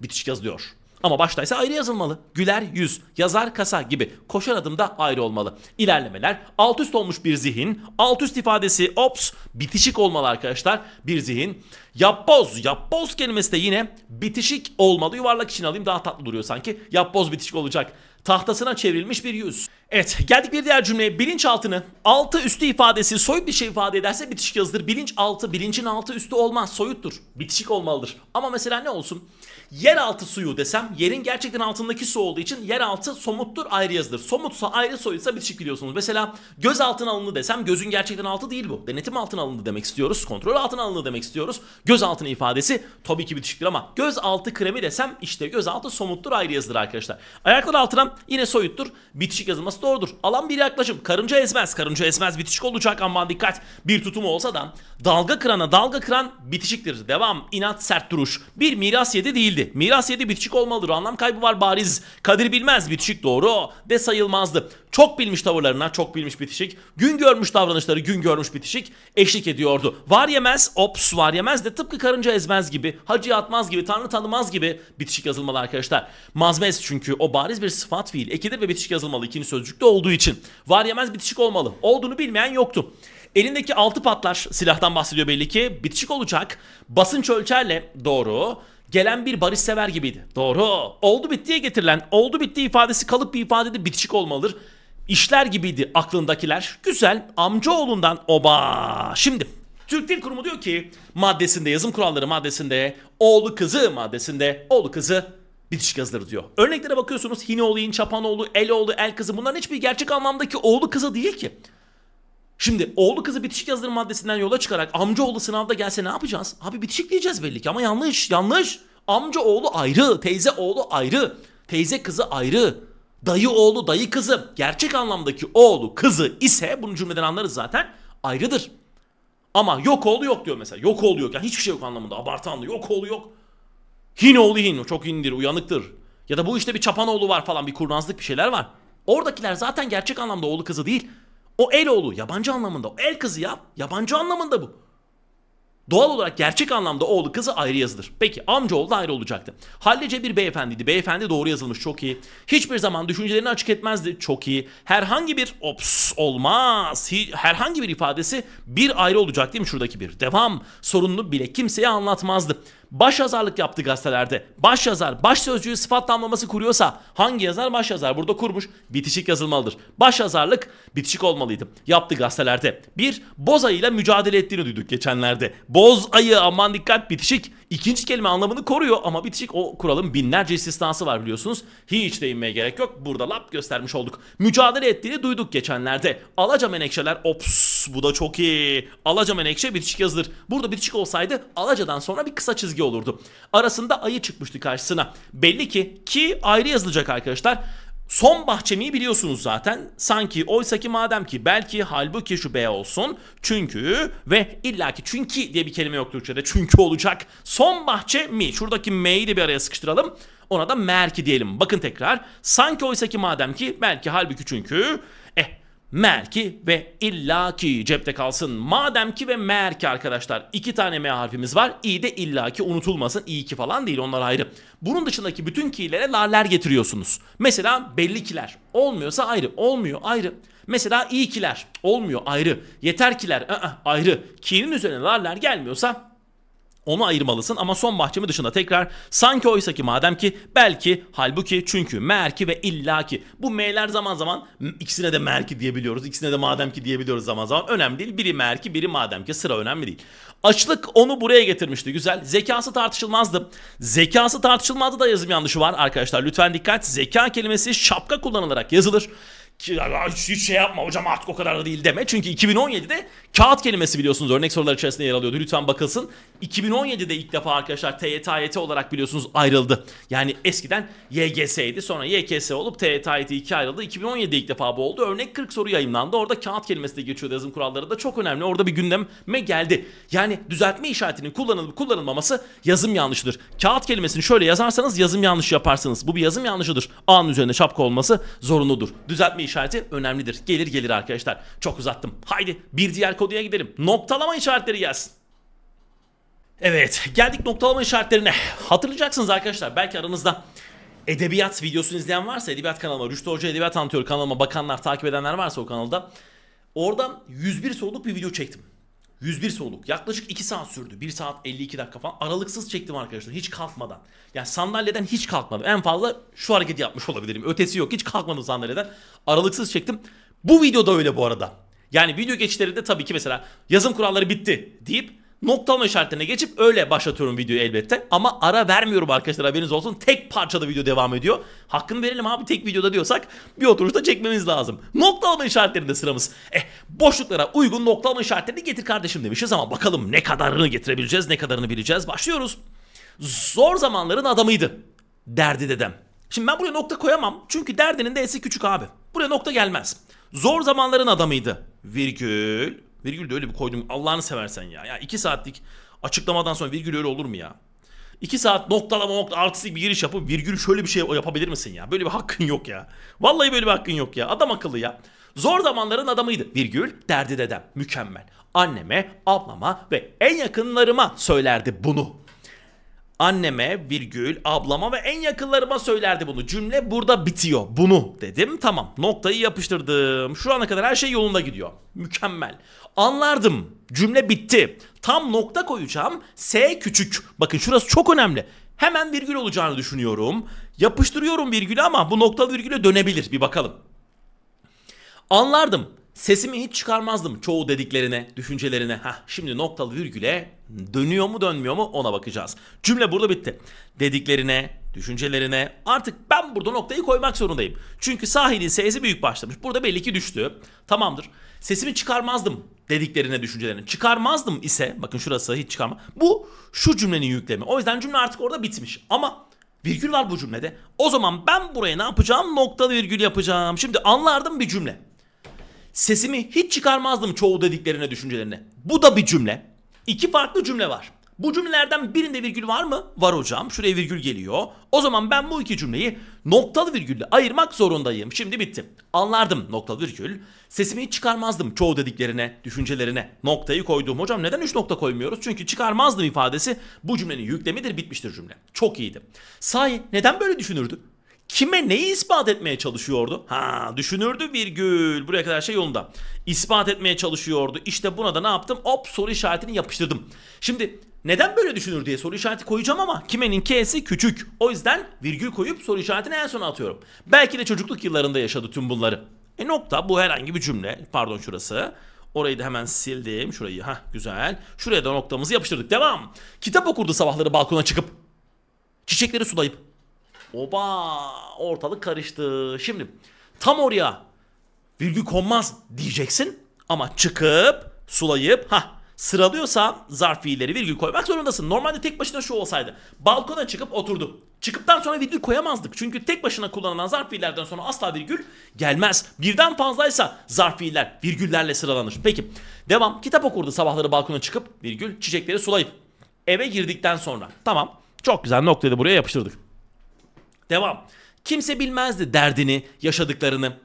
bitişik yazılıyor. Ama baştaysa ayrı yazılmalı. Güler yüz, yazar kasa gibi Koşan adım da ayrı olmalı. İlerlemeler alt üst olmuş bir zihin, alt üst ifadesi ops bitişik olmalı arkadaşlar bir zihin. Yapboz, yapboz kelimesi de yine bitişik olmalı. Yuvarlak için alayım daha tatlı duruyor sanki. Yapboz bitişik olacak. Tahtasına çevrilmiş bir yüz. Evet geldik bir diğer cümleye bilinçaltını altı üstü ifadesi soyut bir şey ifade ederse bitişik yazılır. Bilinçaltı bilincin altı üstü olmaz soyuttur bitişik olmalıdır. Ama mesela ne olsun yeraltı suyu desem yerin gerçekten altındaki su olduğu için yeraltı somuttur ayrı yazılır. Somutsa ayrı soyutsa bitişik biliyorsunuz. Mesela göz altına alındı desem gözün gerçekten altı değil bu. Denetim altına alındı demek istiyoruz. Kontrol altına alındı demek istiyoruz. Göz altına ifadesi tabii ki bitişiktir ama göz altı kremi desem işte göz altı somuttur ayrı yazılır arkadaşlar. Ayaklar altına yine soyuttur bitişik yazılmaz Alması doğrudur. Alan bir yaklaşım. Karınca ezmez. Karınca ezmez. Bitişik olacak ama dikkat. Bir tutum olsa da dalga kırana dalga kıran bitişiktir. Devam. İnat sert duruş. Bir miras yedi değildi. Miras yedi bitişik olmalıdır. Anlam kaybı var bariz. Kadir bilmez. Bitişik doğru de sayılmazdı. Çok bilmiş tavırlarına çok bilmiş bitişik. Gün görmüş davranışları gün görmüş bitişik eşlik ediyordu. Var yemez ops var yemez de tıpkı karınca ezmez gibi. Hacı atmaz gibi tanrı tanımaz gibi bitişik yazılmalı arkadaşlar. Mazmez çünkü o bariz bir sıfat fiil. Ekidir ve bitişik yazılmalı. İkinci sözcük sözcükte olduğu için. Var yemez bitişik olmalı. Olduğunu bilmeyen yoktu. Elindeki altı patlar silahtan bahsediyor belli ki. Bitişik olacak. Basınç ölçerle doğru. Gelen bir barış sever gibiydi. Doğru. Oldu bittiye getirilen oldu bitti ifadesi kalıp bir ifadede bitişik olmalıdır. İşler gibiydi aklındakiler. Güzel amcaoğlundan oba. Şimdi Türk Dil Kurumu diyor ki maddesinde yazım kuralları maddesinde oğlu kızı maddesinde oğlu kızı bitişik hazırdır diyor. Örneklere bakıyorsunuz Hineoğlu, Çapanoğlu, Eloğlu, El kızı bunların hiçbir gerçek anlamdaki oğlu kızı değil ki. Şimdi oğlu kızı bitişik yazılım maddesinden yola çıkarak amca oğlu sınavda gelse ne yapacağız? Abi bitişik diyeceğiz belli ki ama yanlış yanlış. Amca oğlu ayrı, teyze oğlu ayrı, teyze kızı ayrı, dayı oğlu dayı kızı. Gerçek anlamdaki oğlu kızı ise bunu cümleden anlarız zaten ayrıdır. Ama yok oğlu yok diyor mesela. Yok oğlu yok yani hiçbir şey yok anlamında abartı anlı yok oğlu yok. Hinoğlu Hin. Çok hindir, uyanıktır. Ya da bu işte bir Çapanoğlu var falan bir kurnazlık bir şeyler var. Oradakiler zaten gerçek anlamda oğlu kızı değil. O el oğlu yabancı anlamında. O el kızı ya yabancı anlamında bu. Doğal olarak gerçek anlamda oğlu kızı ayrı yazılır. Peki amca oğlu da ayrı olacaktı. Hallice bir beyefendiydi. Beyefendi doğru yazılmış çok iyi. Hiçbir zaman düşüncelerini açık etmezdi. Çok iyi. Herhangi bir ops olmaz. Herhangi bir ifadesi bir ayrı olacak değil mi şuradaki bir? Devam. Sorununu bile kimseye anlatmazdı. Baş yazarlık yaptı gazetelerde. Baş yazar, baş sözcüğü sıfat damlaması kuruyorsa hangi yazar baş yazar? Burada kurmuş. Bitişik yazılmalıdır. Baş yazarlık bitişik olmalıydı. Yaptı gazetelerde. Bir, boz ayıyla mücadele ettiğini duyduk geçenlerde. Boz ayı aman dikkat bitişik. İkinci kelime anlamını koruyor ama bitişik o kuralın binlerce istisnası var biliyorsunuz. Hiç değinmeye gerek yok. Burada lap göstermiş olduk. Mücadele ettiğini duyduk geçenlerde. Alaca menekşeler ops bu da çok iyi. Alaca menekşe bitişik yazılır. Burada bitişik olsaydı alacadan sonra bir kısa çizgi olurdu. Arasında ayı çıkmıştı karşısına. Belli ki ki ayrı yazılacak arkadaşlar. Son bahçemi biliyorsunuz zaten. Sanki oysaki madem ki belki halbuki şu B olsun. Çünkü ve illaki çünkü diye bir kelime yok Türkçe'de. Çünkü olacak. Son bahçe mi? Şuradaki M'yi de bir araya sıkıştıralım. Ona da merki diyelim. Bakın tekrar. Sanki oysaki madem ki belki halbuki çünkü merki ve illaki cepte kalsın. Madem ki ve merki arkadaşlar iki tane M harfimiz var. İyi de illaki unutulmasın. İyi ki falan değil onlar ayrı. Bunun dışındaki bütün ki'lere larler getiriyorsunuz. Mesela belli kiler. Olmuyorsa ayrı. Olmuyor ayrı. Mesela iyi kiler. Olmuyor ayrı. Yeter kiler. I ayrı. Ki'nin üzerine larler gelmiyorsa onu ayırmalısın ama son bahçemi dışında tekrar sanki oysa ki madem ki belki halbuki çünkü merki ve illaki. Bu m'ler zaman zaman ikisine de merki diyebiliyoruz. ikisine de madem ki diyebiliyoruz zaman zaman. Önemli değil. Biri merki biri madem ki sıra önemli değil. Açlık onu buraya getirmişti güzel. Zekası tartışılmazdı. Zekası tartışılmazdı da yazım yanlışı var arkadaşlar. Lütfen dikkat. Zeka kelimesi şapka kullanılarak yazılır hiç şey yapma hocam artık o kadar da değil deme. Çünkü 2017'de Kağıt kelimesi biliyorsunuz örnek sorular içerisinde yer alıyordu. Lütfen bakılsın. 2017'de ilk defa arkadaşlar TYT AYT olarak biliyorsunuz ayrıldı. Yani eskiden YGS'ydi sonra YKS olup TYT AYT 2 ayrıldı. 2017'de ilk defa bu oldu. Örnek 40 soru yayınlandı. Orada kağıt kelimesi de geçiyordu yazım kuralları da çok önemli. Orada bir gündeme geldi. Yani düzeltme işaretinin kullanılıp kullanılmaması yazım yanlışıdır. Kağıt kelimesini şöyle yazarsanız yazım yanlışı yaparsınız. Bu bir yazım yanlışıdır. A'nın üzerinde şapka olması zorunludur. Düzeltme işareti önemlidir. Gelir gelir arkadaşlar. Çok uzattım. Haydi bir diğer konu koduya gidelim. Noktalama işaretleri gelsin. Evet geldik noktalama işaretlerine. Hatırlayacaksınız arkadaşlar belki aranızda edebiyat videosunu izleyen varsa edebiyat kanalıma Rüştü Hoca Edebiyat Anlatıyor kanalıma bakanlar takip edenler varsa o kanalda. oradan 101 soluk bir video çektim. 101 soluk. Yaklaşık 2 saat sürdü. 1 saat 52 dakika falan. Aralıksız çektim arkadaşlar. Hiç kalkmadan. Yani sandalyeden hiç kalkmadım. En fazla şu hareketi yapmış olabilirim. Ötesi yok. Hiç kalkmadım sandalyeden. Aralıksız çektim. Bu videoda öyle bu arada. Yani video geçişlerinde tabii ki mesela yazım kuralları bitti deyip noktalama işaretine geçip öyle başlatıyorum videoyu elbette. Ama ara vermiyorum arkadaşlar haberiniz olsun. Tek parçada video devam ediyor. Hakkını verelim abi tek videoda diyorsak bir oturuşta çekmemiz lazım. Noktalama işaretlerinde sıramız. Eh boşluklara uygun noktalama işaretlerini getir kardeşim demişiz ama bakalım ne kadarını getirebileceğiz ne kadarını bileceğiz. Başlıyoruz. Zor zamanların adamıydı derdi dedem. Şimdi ben buraya nokta koyamam çünkü derdinin de esi küçük abi. Buraya nokta gelmez. Zor zamanların adamıydı virgül. Virgül de öyle bir koydum. Allah'ını seversen ya. Ya 2 saatlik açıklamadan sonra virgül öyle olur mu ya? 2 saat noktalama nokta artistik bir giriş yapıp virgül şöyle bir şey yapabilir misin ya? Böyle bir hakkın yok ya. Vallahi böyle bir hakkın yok ya. Adam akıllı ya. Zor zamanların adamıydı. Virgül derdi dedem. Mükemmel. Anneme, ablama ve en yakınlarıma söylerdi bunu. Anneme, virgül, ablama ve en yakınlarıma söylerdi bunu. Cümle burada bitiyor. Bunu dedim. Tamam. Noktayı yapıştırdım. Şu ana kadar her şey yolunda gidiyor. Mükemmel. Anlardım. Cümle bitti. Tam nokta koyacağım. S küçük. Bakın şurası çok önemli. Hemen virgül olacağını düşünüyorum. Yapıştırıyorum virgülü ama bu nokta virgüle dönebilir. Bir bakalım. Anlardım. Sesimi hiç çıkarmazdım çoğu dediklerine, düşüncelerine. Heh, şimdi noktalı virgüle dönüyor mu dönmüyor mu ona bakacağız. Cümle burada bitti. Dediklerine, düşüncelerine artık ben burada noktayı koymak zorundayım. Çünkü sahilin sesi büyük başlamış. Burada belli ki düştü. Tamamdır. Sesimi çıkarmazdım dediklerine, düşüncelerine. Çıkarmazdım ise bakın şurası hiç çıkarma. Bu şu cümlenin yüklemi. O yüzden cümle artık orada bitmiş. Ama virgül var bu cümlede. O zaman ben buraya ne yapacağım? Noktalı virgül yapacağım. Şimdi anlardım bir cümle. Sesimi hiç çıkarmazdım çoğu dediklerine düşüncelerine. Bu da bir cümle. İki farklı cümle var. Bu cümlelerden birinde virgül var mı? Var hocam. Şuraya virgül geliyor. O zaman ben bu iki cümleyi noktalı virgülle ayırmak zorundayım. Şimdi bitti. Anlardım noktalı virgül. Sesimi hiç çıkarmazdım çoğu dediklerine, düşüncelerine. Noktayı koyduğum hocam neden 3 nokta koymuyoruz? Çünkü çıkarmazdım ifadesi bu cümlenin yüklemidir bitmiştir cümle. Çok iyiydi. Sahi neden böyle düşünürdü? kime neyi ispat etmeye çalışıyordu? Ha düşünürdü virgül. Buraya kadar şey yolunda. İspat etmeye çalışıyordu. İşte buna da ne yaptım? Hop soru işaretini yapıştırdım. Şimdi neden böyle düşünür diye soru işareti koyacağım ama kimenin K'si küçük. O yüzden virgül koyup soru işaretini en sona atıyorum. Belki de çocukluk yıllarında yaşadı tüm bunları. E nokta bu herhangi bir cümle. Pardon şurası. Orayı da hemen sildim. Şurayı ha güzel. Şuraya da noktamızı yapıştırdık. Devam. Kitap okurdu sabahları balkona çıkıp. Çiçekleri sulayıp. Oba ortalık karıştı. Şimdi tam oraya virgül konmaz diyeceksin ama çıkıp sulayıp ha sıralıyorsa zarf fiilleri virgül koymak zorundasın. Normalde tek başına şu olsaydı. Balkona çıkıp oturdu. Çıkıptan sonra virgül koyamazdık. Çünkü tek başına kullanılan zarf fiillerden sonra asla virgül gelmez. Birden fazlaysa zarf fiiller virgüllerle sıralanır. Peki devam. Kitap okurdu sabahları balkona çıkıp virgül çiçekleri sulayıp. Eve girdikten sonra. Tamam. Çok güzel noktayı da buraya yapıştırdık. Devam. Kimse bilmezdi derdini, yaşadıklarını.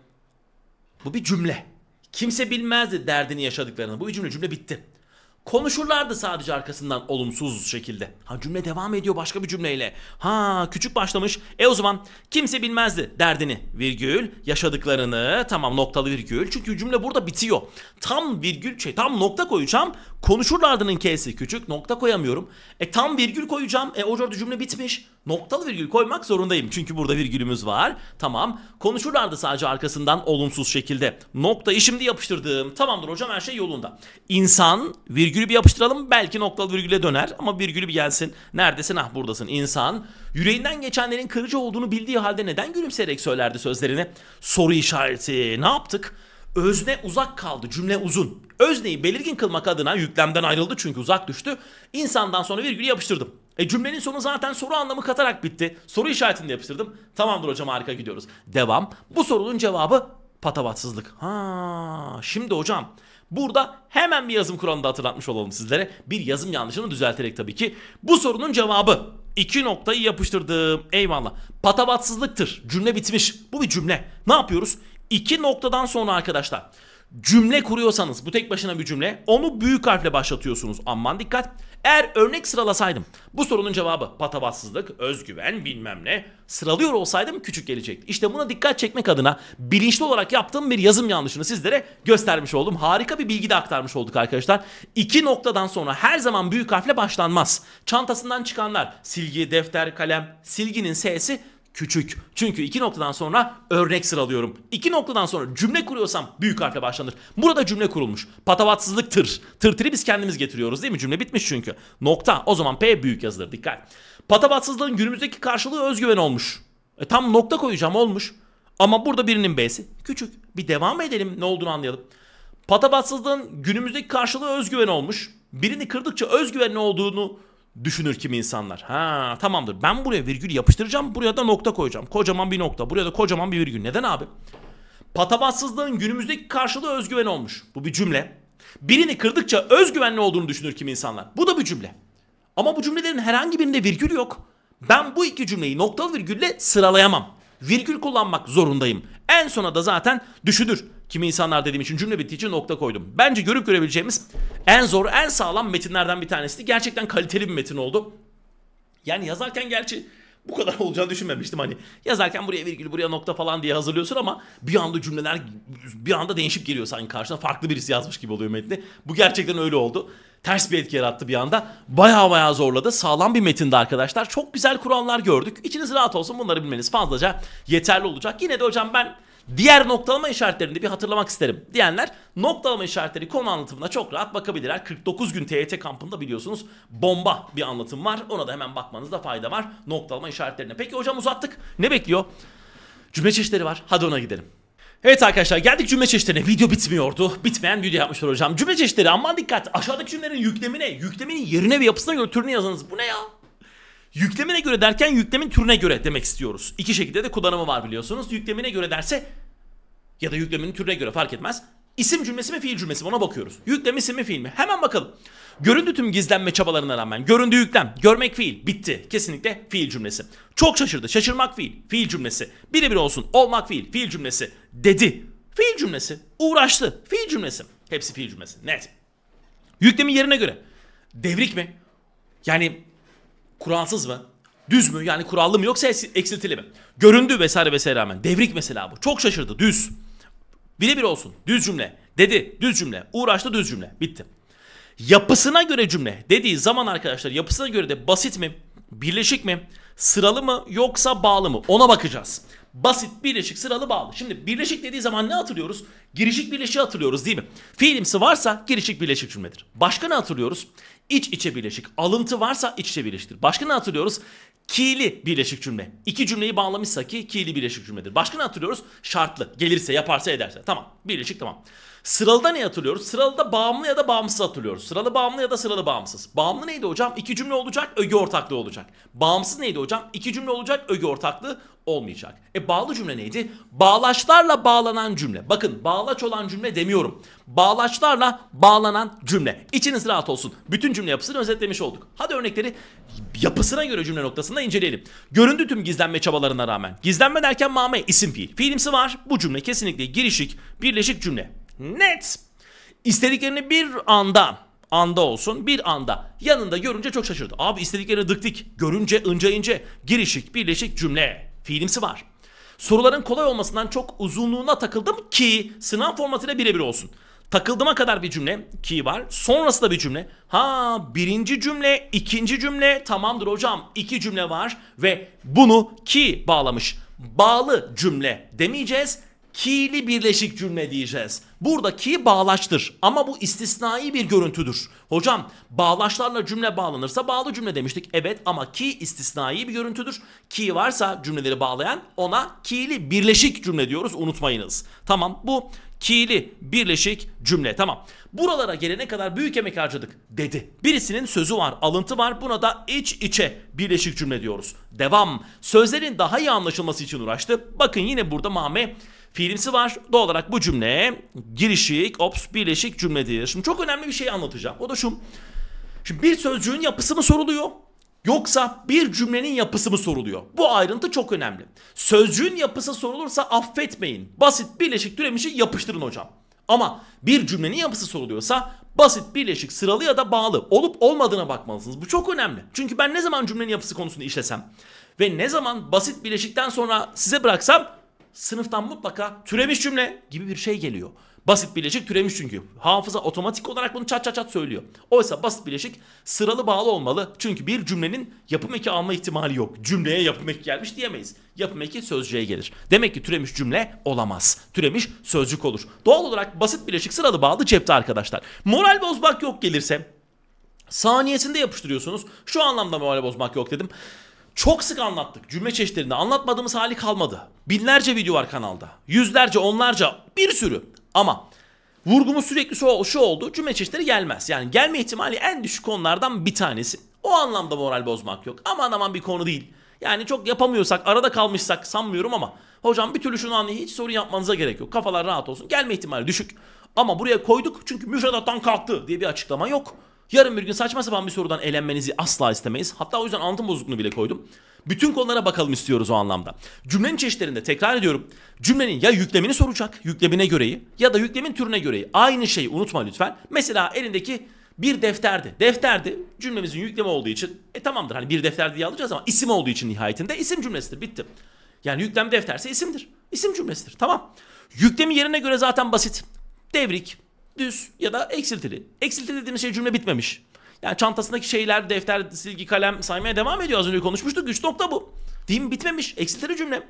Bu bir cümle. Kimse bilmezdi derdini, yaşadıklarını. Bu bir cümle. Cümle bitti. Konuşurlardı sadece arkasından olumsuz şekilde. Ha cümle devam ediyor başka bir cümleyle. Ha küçük başlamış. E o zaman kimse bilmezdi derdini. Virgül yaşadıklarını tamam noktalı virgül. Çünkü cümle burada bitiyor. Tam virgül şey tam nokta koyacağım. Konuşurlardının kesi küçük nokta koyamıyorum. E tam virgül koyacağım. E o cümle bitmiş. Noktalı virgül koymak zorundayım. Çünkü burada virgülümüz var. Tamam. Konuşurlardı sadece arkasından olumsuz şekilde. Noktayı şimdi yapıştırdım. Tamamdır hocam her şey yolunda. İnsan virgül Virgülü bir yapıştıralım belki noktalı virgüle döner ama virgülü bir gelsin. Neredesin ah buradasın insan. Yüreğinden geçenlerin kırıcı olduğunu bildiği halde neden gülümseyerek söylerdi sözlerini? Soru işareti ne yaptık? Özne uzak kaldı cümle uzun. Özneyi belirgin kılmak adına yüklemden ayrıldı çünkü uzak düştü. İnsandan sonra virgülü yapıştırdım. E cümlenin sonu zaten soru anlamı katarak bitti. Soru işaretini de yapıştırdım. Tamamdır hocam harika gidiyoruz. Devam. Bu sorunun cevabı patavatsızlık. Ha, şimdi hocam Burada hemen bir yazım kuralını da hatırlatmış olalım sizlere. Bir yazım yanlışını düzelterek tabii ki. Bu sorunun cevabı. İki noktayı yapıştırdım. Eyvallah. Patavatsızlıktır. Cümle bitmiş. Bu bir cümle. Ne yapıyoruz? İki noktadan sonra arkadaşlar cümle kuruyorsanız bu tek başına bir cümle onu büyük harfle başlatıyorsunuz. Aman dikkat. Eğer örnek sıralasaydım bu sorunun cevabı patavatsızlık, özgüven bilmem ne sıralıyor olsaydım küçük gelecekti. İşte buna dikkat çekmek adına bilinçli olarak yaptığım bir yazım yanlışını sizlere göstermiş oldum. Harika bir bilgi de aktarmış olduk arkadaşlar. İki noktadan sonra her zaman büyük harfle başlanmaz. Çantasından çıkanlar silgi, defter, kalem, silginin S'si küçük. Çünkü iki noktadan sonra örnek sıralıyorum. İki noktadan sonra cümle kuruyorsam büyük harfle başlanır. Burada cümle kurulmuş. Patavatsızlık tır. tır Tırtırı biz kendimiz getiriyoruz değil mi? Cümle bitmiş çünkü. Nokta. O zaman P büyük yazılır. Dikkat. Patavatsızlığın günümüzdeki karşılığı özgüven olmuş. E, tam nokta koyacağım olmuş. Ama burada birinin B'si küçük. Bir devam edelim ne olduğunu anlayalım. Patavatsızlığın günümüzdeki karşılığı özgüven olmuş. Birini kırdıkça özgüven ne olduğunu düşünür kim insanlar. Ha tamamdır ben buraya virgül yapıştıracağım buraya da nokta koyacağım. Kocaman bir nokta buraya da kocaman bir virgül. Neden abi? Patavatsızlığın günümüzdeki karşılığı özgüven olmuş. Bu bir cümle. Birini kırdıkça özgüvenli olduğunu düşünür kim insanlar. Bu da bir cümle. Ama bu cümlelerin herhangi birinde virgül yok. Ben bu iki cümleyi noktalı virgülle sıralayamam. Virgül kullanmak zorundayım. En sona da zaten düşünür. Kimi insanlar dediğim için cümle bittiği için nokta koydum. Bence görüp görebileceğimiz en zor, en sağlam metinlerden bir tanesi. Gerçekten kaliteli bir metin oldu. Yani yazarken gerçi bu kadar olacağını düşünmemiştim hani. Yazarken buraya virgül buraya nokta falan diye hazırlıyorsun ama bir anda cümleler bir anda değişip geliyor sanki karşına. Farklı birisi yazmış gibi oluyor metni. Bu gerçekten öyle oldu. Ters bir etki yarattı bir anda. Baya baya zorladı. Sağlam bir metindi arkadaşlar. Çok güzel kurallar gördük. İçiniz rahat olsun bunları bilmeniz fazlaca yeterli olacak. Yine de hocam ben diğer noktalama işaretlerini de bir hatırlamak isterim diyenler noktalama işaretleri konu anlatımına çok rahat bakabilirler. 49 gün TYT kampında biliyorsunuz bomba bir anlatım var. Ona da hemen bakmanızda fayda var noktalama işaretlerine. Peki hocam uzattık. Ne bekliyor? Cümle çeşitleri var. Hadi ona gidelim. Evet arkadaşlar geldik cümle çeşitlerine. Video bitmiyordu. Bitmeyen video yapmışlar hocam. Cümle çeşitleri aman dikkat. Aşağıdaki cümlelerin yüklemine, yükleminin yerine ve yapısına göre türünü yazınız. Bu ne ya? Yüklemine göre derken yüklemin türüne göre demek istiyoruz. İki şekilde de kullanımı var biliyorsunuz. Yüklemine göre derse ya da yüklemin türüne göre fark etmez. İsim cümlesi mi fiil cümlesi mi ona bakıyoruz. Yüklem isim mi fiil mi? Hemen bakalım. Göründü tüm gizlenme çabalarına rağmen. Göründü yüklem. Görmek fiil. Bitti. Kesinlikle fiil cümlesi. Çok şaşırdı. Şaşırmak fiil. Fiil cümlesi. Birebir olsun. Olmak fiil. Fiil cümlesi. Dedi. Fiil cümlesi. Uğraştı. Fiil cümlesi. Hepsi fiil cümlesi. Net. Yüklemin yerine göre. Devrik mi? Yani Kuralsız mı? Düz mü? Yani kurallı mı yoksa eksiltili mi? Göründü vesaire vesaire rağmen. Devrik mesela bu. Çok şaşırdı. Düz. bir olsun. Düz cümle. Dedi. Düz cümle. Uğraştı düz cümle. Bitti. Yapısına göre cümle dediği zaman arkadaşlar yapısına göre de basit mi? Birleşik mi? Sıralı mı yoksa bağlı mı? Ona bakacağız. Basit birleşik sıralı bağlı. Şimdi birleşik dediği zaman ne hatırlıyoruz? Girişik birleşiği hatırlıyoruz değil mi? Fiilimsi varsa girişik birleşik cümledir. Başka ne hatırlıyoruz? İç içe birleşik. Alıntı varsa iç içe birleşiktir. Başka ne hatırlıyoruz? Ki'li birleşik cümle. İki cümleyi bağlamışsa ki ki'li birleşik cümledir. Başka ne hatırlıyoruz? Şartlı. Gelirse, yaparsa, ederse. Tamam. Birleşik tamam. Sıralıda ne hatırlıyoruz? Sıralıda bağımlı ya da bağımsız hatırlıyoruz. Sıralı bağımlı ya da sıralı bağımsız. Bağımlı neydi hocam? İki cümle olacak, öge ortaklığı olacak. Bağımsız neydi hocam? İki cümle olacak, öge ortaklığı olmayacak. E bağlı cümle neydi? Bağlaçlarla bağlanan cümle. Bakın bağlaç olan cümle demiyorum. Bağlaçlarla bağlanan cümle. İçiniz rahat olsun. Bütün cümle yapısını özetlemiş olduk. Hadi örnekleri yapısına göre cümle noktasında inceleyelim. Göründü tüm gizlenme çabalarına rağmen. Gizlenme derken mame isim fiil. Fiilimsi var. Bu cümle kesinlikle girişik, birleşik cümle. Net. İstediklerini bir anda anda olsun bir anda yanında görünce çok şaşırdı. Abi istediklerini dıktik görünce ince ince girişik birleşik cümle fiilimsi var. Soruların kolay olmasından çok uzunluğuna takıldım ki sınav formatıyla birebir olsun. Takıldıma kadar bir cümle ki var. Sonrası da bir cümle. Ha birinci cümle, ikinci cümle tamamdır hocam. İki cümle var ve bunu ki bağlamış. Bağlı cümle demeyeceğiz ki'li birleşik cümle diyeceğiz. Burada Buradaki bağlaçtır ama bu istisnai bir görüntüdür. Hocam bağlaçlarla cümle bağlanırsa bağlı cümle demiştik. Evet ama ki istisnai bir görüntüdür. Ki varsa cümleleri bağlayan ona ki'li birleşik cümle diyoruz unutmayınız. Tamam bu ki'li birleşik cümle tamam. Buralara gelene kadar büyük emek harcadık dedi. Birisinin sözü var alıntı var buna da iç içe birleşik cümle diyoruz. Devam sözlerin daha iyi anlaşılması için uğraştı. Bakın yine burada Mame Fiilimsi var. Doğal olarak bu cümle girişik, ops, birleşik cümledir. Şimdi çok önemli bir şey anlatacağım. O da şu. Şimdi bir sözcüğün yapısı mı soruluyor? Yoksa bir cümlenin yapısı mı soruluyor? Bu ayrıntı çok önemli. Sözcüğün yapısı sorulursa affetmeyin. Basit birleşik türemişi yapıştırın hocam. Ama bir cümlenin yapısı soruluyorsa basit, birleşik, sıralı ya da bağlı olup olmadığına bakmalısınız. Bu çok önemli. Çünkü ben ne zaman cümlenin yapısı konusunu işlesem ve ne zaman basit birleşikten sonra size bıraksam sınıftan mutlaka türemiş cümle gibi bir şey geliyor. Basit bileşik türemiş çünkü. Hafıza otomatik olarak bunu çat çat çat söylüyor. Oysa basit bileşik sıralı bağlı olmalı. Çünkü bir cümlenin yapım eki alma ihtimali yok. Cümleye yapım eki gelmiş diyemeyiz. Yapım eki sözcüğe gelir. Demek ki türemiş cümle olamaz. Türemiş sözcük olur. Doğal olarak basit bileşik sıralı bağlı cepte arkadaşlar. Moral bozmak yok gelirse saniyesinde yapıştırıyorsunuz. Şu anlamda moral bozmak yok dedim. Çok sık anlattık. Cümle çeşitlerinde anlatmadığımız hali kalmadı. Binlerce video var kanalda. Yüzlerce, onlarca, bir sürü. Ama vurgumuz sürekli şu, oldu. Cümle çeşitleri gelmez. Yani gelme ihtimali en düşük konulardan bir tanesi. O anlamda moral bozmak yok. Aman aman bir konu değil. Yani çok yapamıyorsak, arada kalmışsak sanmıyorum ama hocam bir türlü şunu anlayın hiç soru yapmanıza gerek yok. Kafalar rahat olsun. Gelme ihtimali düşük. Ama buraya koyduk çünkü müfredattan kalktı diye bir açıklama yok. Yarın bir gün saçma sapan bir sorudan elenmenizi asla istemeyiz. Hatta o yüzden anlatım bozukluğunu bile koydum. Bütün konulara bakalım istiyoruz o anlamda. Cümlenin çeşitlerinde tekrar ediyorum. Cümlenin ya yüklemini soracak, yüklemine göreyi ya da yüklemin türüne göreyi. Aynı şeyi unutma lütfen. Mesela elindeki bir defterdi. Defterdi cümlemizin yüklemi olduğu için e tamamdır hani bir defter diye alacağız ama isim olduğu için nihayetinde isim cümlesidir bitti. Yani yüklem defterse isimdir. İsim cümlesidir tamam. Yüklemi yerine göre zaten basit. Devrik, düz ya da eksiltili. Eksiltili dediğimiz şey cümle bitmemiş. Yani çantasındaki şeyler, defter, silgi, kalem saymaya devam ediyor az önce konuşmuştuk. Güç nokta bu. Değil mi? Bitmemiş. Eksiltili cümle.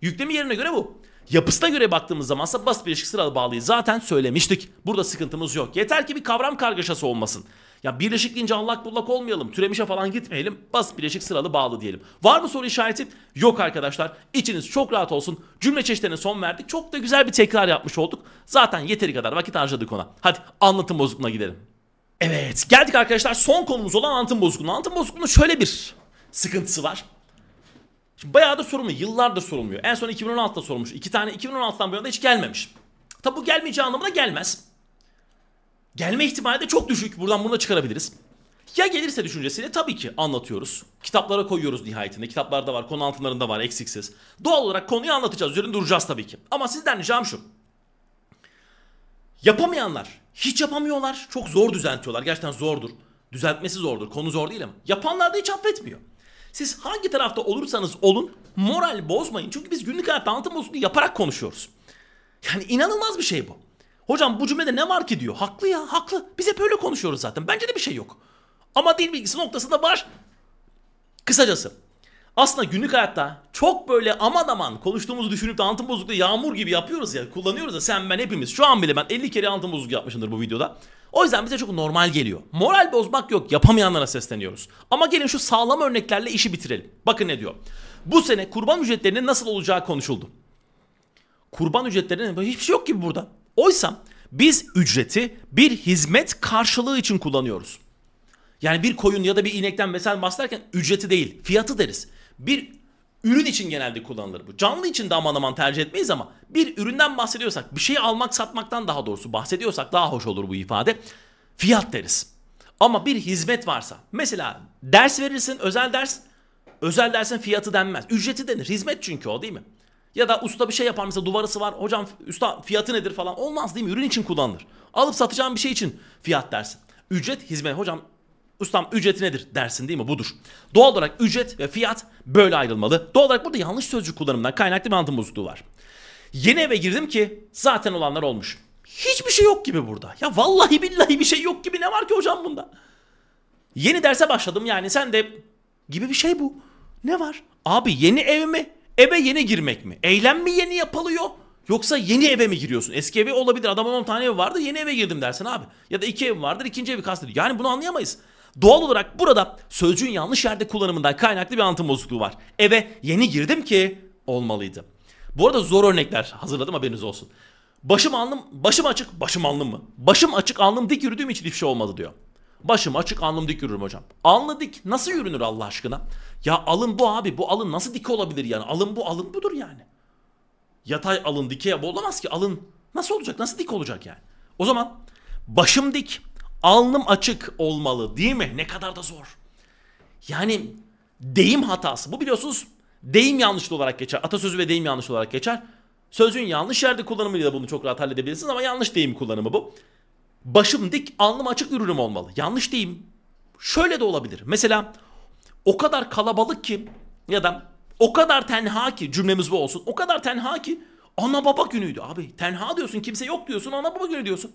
Yüklemi yerine göre bu. Yapısına göre baktığımız zaman ise basit bir ilişki sıralı bağlıyı zaten söylemiştik. Burada sıkıntımız yok. Yeter ki bir kavram kargaşası olmasın. Ya birleşik deyince allak bullak olmayalım. Türemişe falan gitmeyelim. Bas birleşik sıralı bağlı diyelim. Var mı soru işareti? Yok arkadaşlar. İçiniz çok rahat olsun. Cümle çeşitlerine son verdik. Çok da güzel bir tekrar yapmış olduk. Zaten yeteri kadar vakit harcadık ona. Hadi anlatım bozukluğuna gidelim. Evet geldik arkadaşlar son konumuz olan anlatım bozukluğuna. Anlatım bozukluğunun şöyle bir sıkıntısı var. Şimdi bayağı da sorulmuyor. Yıllardır sorulmuyor. En son 2016'da sorulmuş. İki tane 2016'dan bu yana hiç gelmemiş. Tabi bu gelmeyeceği anlamına gelmez. Gelme ihtimali de çok düşük. Buradan bunu da çıkarabiliriz. Ya gelirse düşüncesiyle tabii ki anlatıyoruz. Kitaplara koyuyoruz nihayetinde. Kitaplarda var, konu altınlarında var eksiksiz. Doğal olarak konuyu anlatacağız, üzerinde duracağız tabii ki. Ama sizden ricam şu. Yapamayanlar, hiç yapamıyorlar. Çok zor düzeltiyorlar. Gerçekten zordur. Düzeltmesi zordur. Konu zor değil ama. Yapanlar da hiç affetmiyor. Siz hangi tarafta olursanız olun moral bozmayın. Çünkü biz günlük hayatta anlatım bozukluğu yaparak konuşuyoruz. Yani inanılmaz bir şey bu. Hocam bu cümlede ne var ki diyor. Haklı ya haklı. Biz hep öyle konuşuyoruz zaten. Bence de bir şey yok. Ama dil bilgisi noktasında var. Kısacası aslında günlük hayatta çok böyle aman aman konuştuğumuzu düşünüp de anlatım bozukluğu yağmur gibi yapıyoruz ya kullanıyoruz ya sen ben hepimiz şu an bile ben 50 kere anlatım bozukluğu yapmışımdır bu videoda. O yüzden bize çok normal geliyor. Moral bozmak yok yapamayanlara sesleniyoruz. Ama gelin şu sağlam örneklerle işi bitirelim. Bakın ne diyor. Bu sene kurban ücretlerinin nasıl olacağı konuşuldu. Kurban ücretlerinin hiçbir şey yok gibi burada. Oysa biz ücreti bir hizmet karşılığı için kullanıyoruz. Yani bir koyun ya da bir inekten mesela bahsederken ücreti değil, fiyatı deriz. Bir ürün için genelde kullanılır bu. Canlı için de aman aman tercih etmeyiz ama bir üründen bahsediyorsak, bir şeyi almak satmaktan daha doğrusu bahsediyorsak daha hoş olur bu ifade. Fiyat deriz. Ama bir hizmet varsa, mesela ders verirsin, özel ders, özel dersin fiyatı denmez. Ücreti denir. Hizmet çünkü o değil mi? Ya da usta bir şey yapar mesela duvarısı var. Hocam usta fiyatı nedir falan. Olmaz değil mi? Ürün için kullanılır. Alıp satacağım bir şey için fiyat dersin. Ücret hizmet. Hocam ustam ücreti nedir dersin değil mi? Budur. Doğal olarak ücret ve fiyat böyle ayrılmalı. Doğal olarak burada yanlış sözcük kullanımından kaynaklı bir anlatım bozukluğu var. Yeni eve girdim ki zaten olanlar olmuş. Hiçbir şey yok gibi burada. Ya vallahi billahi bir şey yok gibi ne var ki hocam bunda? Yeni derse başladım yani sen de gibi bir şey bu. Ne var? Abi yeni ev mi? Eve yeni girmek mi? Eylem mi yeni yapılıyor? Yoksa yeni eve mi giriyorsun? Eski eve olabilir. Adamın 10 tane evi vardı. Yeni eve girdim dersin abi. Ya da iki ev vardır. ikinci evi kastediyor. Yani bunu anlayamayız. Doğal olarak burada sözcüğün yanlış yerde kullanımından kaynaklı bir anlatım bozukluğu var. Eve yeni girdim ki olmalıydı. Bu arada zor örnekler hazırladım haberiniz olsun. Başım alnım, başım açık, başım alnım mı? Başım açık alnım dik yürüdüğüm için hiçbir şey olmadı diyor. Başım açık alnım dik yürürüm hocam. Alnı dik nasıl yürünür Allah aşkına? Ya alın bu abi bu alın nasıl dik olabilir yani? Alın bu alın budur yani. Yatay alın dikey olamaz ki alın. Nasıl olacak nasıl dik olacak yani? O zaman başım dik alnım açık olmalı değil mi? Ne kadar da zor. Yani deyim hatası bu biliyorsunuz deyim yanlışlı olarak geçer. Atasözü ve deyim yanlışlı olarak geçer. Sözün yanlış yerde kullanımıyla bunu çok rahat halledebilirsiniz ama yanlış deyim kullanımı bu. Başım dik, alnım açık yürürüm olmalı. Yanlış değil Şöyle de olabilir. Mesela o kadar kalabalık ki ya da o kadar tenha ki cümlemiz bu olsun. O kadar tenha ki ana baba günüydü abi. Tenha diyorsun kimse yok diyorsun ana baba günü diyorsun.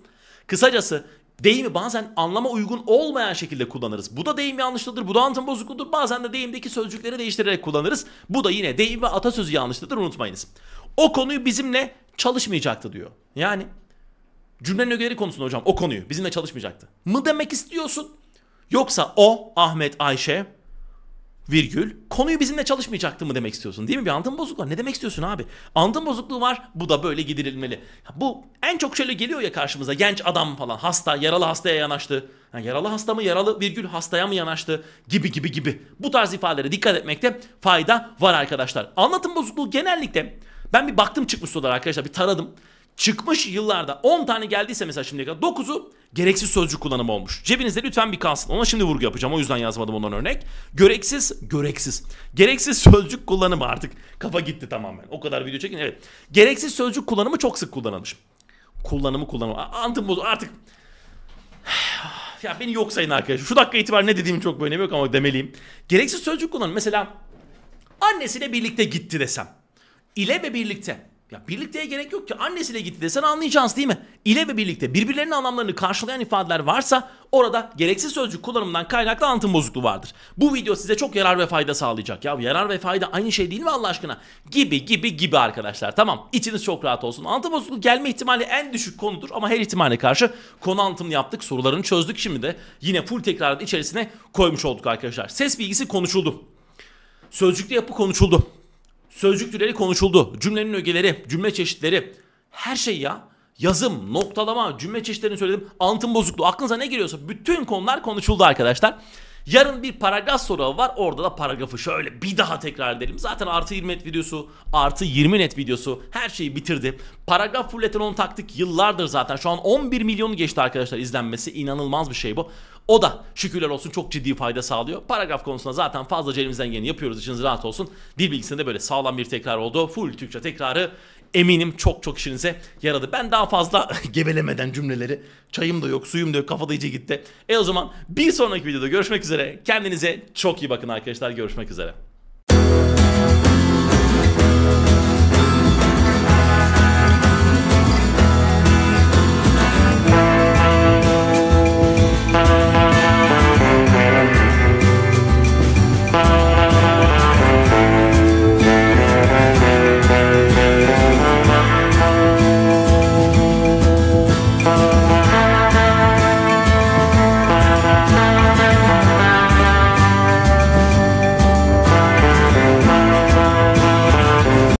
Kısacası deyimi bazen anlama uygun olmayan şekilde kullanırız. Bu da deyim yanlışlıdır, bu da anlatım bozukluğudur. Bazen de deyimdeki sözcükleri değiştirerek kullanırız. Bu da yine deyim ve atasözü yanlışlıdır unutmayınız. O konuyu bizimle çalışmayacaktı diyor. Yani Cümlenin ögeleri konusunda hocam o konuyu bizimle çalışmayacaktı. Mı demek istiyorsun? Yoksa o Ahmet Ayşe virgül konuyu bizimle çalışmayacaktı mı demek istiyorsun değil mi? Bir anlatım bozukluğu var. Ne demek istiyorsun abi? Anlatım bozukluğu var. Bu da böyle gidirilmeli. Bu en çok şöyle geliyor ya karşımıza genç adam falan hasta yaralı hastaya yanaştı. Yani yaralı hasta mı yaralı virgül hastaya mı yanaştı gibi gibi gibi. Bu tarz ifadelere dikkat etmekte fayda var arkadaşlar. Anlatım bozukluğu genellikle ben bir baktım çıkmış sorular arkadaşlar bir taradım çıkmış yıllarda 10 tane geldiyse mesela şimdiye kadar 9'u gereksiz sözcük kullanımı olmuş. Cebinizde lütfen bir kalsın. Ona şimdi vurgu yapacağım. O yüzden yazmadım ondan örnek. Göreksiz, göreksiz. Gereksiz sözcük kullanımı artık. Kafa gitti tamamen. O kadar video çekin. Evet. Gereksiz sözcük kullanımı çok sık kullanılmış. Kullanımı kullanımı. Antım bozu artık. ya beni yok sayın arkadaşlar. Şu dakika itibariyle ne dediğimin çok bir önemi yok ama demeliyim. Gereksiz sözcük kullanımı. Mesela annesiyle birlikte gitti desem. İle ve birlikte. Ya birlikteye gerek yok ki. Annesiyle gitti desen anlayacağız değil mi? İle ve birlikte birbirlerinin anlamlarını karşılayan ifadeler varsa orada gereksiz sözcük kullanımından kaynaklı anlatım bozukluğu vardır. Bu video size çok yarar ve fayda sağlayacak. Ya yarar ve fayda aynı şey değil mi Allah aşkına? Gibi gibi gibi arkadaşlar. Tamam içiniz çok rahat olsun. Anlatım bozukluğu gelme ihtimali en düşük konudur ama her ihtimale karşı konu anlatımını yaptık. Sorularını çözdük şimdi de. Yine full tekrarın içerisine koymuş olduk arkadaşlar. Ses bilgisi konuşuldu. Sözcüklü yapı konuşuldu sözcük türleri konuşuldu. Cümlenin ögeleri, cümle çeşitleri, her şey ya. Yazım, noktalama, cümle çeşitlerini söyledim. Anlatım bozukluğu, aklınıza ne geliyorsa bütün konular konuşuldu arkadaşlar. Yarın bir paragraf soru var. Orada da paragrafı şöyle bir daha tekrar edelim. Zaten artı 20 net videosu, artı 20 net videosu her şeyi bitirdi. Paragraf fulleten onu taktik yıllardır zaten. Şu an 11 milyon geçti arkadaşlar izlenmesi. inanılmaz bir şey bu. O da şükürler olsun çok ciddi fayda sağlıyor. Paragraf konusunda zaten fazla elimizden geleni yapıyoruz. İçiniz rahat olsun. Dil bilgisinde böyle sağlam bir tekrar oldu. Full Türkçe tekrarı eminim çok çok işinize yaradı. Ben daha fazla gebelemeden cümleleri çayım da yok suyum da yok kafada iyice gitti. E o zaman bir sonraki videoda görüşmek üzere. Kendinize çok iyi bakın arkadaşlar. Görüşmek üzere.